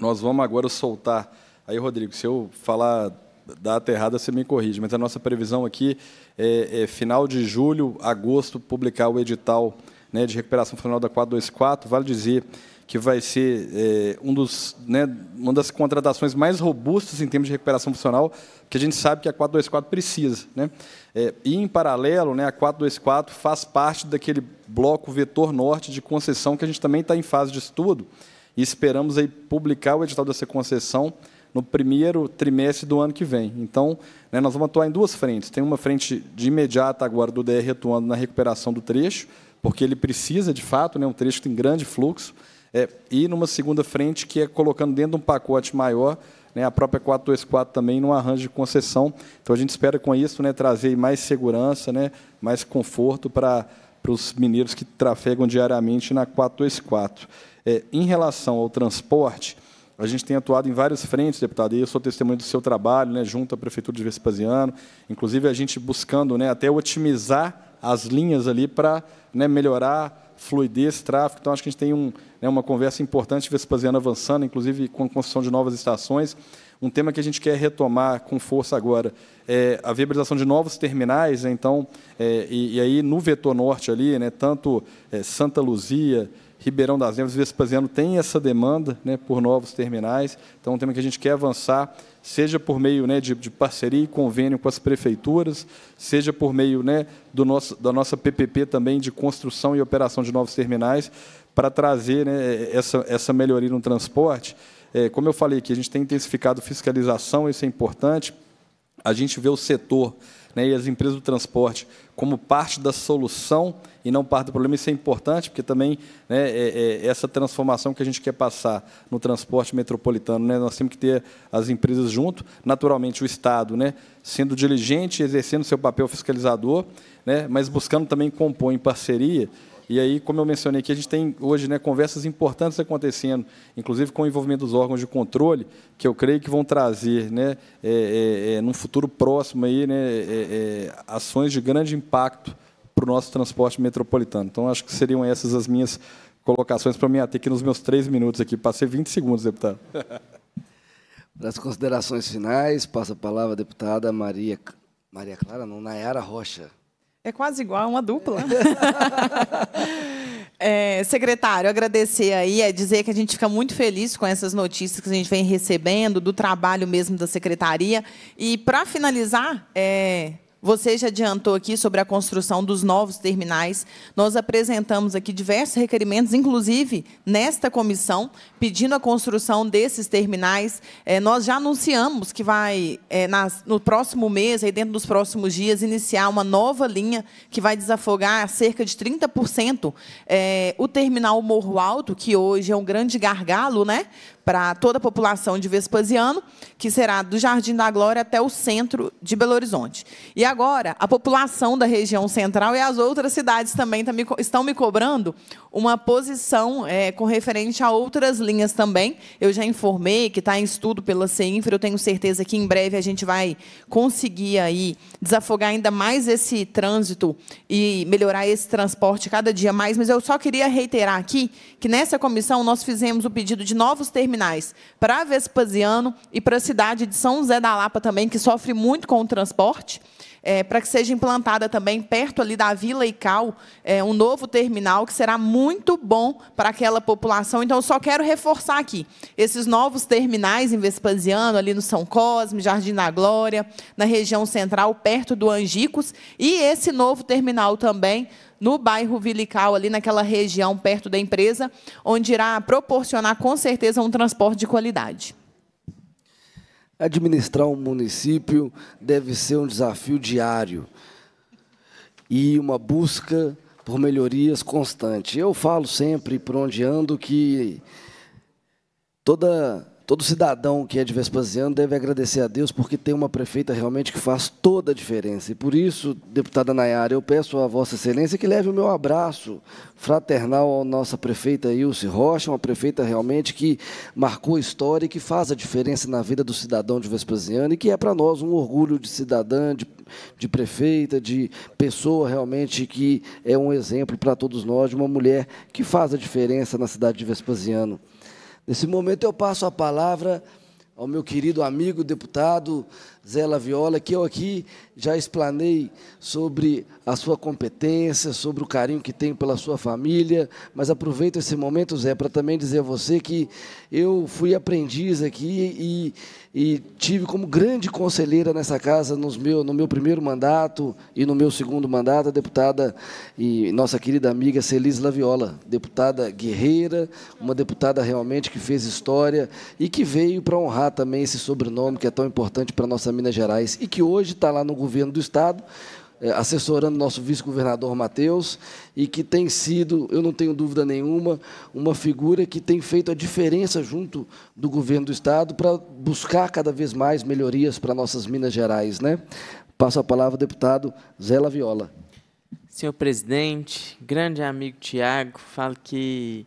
nós vamos agora soltar. Aí, Rodrigo, se eu falar dá até errada, você me corrige, mas a nossa previsão aqui é, é final de julho, agosto, publicar o edital né, de recuperação funcional da 424. Vale dizer que vai ser é, um dos, né, uma das contratações mais robustas em termos de recuperação funcional, que a gente sabe que a 424 precisa. Né? É, e, em paralelo, né, a 424 faz parte daquele bloco vetor norte de concessão que a gente também está em fase de estudo e esperamos aí publicar o edital dessa concessão no primeiro trimestre do ano que vem. Então, né, nós vamos atuar em duas frentes. Tem uma frente de imediata agora do DR atuando na recuperação do trecho, porque ele precisa, de fato, né, um trecho que tem grande fluxo, é, e numa segunda frente que é colocando dentro de um pacote maior né, a própria 424 também num arranjo de concessão. Então, a gente espera, com isso, né, trazer mais segurança, né, mais conforto para para os mineiros que trafegam diariamente na 424. É, em relação ao transporte, a gente tem atuado em várias frentes, deputado, e eu sou testemunha do seu trabalho, né, junto à Prefeitura de Vespasiano, inclusive a gente buscando né, até otimizar as linhas ali para né, melhorar fluidez, tráfego. Então, acho que a gente tem um, né, uma conversa importante, Vespasiano avançando, inclusive com a construção de novas estações. Um tema que a gente quer retomar com força agora é a viabilização de novos terminais. Né, então, é, e, e, aí, no vetor norte ali, né, tanto é, Santa Luzia, Ribeirão das Neves, Vespasiano tem essa demanda né, por novos terminais, então é um tema que a gente quer avançar, seja por meio né, de, de, parceria e convênio com as prefeituras, seja por meio né, do nosso, da nossa PPP também de construção e operação de novos terminais, para trazer né, essa, essa melhoria no transporte. É, como eu falei aqui, a gente tem intensificado fiscalização, isso é importante. A gente vê o setor né, e as empresas do transporte como parte da solução e não parte do problema. Isso é importante, porque também né, é, é essa transformação que a gente quer passar no transporte metropolitano, né, nós temos que ter as empresas junto, naturalmente o Estado né, sendo diligente, exercendo seu papel fiscalizador, né, mas buscando também compor em parceria e aí, como eu mencionei aqui, a gente tem hoje né, conversas importantes acontecendo, inclusive com o envolvimento dos órgãos de controle, que eu creio que vão trazer, né, é, é, é, num futuro próximo, aí, né, é, é, ações de grande impacto para o nosso transporte metropolitano. Então, acho que seriam essas as minhas colocações para me ater ah, aqui nos meus três minutos aqui. Passei 20 segundos, deputado. Para as considerações finais, passa a palavra a deputada Maria, Maria Clara, não, Nayara Rocha. É quase igual, é uma dupla. É, secretário, agradecer aí, é dizer que a gente fica muito feliz com essas notícias que a gente vem recebendo, do trabalho mesmo da secretaria. E, para finalizar, é, você já adiantou aqui sobre a construção dos novos terminais. Nós apresentamos aqui diversos requerimentos, inclusive nesta comissão, pedindo a construção desses terminais. É, nós já anunciamos que vai, é, nas, no próximo mês, aí dentro dos próximos dias, iniciar uma nova linha que vai desafogar cerca de 30% é, o terminal Morro Alto, que hoje é um grande gargalo, né? para toda a população de Vespasiano, que será do Jardim da Glória até o centro de Belo Horizonte. E agora, a população da região central e as outras cidades também tá estão me cobrando uma posição é, com referente a outras linhas também. Eu já informei que está em estudo pela CEINFRA, eu tenho certeza que em breve a gente vai conseguir aí desafogar ainda mais esse trânsito e melhorar esse transporte cada dia mais, mas eu só queria reiterar aqui que nessa comissão nós fizemos o pedido de novos terminais terminais para Vespasiano e para a cidade de São José da Lapa também, que sofre muito com o transporte. É, para que seja implantada também perto ali da Vila Ical é, um novo terminal que será muito bom para aquela população. Então, eu só quero reforçar aqui esses novos terminais em Vespasiano, ali no São Cosme, Jardim da Glória, na região central, perto do Angicos, e esse novo terminal também no bairro Vilical, ali naquela região perto da empresa, onde irá proporcionar com certeza um transporte de qualidade. Administrar um município deve ser um desafio diário e uma busca por melhorias constante. Eu falo sempre por onde ando que toda Todo cidadão que é de Vespasiano deve agradecer a Deus porque tem uma prefeita realmente que faz toda a diferença. E por isso, deputada Nayara, eu peço a Vossa Excelência que leve o meu abraço fraternal à nossa prefeita Ilse Rocha, uma prefeita realmente que marcou história e que faz a diferença na vida do cidadão de Vespasiano e que é para nós um orgulho de cidadã, de, de prefeita, de pessoa realmente que é um exemplo para todos nós de uma mulher que faz a diferença na cidade de Vespasiano. Nesse momento eu passo a palavra ao meu querido amigo deputado Zé Laviola, que eu aqui já explanei sobre a sua competência, sobre o carinho que tenho pela sua família, mas aproveito esse momento, Zé, para também dizer a você que eu fui aprendiz aqui e, e tive como grande conselheira nessa casa nos meu, no meu primeiro mandato e no meu segundo mandato a deputada e nossa querida amiga Celis Laviola, deputada guerreira, uma deputada realmente que fez história e que veio para honrar também esse sobrenome que é tão importante para a nossa a Minas Gerais e que hoje está lá no governo do Estado, é, assessorando nosso vice-governador Matheus, e que tem sido, eu não tenho dúvida nenhuma, uma figura que tem feito a diferença junto do governo do Estado para buscar cada vez mais melhorias para nossas Minas Gerais. Né? Passo a palavra ao deputado Zé Laviola. Senhor presidente, grande amigo Tiago, falo que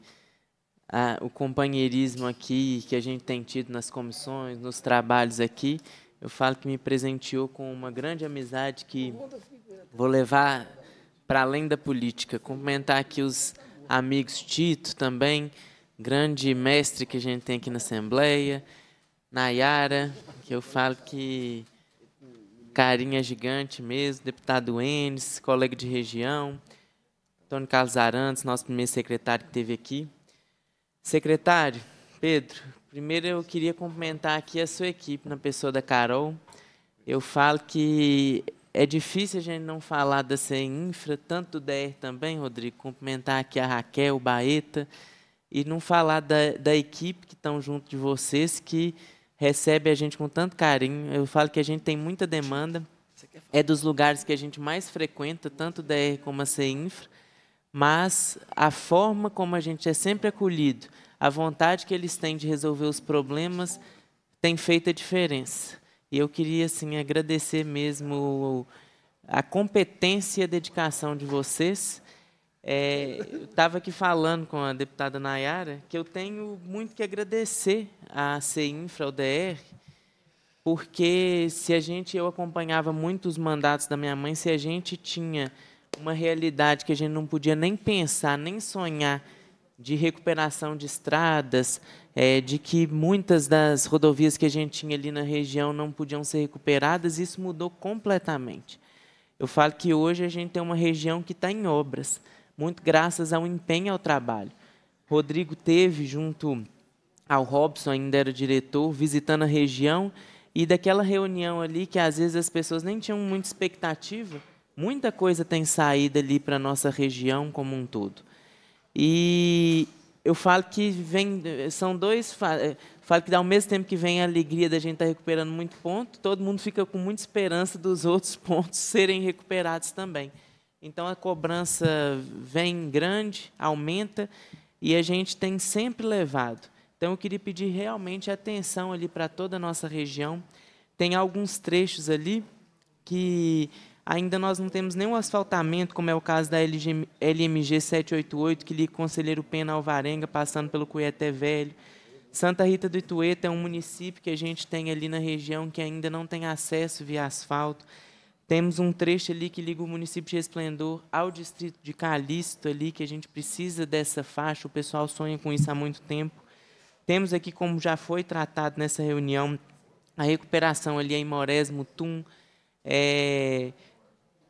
ah, o companheirismo aqui que a gente tem tido nas comissões, nos trabalhos aqui, eu falo que me presenteou com uma grande amizade que vou levar para além da política. Comentar aqui os amigos Tito também, grande mestre que a gente tem aqui na Assembleia, Nayara, que eu falo que carinha gigante mesmo, deputado Enes, colega de região, Antônio Carlos Arantes, nosso primeiro secretário que teve aqui. Secretário, Pedro, Primeiro eu queria cumprimentar aqui a sua equipe, na pessoa da Carol. Eu falo que é difícil a gente não falar da Cinfra, tanto da DR também, Rodrigo, cumprimentar aqui a Raquel, o Baeta, e não falar da, da equipe que estão junto de vocês, que recebe a gente com tanto carinho. Eu falo que a gente tem muita demanda, é dos lugares que a gente mais frequenta, tanto da DR como a CEINFRA, mas a forma como a gente é sempre acolhido, a vontade que eles têm de resolver os problemas tem feito a diferença. E eu queria, assim, agradecer mesmo a competência e a dedicação de vocês. É, eu estava aqui falando com a deputada Nayara que eu tenho muito que agradecer à CINFRA, ao DR, porque se a gente, eu acompanhava muito os mandatos da minha mãe, se a gente tinha uma realidade que a gente não podia nem pensar, nem sonhar de recuperação de estradas, é, de que muitas das rodovias que a gente tinha ali na região não podiam ser recuperadas, isso mudou completamente. Eu falo que hoje a gente tem uma região que está em obras, muito graças ao empenho ao trabalho. Rodrigo teve junto ao Robson, ainda era diretor, visitando a região e daquela reunião ali que às vezes as pessoas nem tinham muita expectativa, muita coisa tem saído ali para a nossa região como um todo. E eu falo que vem, são dois, eh, falo que dá ao mesmo tempo que vem a alegria da gente estar tá recuperando muito ponto, todo mundo fica com muita esperança dos outros pontos serem recuperados também. Então a cobrança vem grande, aumenta e a gente tem sempre levado. Então eu queria pedir realmente atenção ali para toda a nossa região. Tem alguns trechos ali que Ainda nós não temos nenhum asfaltamento, como é o caso da LG, LMG 788, que liga Conselheiro Pena Alvarenga, passando pelo Cuiete Velho. Santa Rita do Itueta é um município que a gente tem ali na região que ainda não tem acesso via asfalto. Temos um trecho ali que liga o município de Resplendor ao distrito de Calixto ali, que a gente precisa dessa faixa, o pessoal sonha com isso há muito tempo. Temos aqui, como já foi tratado nessa reunião, a recuperação ali em Moresmo, Tum, é,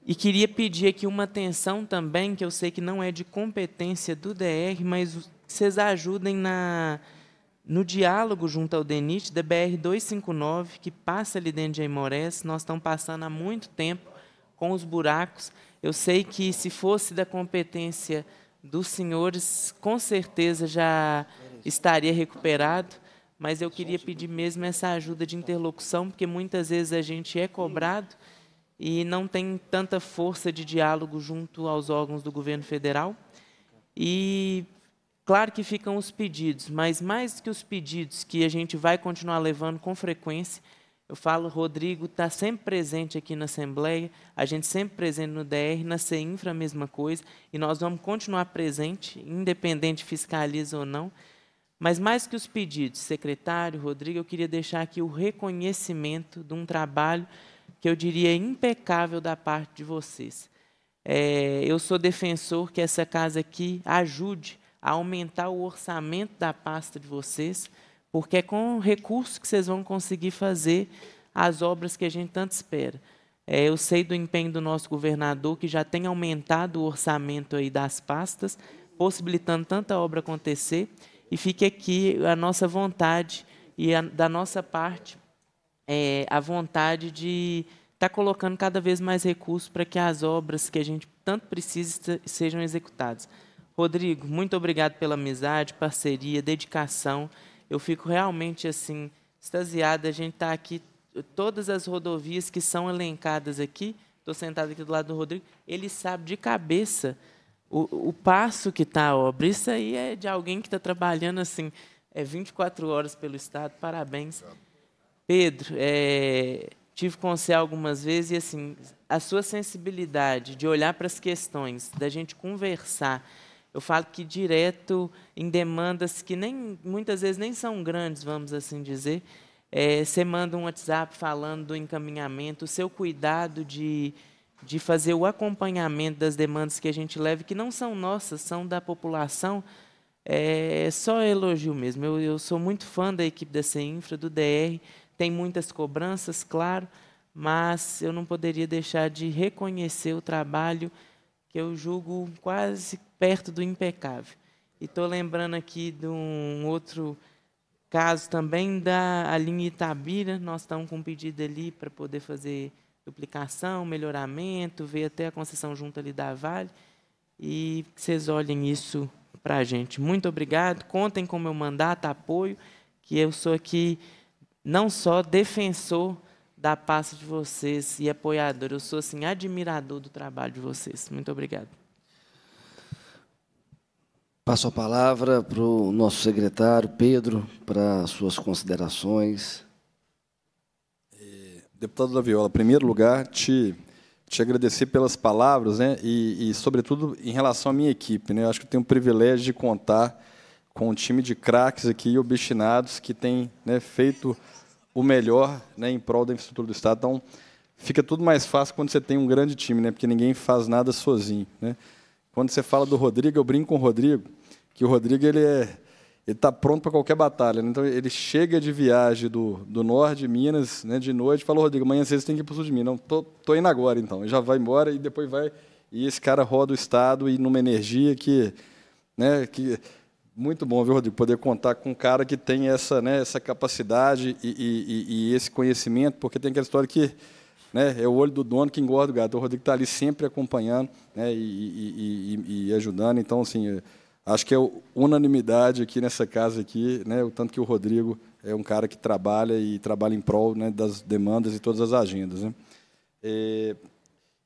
e queria pedir aqui uma atenção também, que eu sei que não é de competência do DR, mas vocês ajudem na, no diálogo junto ao DENIT, da BR-259, que passa ali dentro de Aimorés. Nós estamos passando há muito tempo com os buracos. Eu sei que, se fosse da competência dos senhores, com certeza já estaria recuperado, mas eu queria pedir mesmo essa ajuda de interlocução, porque muitas vezes a gente é cobrado e não tem tanta força de diálogo junto aos órgãos do governo federal. E claro que ficam os pedidos, mas mais que os pedidos que a gente vai continuar levando com frequência, eu falo, Rodrigo está sempre presente aqui na Assembleia, a gente sempre presente no DR, na CEINFRA a mesma coisa, e nós vamos continuar presente, independente fiscaliza ou não. Mas mais que os pedidos, secretário, Rodrigo, eu queria deixar aqui o reconhecimento de um trabalho que eu diria impecável da parte de vocês. É, eu sou defensor que essa casa aqui ajude a aumentar o orçamento da pasta de vocês, porque é com recursos que vocês vão conseguir fazer as obras que a gente tanto espera. É, eu sei do empenho do nosso governador, que já tem aumentado o orçamento aí das pastas, possibilitando tanta obra acontecer, e fique aqui a nossa vontade e a, da nossa parte é, a vontade de estar tá colocando cada vez mais recursos para que as obras que a gente tanto precisa sejam executadas. Rodrigo, muito obrigado pela amizade, parceria, dedicação. Eu fico realmente assim extasiada. A gente está aqui, todas as rodovias que são elencadas aqui, estou sentado aqui do lado do Rodrigo, ele sabe de cabeça o, o passo que está a obra. Isso aí é de alguém que está trabalhando assim, é 24 horas pelo Estado, parabéns. Obrigado. Pedro, é, tive com você algumas vezes e assim a sua sensibilidade de olhar para as questões, da gente conversar. Eu falo que direto em demandas que nem muitas vezes nem são grandes, vamos assim dizer. É, você manda um WhatsApp falando do encaminhamento, o seu cuidado de, de fazer o acompanhamento das demandas que a gente leva, que não são nossas, são da população. É só elogio mesmo. Eu, eu sou muito fã da equipe da CINFRA, do DR, tem muitas cobranças, claro, mas eu não poderia deixar de reconhecer o trabalho que eu julgo quase perto do impecável. E estou lembrando aqui de um outro caso também da linha Itabira, nós estamos com um pedido ali para poder fazer duplicação, melhoramento, ver até a concessão junto ali da Vale, e que vocês olhem isso para a gente. Muito obrigado, contem com meu mandato, apoio, que eu sou aqui não só defensor da pasta de vocês e apoiador, eu sou assim admirador do trabalho de vocês. Muito obrigado. Passo a palavra para o nosso secretário Pedro para suas considerações. É, deputado da Viola, em primeiro lugar, te, te agradecer pelas palavras né, e, e, sobretudo, em relação à minha equipe. Né, acho que eu tenho o privilégio de contar com um time de craques aqui obstinados que tem né, feito o melhor né, em prol da infraestrutura do Estado. Então, fica tudo mais fácil quando você tem um grande time, né, porque ninguém faz nada sozinho. Né? Quando você fala do Rodrigo, eu brinco com o Rodrigo, que o Rodrigo ele é, está pronto para qualquer batalha. Né? Então, ele chega de viagem do, do norte de Minas, né, de noite, e fala, Rodrigo, amanhã às vezes tem que ir para o sul de Minas. Não, tô, tô indo agora, então. Ele já vai embora e depois vai... E esse cara roda o Estado e numa energia que... Né, que muito bom, viu, Rodrigo, poder contar com um cara que tem essa, né, essa capacidade e, e, e esse conhecimento, porque tem aquela história que né, é o olho do dono que engorda o gato. O Rodrigo está ali sempre acompanhando né, e, e, ajudando. Então, assim, eh, acho que é unanimidade aqui nessa casa aqui, né, o tanto que o Rodrigo é um cara que trabalha e trabalha em prol né, das demandas e todas as agendas. Né. É,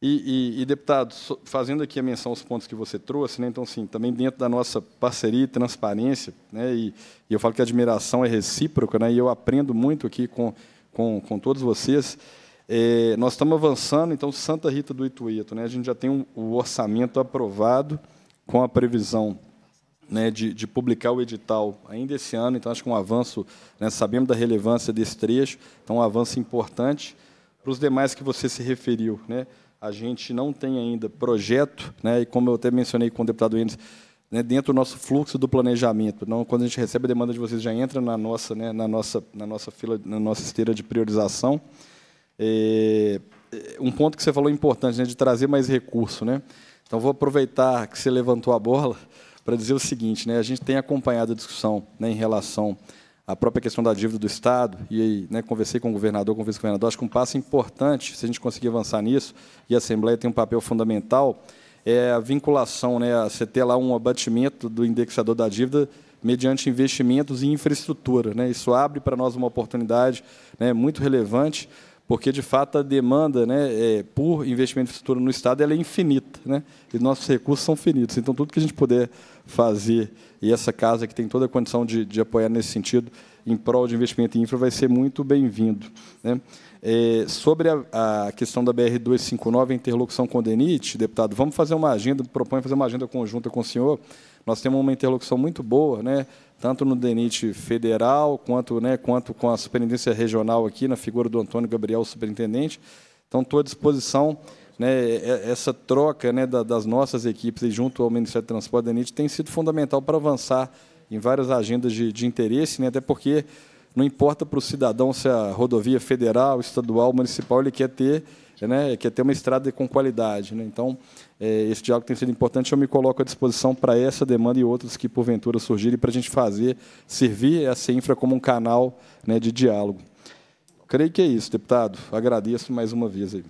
e, e, e, deputado, fazendo aqui a menção aos pontos que você trouxe, né, então, sim, também dentro da nossa parceria e transparência, né, e, e, eu falo que a admiração é recíproca, né, e eu aprendo muito aqui com, com, com todos vocês, é, nós estamos avançando, então, Santa Rita do Ituíto, né, a gente já tem um, o orçamento aprovado com a previsão né, de, de, publicar o edital ainda esse ano, então, acho que um avanço, né, sabemos da relevância desse trecho, então, um avanço importante para os demais que você se referiu, né, a gente não tem ainda projeto, né, e como eu até mencionei com o deputado Enes, né, dentro do nosso fluxo do planejamento. Não, quando a gente recebe a demanda de vocês, já entra na nossa, né, na nossa, na nossa fila, na nossa esteira de priorização. É, é um ponto que você falou importante, né, de trazer mais recurso. Né? Então, vou aproveitar que você levantou a bola para dizer o seguinte, né, a gente tem acompanhado a discussão né, em relação a própria questão da dívida do Estado, e né, conversei com o governador, conversei com o governador, acho que um passo importante, se a gente conseguir avançar nisso, e a Assembleia tem um papel fundamental, é a vinculação, né, você ter lá um abatimento do indexador da dívida mediante investimentos em infraestrutura. Né? Isso abre para nós uma oportunidade né, muito relevante porque de fato a demanda né, é, por investimento em infraestrutura no Estado é infinita, né? e nossos recursos são finitos. Então, tudo que a gente puder fazer, e essa casa que tem toda a condição de, de apoiar nesse sentido, em prol de investimento em infra, vai ser muito bem-vindo. Né? É, sobre a, a, questão da BR-259, a interlocução com o DENIT, deputado, vamos fazer uma agenda, propõe fazer uma agenda conjunta com o senhor. Nós temos uma interlocução muito boa, né? tanto no DENIT federal, quanto, né, quanto com a superintendência regional aqui, na figura do Antônio Gabriel, superintendente. Então, estou à disposição. Né, essa troca né, das nossas equipes e junto ao Ministério do Transporte da DENIT tem sido fundamental para avançar em várias agendas de, de interesse, né, até porque não importa para o cidadão se a rodovia federal, estadual, municipal, ele quer ter, né, quer ter uma estrada com qualidade. Né? Então, é, esse diálogo tem sido importante. Eu me coloco à disposição para essa demanda e outros que porventura surgirem para a gente fazer servir essa infra como um canal né, de diálogo. Creio que é isso, deputado. Agradeço mais uma vez. Aí.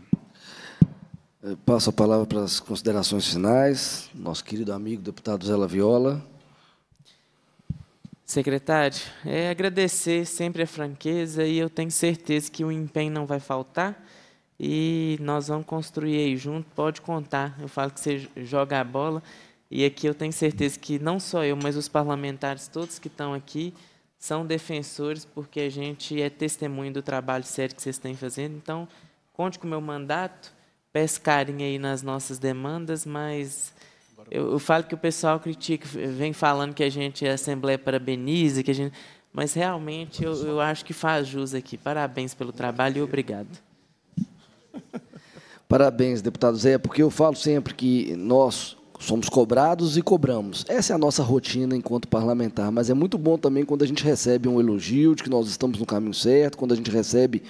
É, passo a palavra para as considerações finais. Nosso querido amigo deputado Zé Viola. Secretário, é agradecer sempre a franqueza e eu tenho certeza que o empenho não vai faltar e nós vamos construir aí junto, pode contar. Eu falo que você joga a bola e aqui eu tenho certeza que não só eu, mas os parlamentares todos que estão aqui são defensores porque a gente é testemunho do trabalho sério que vocês estão fazendo. Então, conte com o meu mandato, peço carinho aí nas nossas demandas, mas eu, eu falo que o pessoal critica, vem falando que a gente é assembleia parabeniza, que a gente, mas realmente eu, eu acho que faz jus aqui. Parabéns pelo trabalho e obrigado. Parabéns, deputado Zé, porque eu falo sempre que nós somos cobrados e cobramos. Essa é a nossa rotina enquanto parlamentar, mas é muito bom também quando a gente recebe um elogio de que nós estamos no caminho certo, quando a gente recebe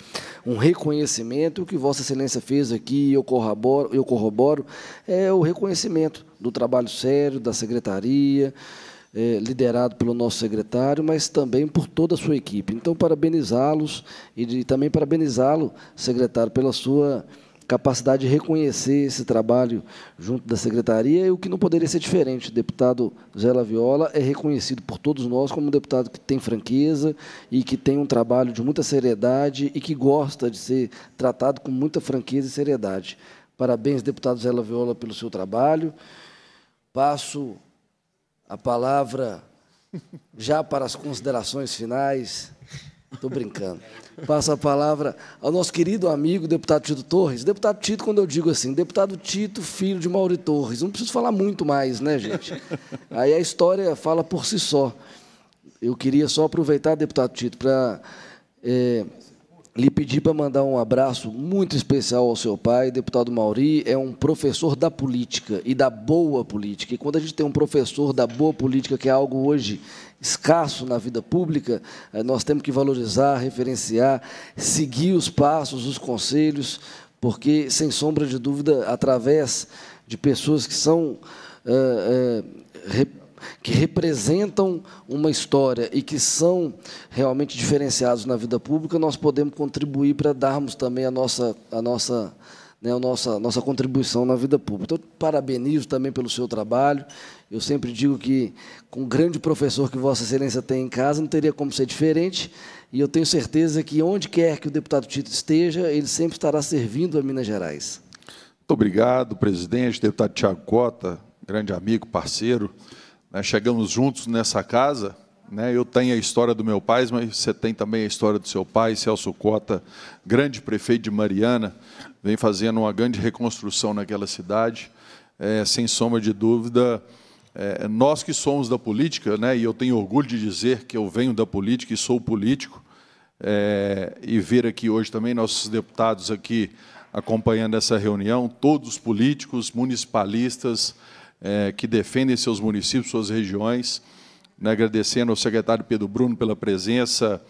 um reconhecimento, o que Vossa Excelência fez aqui, eu corroboro, eu corroboro é o reconhecimento do trabalho sério da secretaria, é, liderado pelo nosso secretário, mas também por toda a sua equipe. Então, parabenizá-los e também parabenizá-lo, secretário, pela sua capacidade de reconhecer esse trabalho junto da secretaria, e o que não poderia ser diferente. O deputado Zé Laviola é reconhecido por todos nós como um deputado que tem franqueza e que tem um trabalho de muita seriedade e que gosta de ser tratado com muita franqueza e seriedade. Parabéns, deputado Zé Laviola, pelo seu trabalho. Passo a palavra já para as considerações finais. Estou brincando. Passa a palavra ao nosso querido amigo, deputado Tito Torres. Deputado Tito, quando eu digo assim, deputado Tito, filho de Mauri Torres. Não preciso falar muito mais, né, gente? Aí a história fala por si só. Eu queria só aproveitar, deputado Tito, para é, eh, lhe pedir para mandar um abraço muito especial ao seu pai, deputado Mauri, é um professor da política e da boa política. E quando a gente tem um professor da boa política, que é algo hoje escasso na vida pública, eh, nós temos que valorizar, referenciar, seguir os passos, os conselhos, porque, sem sombra de dúvida, através de pessoas que são. É, é, que representam uma história e que são realmente diferenciados na vida pública, nós podemos contribuir para darmos também a nossa, a nossa, né, a nossa, nossa contribuição na vida pública. Então, parabenizo também pelo seu trabalho. Eu sempre digo que, com o grande professor que Vossa Excelência tem em casa, não teria como ser diferente. E eu tenho certeza que, onde quer que o deputado Tito esteja, ele sempre estará servindo a Minas Gerais. Muito obrigado, presidente, deputado Tiago Cota, grande amigo, parceiro. Né, chegamos juntos nessa casa. Né? Eu tenho a história do meu pai, mas você tem também a história do seu pai, Celso Cota, grande prefeito de Mariana, vem fazendo uma grande reconstrução naquela cidade. É, sem sombra de dúvida, é, nós que somos da política, né? e eu tenho orgulho de dizer que eu venho da política e sou político, é, e ver aqui hoje também nossos deputados aqui acompanhando essa reunião, todos políticos, municipalistas, é, que defendem seus municípios, suas regiões. Né, agradecendo ao secretário Pedro Bruno pela presença,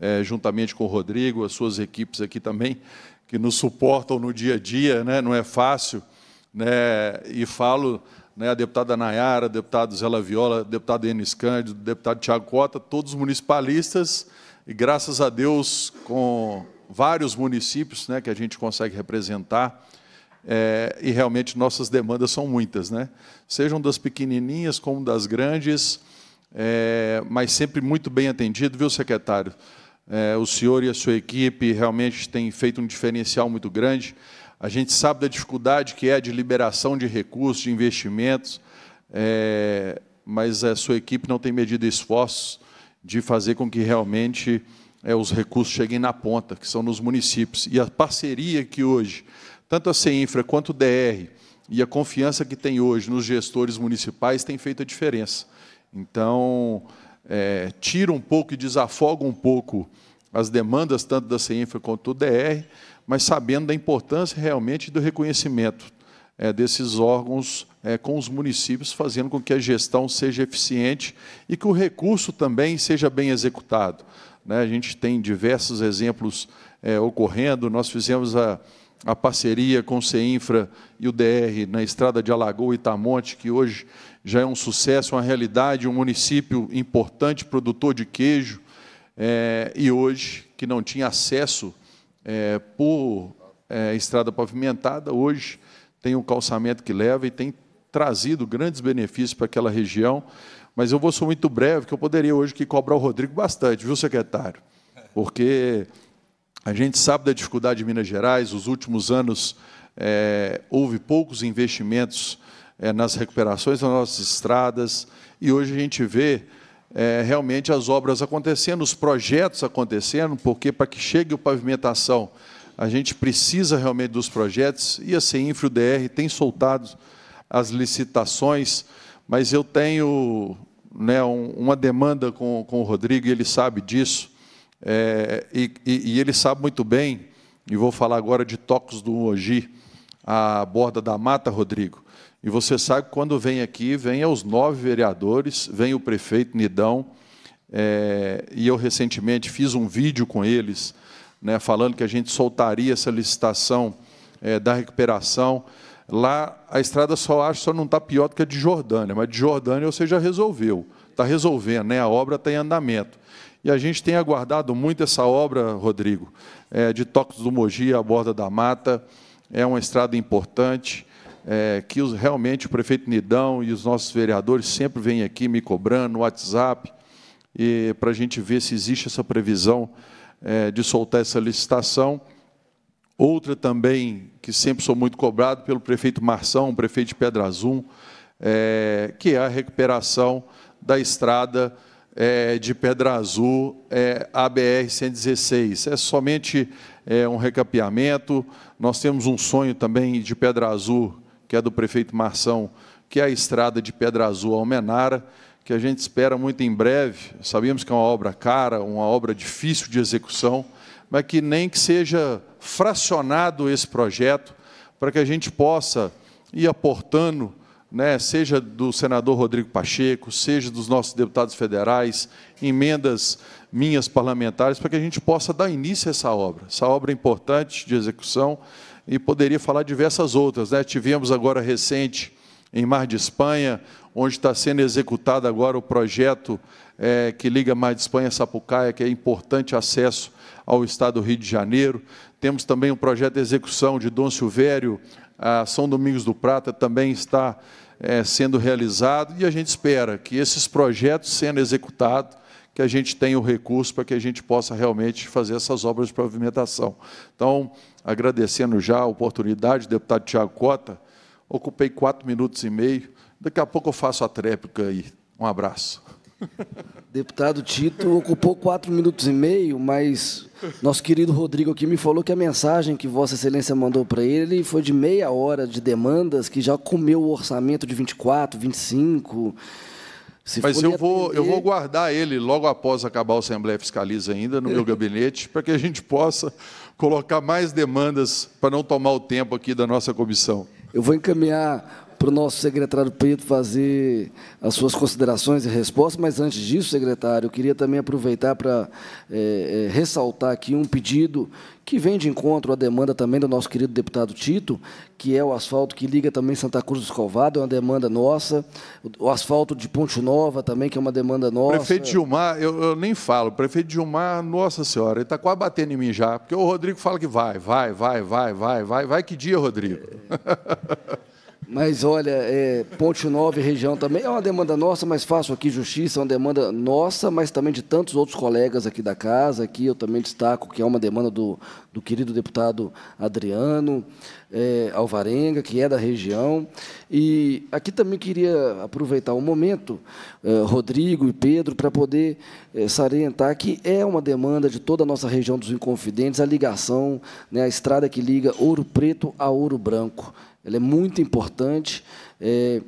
é, juntamente com o Rodrigo, as suas equipes aqui também, que nos suportam no dia a dia, né, não é fácil. Né, e falo né, a deputada Nayara, deputado Zé Viola, deputado Enes Cândido, deputado Tiago Cota, todos os municipalistas, e graças a Deus, com vários municípios né, que a gente consegue representar, é, e realmente nossas demandas são muitas, né? Sejam das pequenininhas como das grandes, é, mas sempre muito bem atendido, viu, secretário? É, o senhor e a sua equipe realmente têm feito um diferencial muito grande. A gente sabe da dificuldade que é de liberação de recursos, de investimentos, é, mas a sua equipe não tem medido esforços de fazer com que realmente é, os recursos cheguem na ponta, que são nos municípios. E a parceria que hoje tanto a CEINFRA quanto o DR e a confiança que tem hoje nos gestores municipais tem feito a diferença. Então, é, tira um pouco e desafoga um pouco as demandas tanto da CEINFRA quanto do DR, mas sabendo da importância realmente do reconhecimento é, desses órgãos é, com os municípios, fazendo com que a gestão seja eficiente e que o recurso também seja bem executado. Né? A gente tem diversos exemplos é, ocorrendo, nós fizemos a a parceria com o CEINFRA e o DR na estrada de Alagoa e Itamonte, que hoje já é um sucesso, uma realidade, um município importante, produtor de queijo, é, e hoje, que não tinha acesso é, por é, estrada pavimentada, hoje tem um calçamento que leva e tem trazido grandes benefícios para aquela região. Mas eu vou ser muito breve, que eu poderia hoje que cobrar o Rodrigo bastante, viu, secretário? Porque a gente sabe da dificuldade de Minas Gerais, os últimos anos é, houve poucos investimentos é, nas recuperações das nossas estradas, e hoje a gente vê é, realmente as obras acontecendo, os projetos acontecendo, porque para que chegue a pavimentação, a gente precisa realmente dos projetos, e a CEINFRE, o DR, tem soltado as licitações, mas eu tenho né, um, uma demanda com, com o Rodrigo, e ele sabe disso, é, e, e, ele sabe muito bem, e vou falar agora de Tocos do Oji, a borda da mata, Rodrigo. E você sabe que quando vem aqui, vem os nove vereadores, vem o prefeito Nidão, é, e eu recentemente fiz um vídeo com eles, né, falando que a gente soltaria essa licitação é, da recuperação. Lá a estrada só acho só não está pior do que a de Jordânia, mas de Jordânia você já resolveu, está resolvendo, né? a obra está em andamento. E a gente tem aguardado muito essa obra, Rodrigo, é, de Tocos do Mogi à borda da mata. É uma estrada importante, é, que os, realmente o prefeito Nidão e os nossos vereadores sempre vêm aqui me cobrando no WhatsApp, para a gente ver se existe essa previsão é, de soltar essa licitação. Outra também, que sempre sou muito cobrado pelo prefeito Marção, prefeito de Pedra Azul, é, que é a recuperação da estrada é, de Pedra Azul é, 116 É somente é, um recapeamento. Nós temos um sonho também de Pedra Azul, que é do prefeito Marção, que é a estrada de Pedra Azul Almenara, que a gente espera muito em breve. Sabíamos que é uma obra cara, uma obra difícil de execução, mas que nem que seja fracionado esse projeto para que a gente possa ir aportando né, seja do senador Rodrigo Pacheco, seja dos nossos deputados federais, emendas minhas parlamentares, para que a gente possa dar início a essa obra. Essa obra é importante de execução e poderia falar diversas outras. Né? Tivemos agora recente em Mar de Espanha, onde está sendo executado agora o projeto é, que liga Mar de Espanha a Sapucaia, que é importante acesso ao estado do Rio de Janeiro. Temos também um projeto de execução de Dom Silvério a São Domingos do Prata, também está é, sendo realizado e a gente espera que esses projetos sendo executados, que a gente tenha o recurso para que a gente possa realmente fazer essas obras de pavimentação. Então, agradecendo já a oportunidade, deputado Tiago Cota, ocupei quatro minutos e meio, daqui a pouco eu faço a tréplica aí. Um abraço. Deputado Tito ocupou quatro minutos e meio, mas nosso querido Rodrigo aqui me falou que a mensagem que Vossa Excelência mandou para ele foi de meia hora de demandas que já comeu o orçamento de 24, 25. Se Mas eu vou, atender... eu vou guardar ele logo após acabar a Assembleia Fiscaliza ainda no é. meu gabinete, para que a gente possa colocar mais demandas para não tomar o tempo aqui da nossa comissão. Eu vou encaminhar para o nosso secretário Preto fazer as suas considerações e respostas, mas antes disso, secretário, eu queria também aproveitar para é, é, ressaltar aqui um pedido que vem de encontro à demanda também do nosso querido deputado Tito, que é o asfalto que liga também Santa Cruz do Escovado, é uma demanda nossa. O asfalto de Ponte Nova também, que é uma demanda nossa. Prefeito Gilmar, eu, eu nem falo. Prefeito Gilmar, nossa senhora, ele está quase batendo em mim já, porque o Rodrigo fala que vai, vai, vai, vai, vai, vai, vai. Que dia, Rodrigo? É... Mas olha, é, Ponte Nova e região também é uma demanda nossa, mas faço aqui justiça, é uma demanda nossa, mas também de tantos outros colegas aqui da casa. Aqui eu também destaco que é uma demanda do, do querido deputado Adriano é, Alvarenga, que é da região. E aqui também queria aproveitar o um momento, é, Rodrigo e Pedro, para poder é, salientar que é uma demanda de toda a nossa região dos Inconfidentes a ligação, né, a estrada que liga Ouro Preto a Ouro Branco ela é muito importante. É,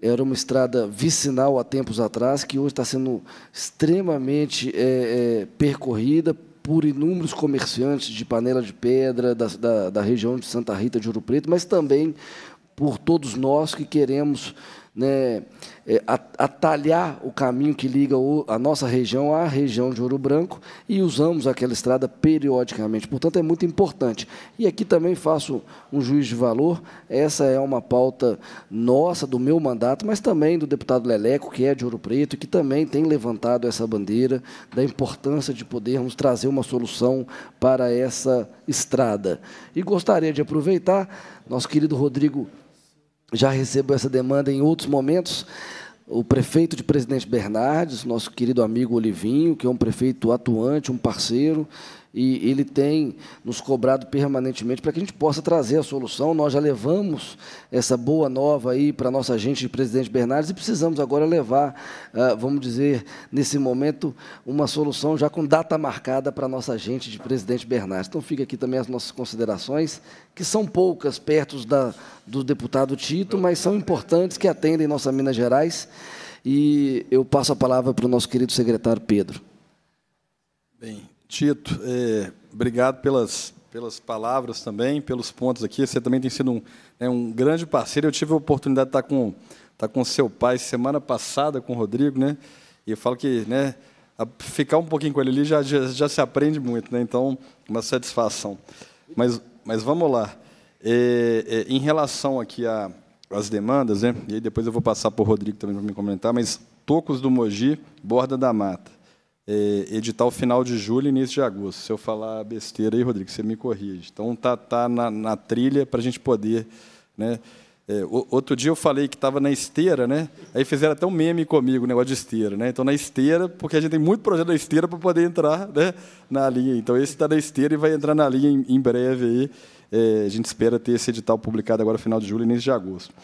era uma estrada vicinal há tempos atrás, que hoje está sendo extremamente é, é, percorrida por inúmeros comerciantes de panela de pedra, da, da, da região de Santa Rita de Ouro Preto, mas também por todos nós que queremos né, é, atalhar o caminho que liga a nossa região à região de Ouro Branco e usamos aquela estrada periodicamente. Portanto, é muito importante. E aqui também faço um juiz de valor. Essa é uma pauta nossa, do meu mandato, mas também do deputado Leleco, que é de Ouro Preto, e que também tem levantado essa bandeira da importância de podermos trazer uma solução para essa estrada. E gostaria de aproveitar, nosso querido Rodrigo já recebo essa demanda em outros momentos. O prefeito de Presidente Bernardes, nosso querido amigo Olivinho, que é um prefeito atuante, um parceiro, e ele tem nos cobrado permanentemente para que a gente possa trazer a solução. Nós já levamos essa boa nova aí para a nossa gente de presidente Bernardes e precisamos agora levar, ah, vamos dizer, nesse momento, uma solução já com data marcada para a nossa gente de presidente Bernardes. Então fica aqui também as nossas considerações, que são poucas perto da, do deputado Tito, mas são importantes que atendem nossa Minas Gerais. E eu passo a palavra para o nosso querido secretário Pedro. Bem, Tito, é, obrigado pelas, pelas palavras também, pelos pontos aqui. Você também tem sido um, né, um grande parceiro. Eu tive a oportunidade de estar com, estar tá com seu pai semana passada, com o Rodrigo, né? E eu falo que né, ficar um pouquinho com ele ali já, já, já se aprende muito, né? Então, uma satisfação. Mas, mas vamos lá. É, é, em relação aqui às demandas, né? E aí depois eu vou passar para o Rodrigo também para me comentar, mas Tocos do Mogi, Borda da Mata. É, edital final de julho início de agosto. Se eu falar besteira aí, Rodrigo, você me corrige. Então, está tá na, na, trilha para a gente poder... Né? É, outro dia eu falei que estava na esteira, né? aí fizeram até um meme comigo, o negócio de esteira. Né? Então, na esteira, porque a gente tem muito projeto na esteira para poder entrar né, na linha. Então, esse está na esteira e vai entrar na linha em, em breve. Aí. É, a gente espera ter esse edital publicado agora final de julho início de agosto.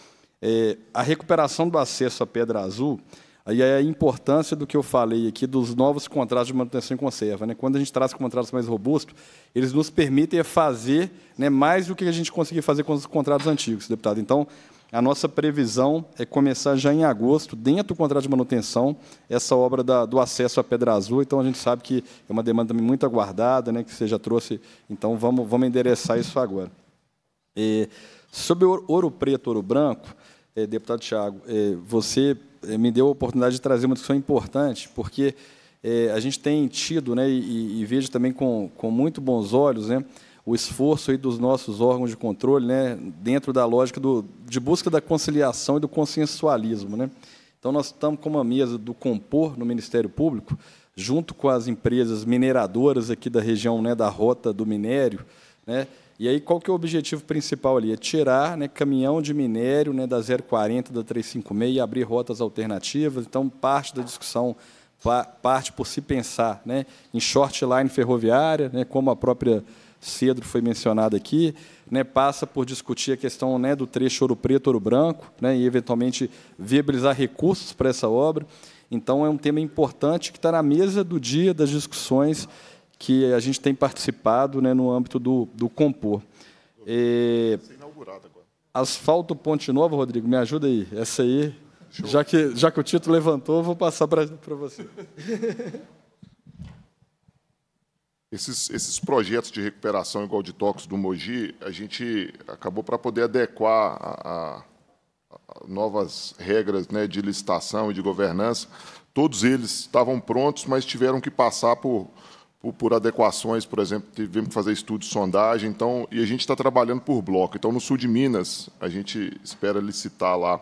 É, a recuperação do acesso à Pedra Azul Aí é a importância do que eu falei aqui dos novos contratos de manutenção e conserva. Né? Quando a gente traz contratos mais robustos, eles nos permitem fazer né, mais do que a gente conseguia fazer com os contratos antigos, deputado. Então, a nossa previsão é começar já em agosto, dentro do contrato de manutenção, essa obra da, do acesso à Pedra Azul. Então, a gente sabe que é uma demanda muito aguardada, né, que você já trouxe. Então, vamos, vamos endereçar isso agora. E, é, sobre ouro preto, ouro branco, é, deputado Tiago, é, você eh, me deu a oportunidade de trazer uma discussão importante, porque é, a gente tem tido, né, e, e, vejo também com, com muito bons olhos, né, o esforço aí dos nossos órgãos de controle, né, dentro da lógica do, de busca da conciliação e do consensualismo. Né. Então, nós estamos com uma mesa do Compor no Ministério Público, junto com as empresas mineradoras aqui da região né, da Rota do Minério, né, e aí, qual que é o objetivo principal ali? É tirar né, caminhão de minério né, da 040, da 356 e abrir rotas alternativas. Então, parte da discussão parte por se pensar né, em short line ferroviária, né, como a própria Cedro foi mencionada aqui, né, passa por discutir a questão né, do trecho ouro preto, ouro branco, né, e eventualmente viabilizar recursos para essa obra. Então, é um tema importante que está na mesa do dia das discussões que a gente tem participado né, no âmbito do, do Compor. É, asfalto Ponte Nova, Rodrigo, me ajuda aí. Essa aí, já que, já que o título levantou, vou passar para você. Esses, esses projetos de recuperação igual de tóxico do Mogi, a gente acabou para poder adequar a, a novas regras né, de licitação e de governança. Todos eles estavam prontos, mas tiveram que passar por por, adequações, por exemplo, tivemos que fazer estudo de sondagem, então, e a gente está trabalhando por bloco. Então, no sul de Minas, a gente espera licitar lá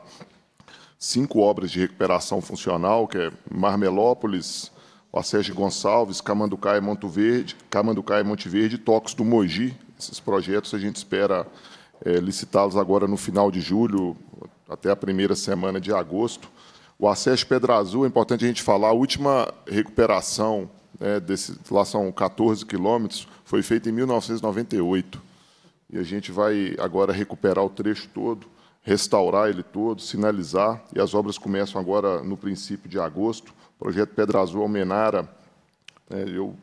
cinco obras de recuperação funcional, que é Marmelópolis, Sérgio Gonçalves, Camanducaia e Monte Verde, Camanducaia, Monte Verde Tocos do Mogi. Esses projetos a gente espera é, licitá-los agora no final de julho, até a primeira semana de agosto. O acesso Pedra Azul, é importante a gente falar, a última recuperação né, desse, lá são 14 quilômetros, foi feito em 1998. E a gente vai agora recuperar o trecho todo, restaurar ele todo, sinalizar, e as obras começam agora no princípio de agosto. O projeto Pedra Azul Almenara, né, eu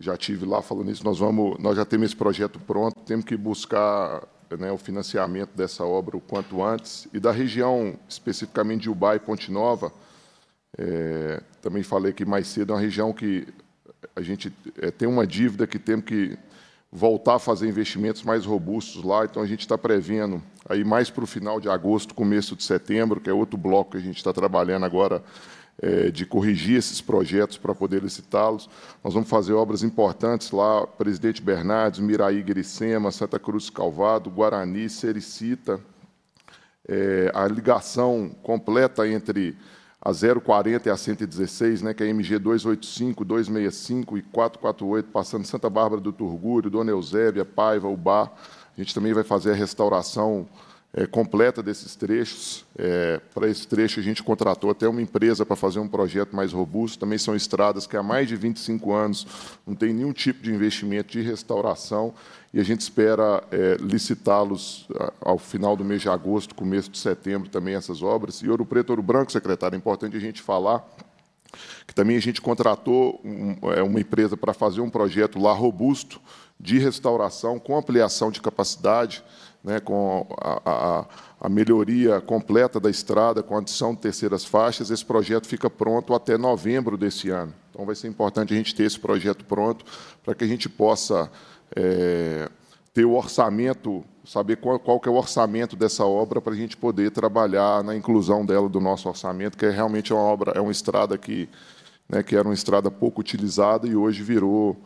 já tive lá falando isso, nós, vamos, nós já temos esse projeto pronto, temos que buscar né, o financiamento dessa obra o quanto antes, e da região especificamente de Ubai e Ponte Nova, é, também falei que mais cedo é uma região que a gente é, tem uma dívida que temos que voltar a fazer investimentos mais robustos lá, então a gente está prevendo aí mais para o final de agosto, começo de setembro, que é outro bloco que a gente está trabalhando agora é, de corrigir esses projetos para poder licitá-los. Nós vamos fazer obras importantes lá, Presidente Bernardes, Miraí Gericema, Santa Cruz Calvado, Guarani, Sericita, é, a ligação completa entre a 040 e a 116, né, que é a MG 285, 265 e 448, passando Santa Bárbara do Turgúrio, Dona Eusébia, Paiva, Ubá. A gente também vai fazer a restauração é, completa desses trechos. É, para esse trecho, a gente contratou até uma empresa para fazer um projeto mais robusto. Também são estradas que há mais de 25 anos não tem nenhum tipo de investimento de restauração e a gente espera é, licitá-los ao final do mês de agosto, começo de setembro também essas obras. E Ouro Preto, Ouro Branco, secretário, é importante a gente falar que também a gente contratou um, é, uma empresa para fazer um projeto lá robusto de restauração com ampliação de capacidade né, com a, a, a, melhoria completa da estrada, com a adição de terceiras faixas, esse projeto fica pronto até novembro desse ano. Então, vai ser importante a gente ter esse projeto pronto para que a gente possa é, ter o orçamento, saber qual, qual que é o orçamento dessa obra para a gente poder trabalhar na inclusão dela do nosso orçamento, que é realmente uma obra, é uma estrada que, né, que era uma estrada pouco utilizada e hoje virou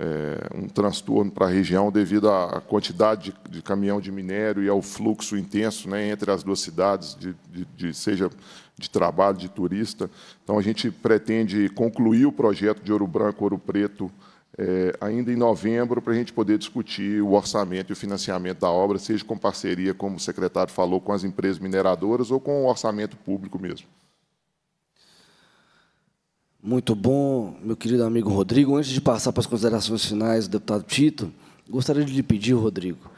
é, um transtorno para a região devido à quantidade de, de, caminhão de minério e ao fluxo intenso né, entre as duas cidades, de, de, de, seja de trabalho, de turista. Então, a gente pretende concluir o projeto de Ouro Branco, Ouro Preto, é, ainda em novembro, para a gente poder discutir o orçamento e o financiamento da obra, seja com parceria, como o secretário falou, com as empresas mineradoras ou com o orçamento público mesmo. Muito bom, meu querido amigo Rodrigo. Antes de passar para as considerações finais do deputado Tito, gostaria de lhe pedir, Rodrigo,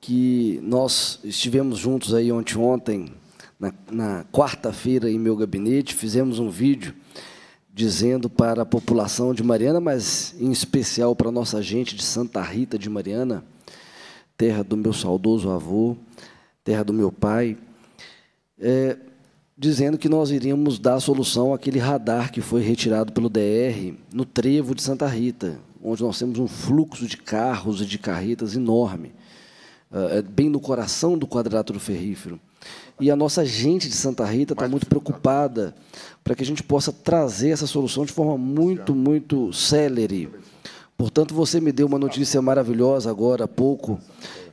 que nós estivemos juntos aí ontem, ontem na, na quarta-feira em meu gabinete, fizemos um vídeo dizendo para a população de Mariana, mas em especial para a nossa gente de Santa Rita de Mariana, terra do meu saudoso avô, terra do meu pai, é, dizendo que nós iríamos dar solução àquele radar que foi retirado pelo DR no trevo de Santa Rita, onde nós temos um fluxo de carros e de carretas enorme, eh, eh, bem no coração do quadrilátero ferrífero. E a nossa gente de Santa Rita está muito preocupada para que a gente possa trazer essa solução de forma muito, muito célere Portanto, você me deu uma notícia maravilhosa agora há pouco,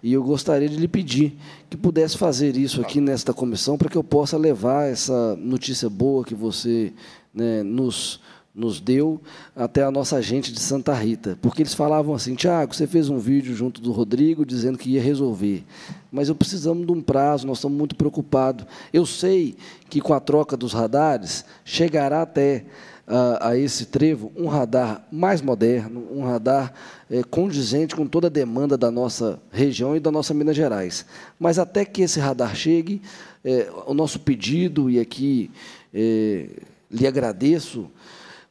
e eu gostaria de lhe pedir que pudesse fazer isso aqui nesta comissão para que eu possa levar essa notícia boa que você né, nos, nos deu até a nossa gente de Santa Rita. Porque eles falavam assim, Tiago, você fez um vídeo junto do Rodrigo dizendo que ia resolver. Mas eu precisamos de um prazo, nós estamos muito preocupados. Eu sei que com a troca dos radares chegará até a, a esse trevo um radar mais moderno, um radar eh, condizente com toda a demanda da nossa região e da nossa Minas Gerais. Mas até que esse radar chegue, eh, o nosso pedido, e aqui eh, lhe agradeço,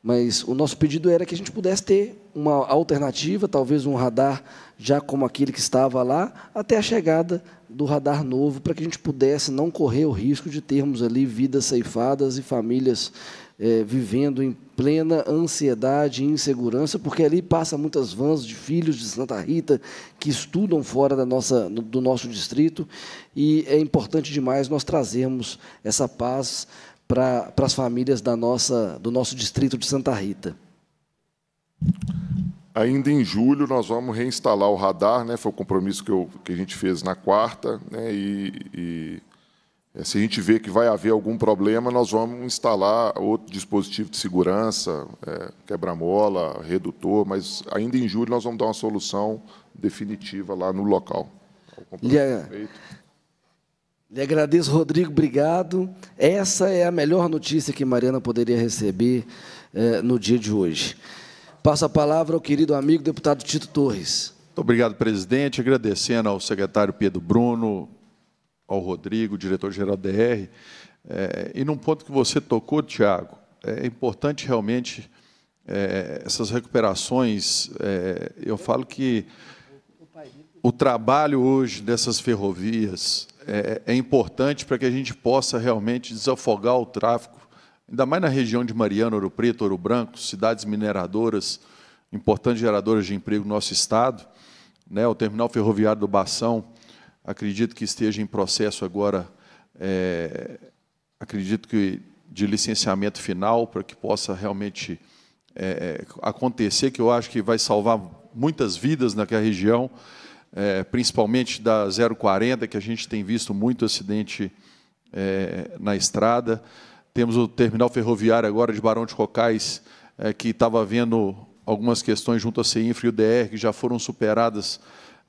mas o nosso pedido era que a gente pudesse ter uma alternativa, talvez um radar já como aquele que estava lá, até a chegada do radar novo, para que a gente pudesse não correr o risco de termos ali vidas ceifadas e famílias é, vivendo em plena ansiedade e insegurança, porque ali passa muitas vans de filhos de Santa Rita que estudam fora da nossa, do nosso distrito, e é importante demais nós trazermos essa paz para as famílias da nossa, do nosso distrito de Santa Rita. Ainda em julho nós vamos reinstalar o radar, né? Foi o compromisso que, eu, que a gente fez na quarta, né? e, e é, se a gente vê que vai haver algum problema, nós vamos instalar outro dispositivo de segurança, é, quebra-mola, redutor, mas ainda em julho nós vamos dar uma solução definitiva lá no local. Lhe, é- lhe agradeço, Rodrigo, obrigado. Essa é a melhor notícia que Mariana poderia receber é, no dia de hoje. Passo a palavra ao querido amigo deputado Tito Torres. Muito obrigado, presidente. Agradecendo ao secretário Pedro Bruno, ao Rodrigo, diretor-geral da DR. É, eh, e num ponto que você tocou, Tiago, é importante realmente é, essas recuperações. É, eu falo que o trabalho hoje dessas ferrovias é, é importante para que a gente possa realmente desafogar o tráfego, ainda mais na região de Mariana, Ouro Preto, Ouro Branco, cidades mineradoras, importantes geradoras de emprego no nosso estado. Né, o terminal ferroviário do Bação acredito que esteja em processo agora, é, acredito que de licenciamento final, para que possa realmente é, é acontecer, que eu acho que vai salvar muitas vidas naquela região, é, principalmente da 040, que a gente tem visto muito acidente é, na estrada. Temos o terminal ferroviário agora de Barão de Cocais, é, que estava vendo algumas questões junto à CINFRA e o DR, que já foram superadas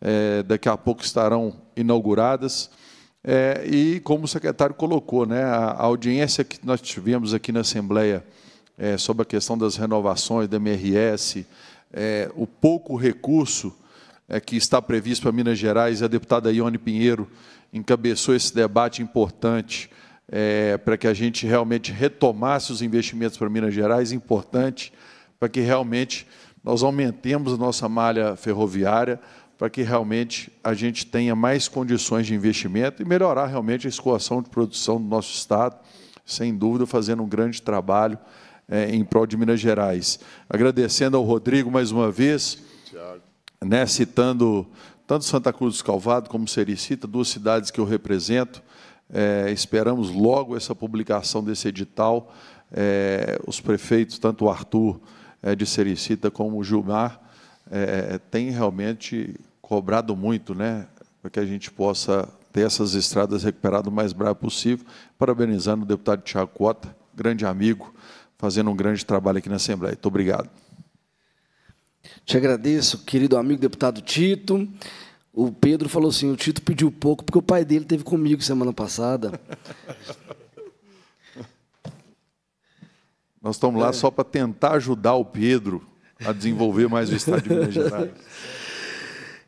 é, daqui a pouco estarão inauguradas. É, e como o secretário colocou, né, a, audiência que nós tivemos aqui na Assembleia é, sobre a questão das renovações da MRS, é, o pouco recurso é, que está previsto para Minas Gerais, a deputada Ione Pinheiro encabeçou esse debate importante é, para que a gente realmente retomasse os investimentos para Minas Gerais, importante para que realmente nós aumentemos a nossa malha ferroviária, para que realmente a gente tenha mais condições de investimento e melhorar realmente a escoação de produção do nosso Estado, sem dúvida, fazendo um grande trabalho é, em prol de Minas Gerais. Agradecendo ao Rodrigo mais uma vez, né, citando tanto Santa Cruz do Calvado como Sericita, duas cidades que eu represento. É, esperamos logo essa publicação desse edital. É, os prefeitos, tanto o Arthur é, de Sericita como o Gilmar, é, é, tem realmente cobrado muito, né, para que a gente possa ter essas estradas recuperadas o mais breve possível. Parabenizando o deputado Tiago Cota, grande amigo, fazendo um grande trabalho aqui na Assembleia. Muito obrigado. Te agradeço, querido amigo deputado Tito. O Pedro falou assim: o Tito pediu pouco porque o pai dele teve comigo semana passada. Nós estamos lá é. só para tentar ajudar o Pedro a desenvolver mais o Estado de Minas Gerais.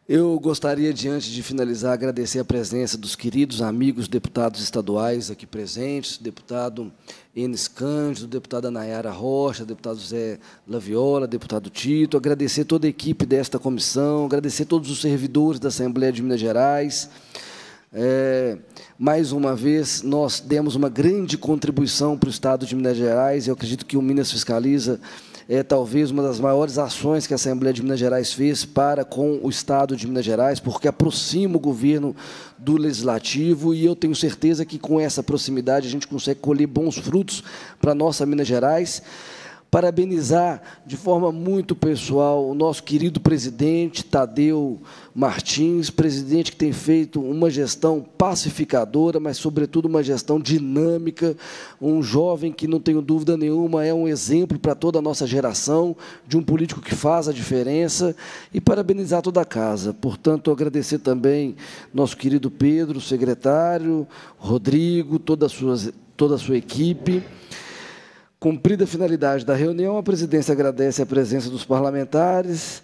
Eu gostaria, diante de finalizar, agradecer a presença dos queridos amigos deputados estaduais aqui presentes, deputado Enes Cândido, deputada Nayara Rocha, deputado Zé Laviola, deputado Tito, agradecer toda a equipe desta comissão, agradecer todos os servidores da Assembleia de Minas Gerais. É, mais uma vez, nós demos uma grande contribuição para o Estado de Minas Gerais, eu acredito que o Minas Fiscaliza é talvez uma das maiores ações que a Assembleia de Minas Gerais fez para com o Estado de Minas Gerais, porque aproxima o governo do Legislativo e eu tenho certeza que com essa proximidade a gente consegue colher bons frutos para a nossa Minas Gerais parabenizar de forma muito pessoal o nosso querido presidente Tadeu Martins, presidente que tem feito uma gestão pacificadora, mas, sobretudo, uma gestão dinâmica. Um jovem que, não tenho dúvida nenhuma, é um exemplo para toda a nossa geração, de um político que faz a diferença. E parabenizar toda a casa. Portanto, agradecer também nosso querido Pedro, secretário, Rodrigo, toda a sua, toda a sua equipe. Cumprida a finalidade da reunião, a presidência agradece a presença dos parlamentares.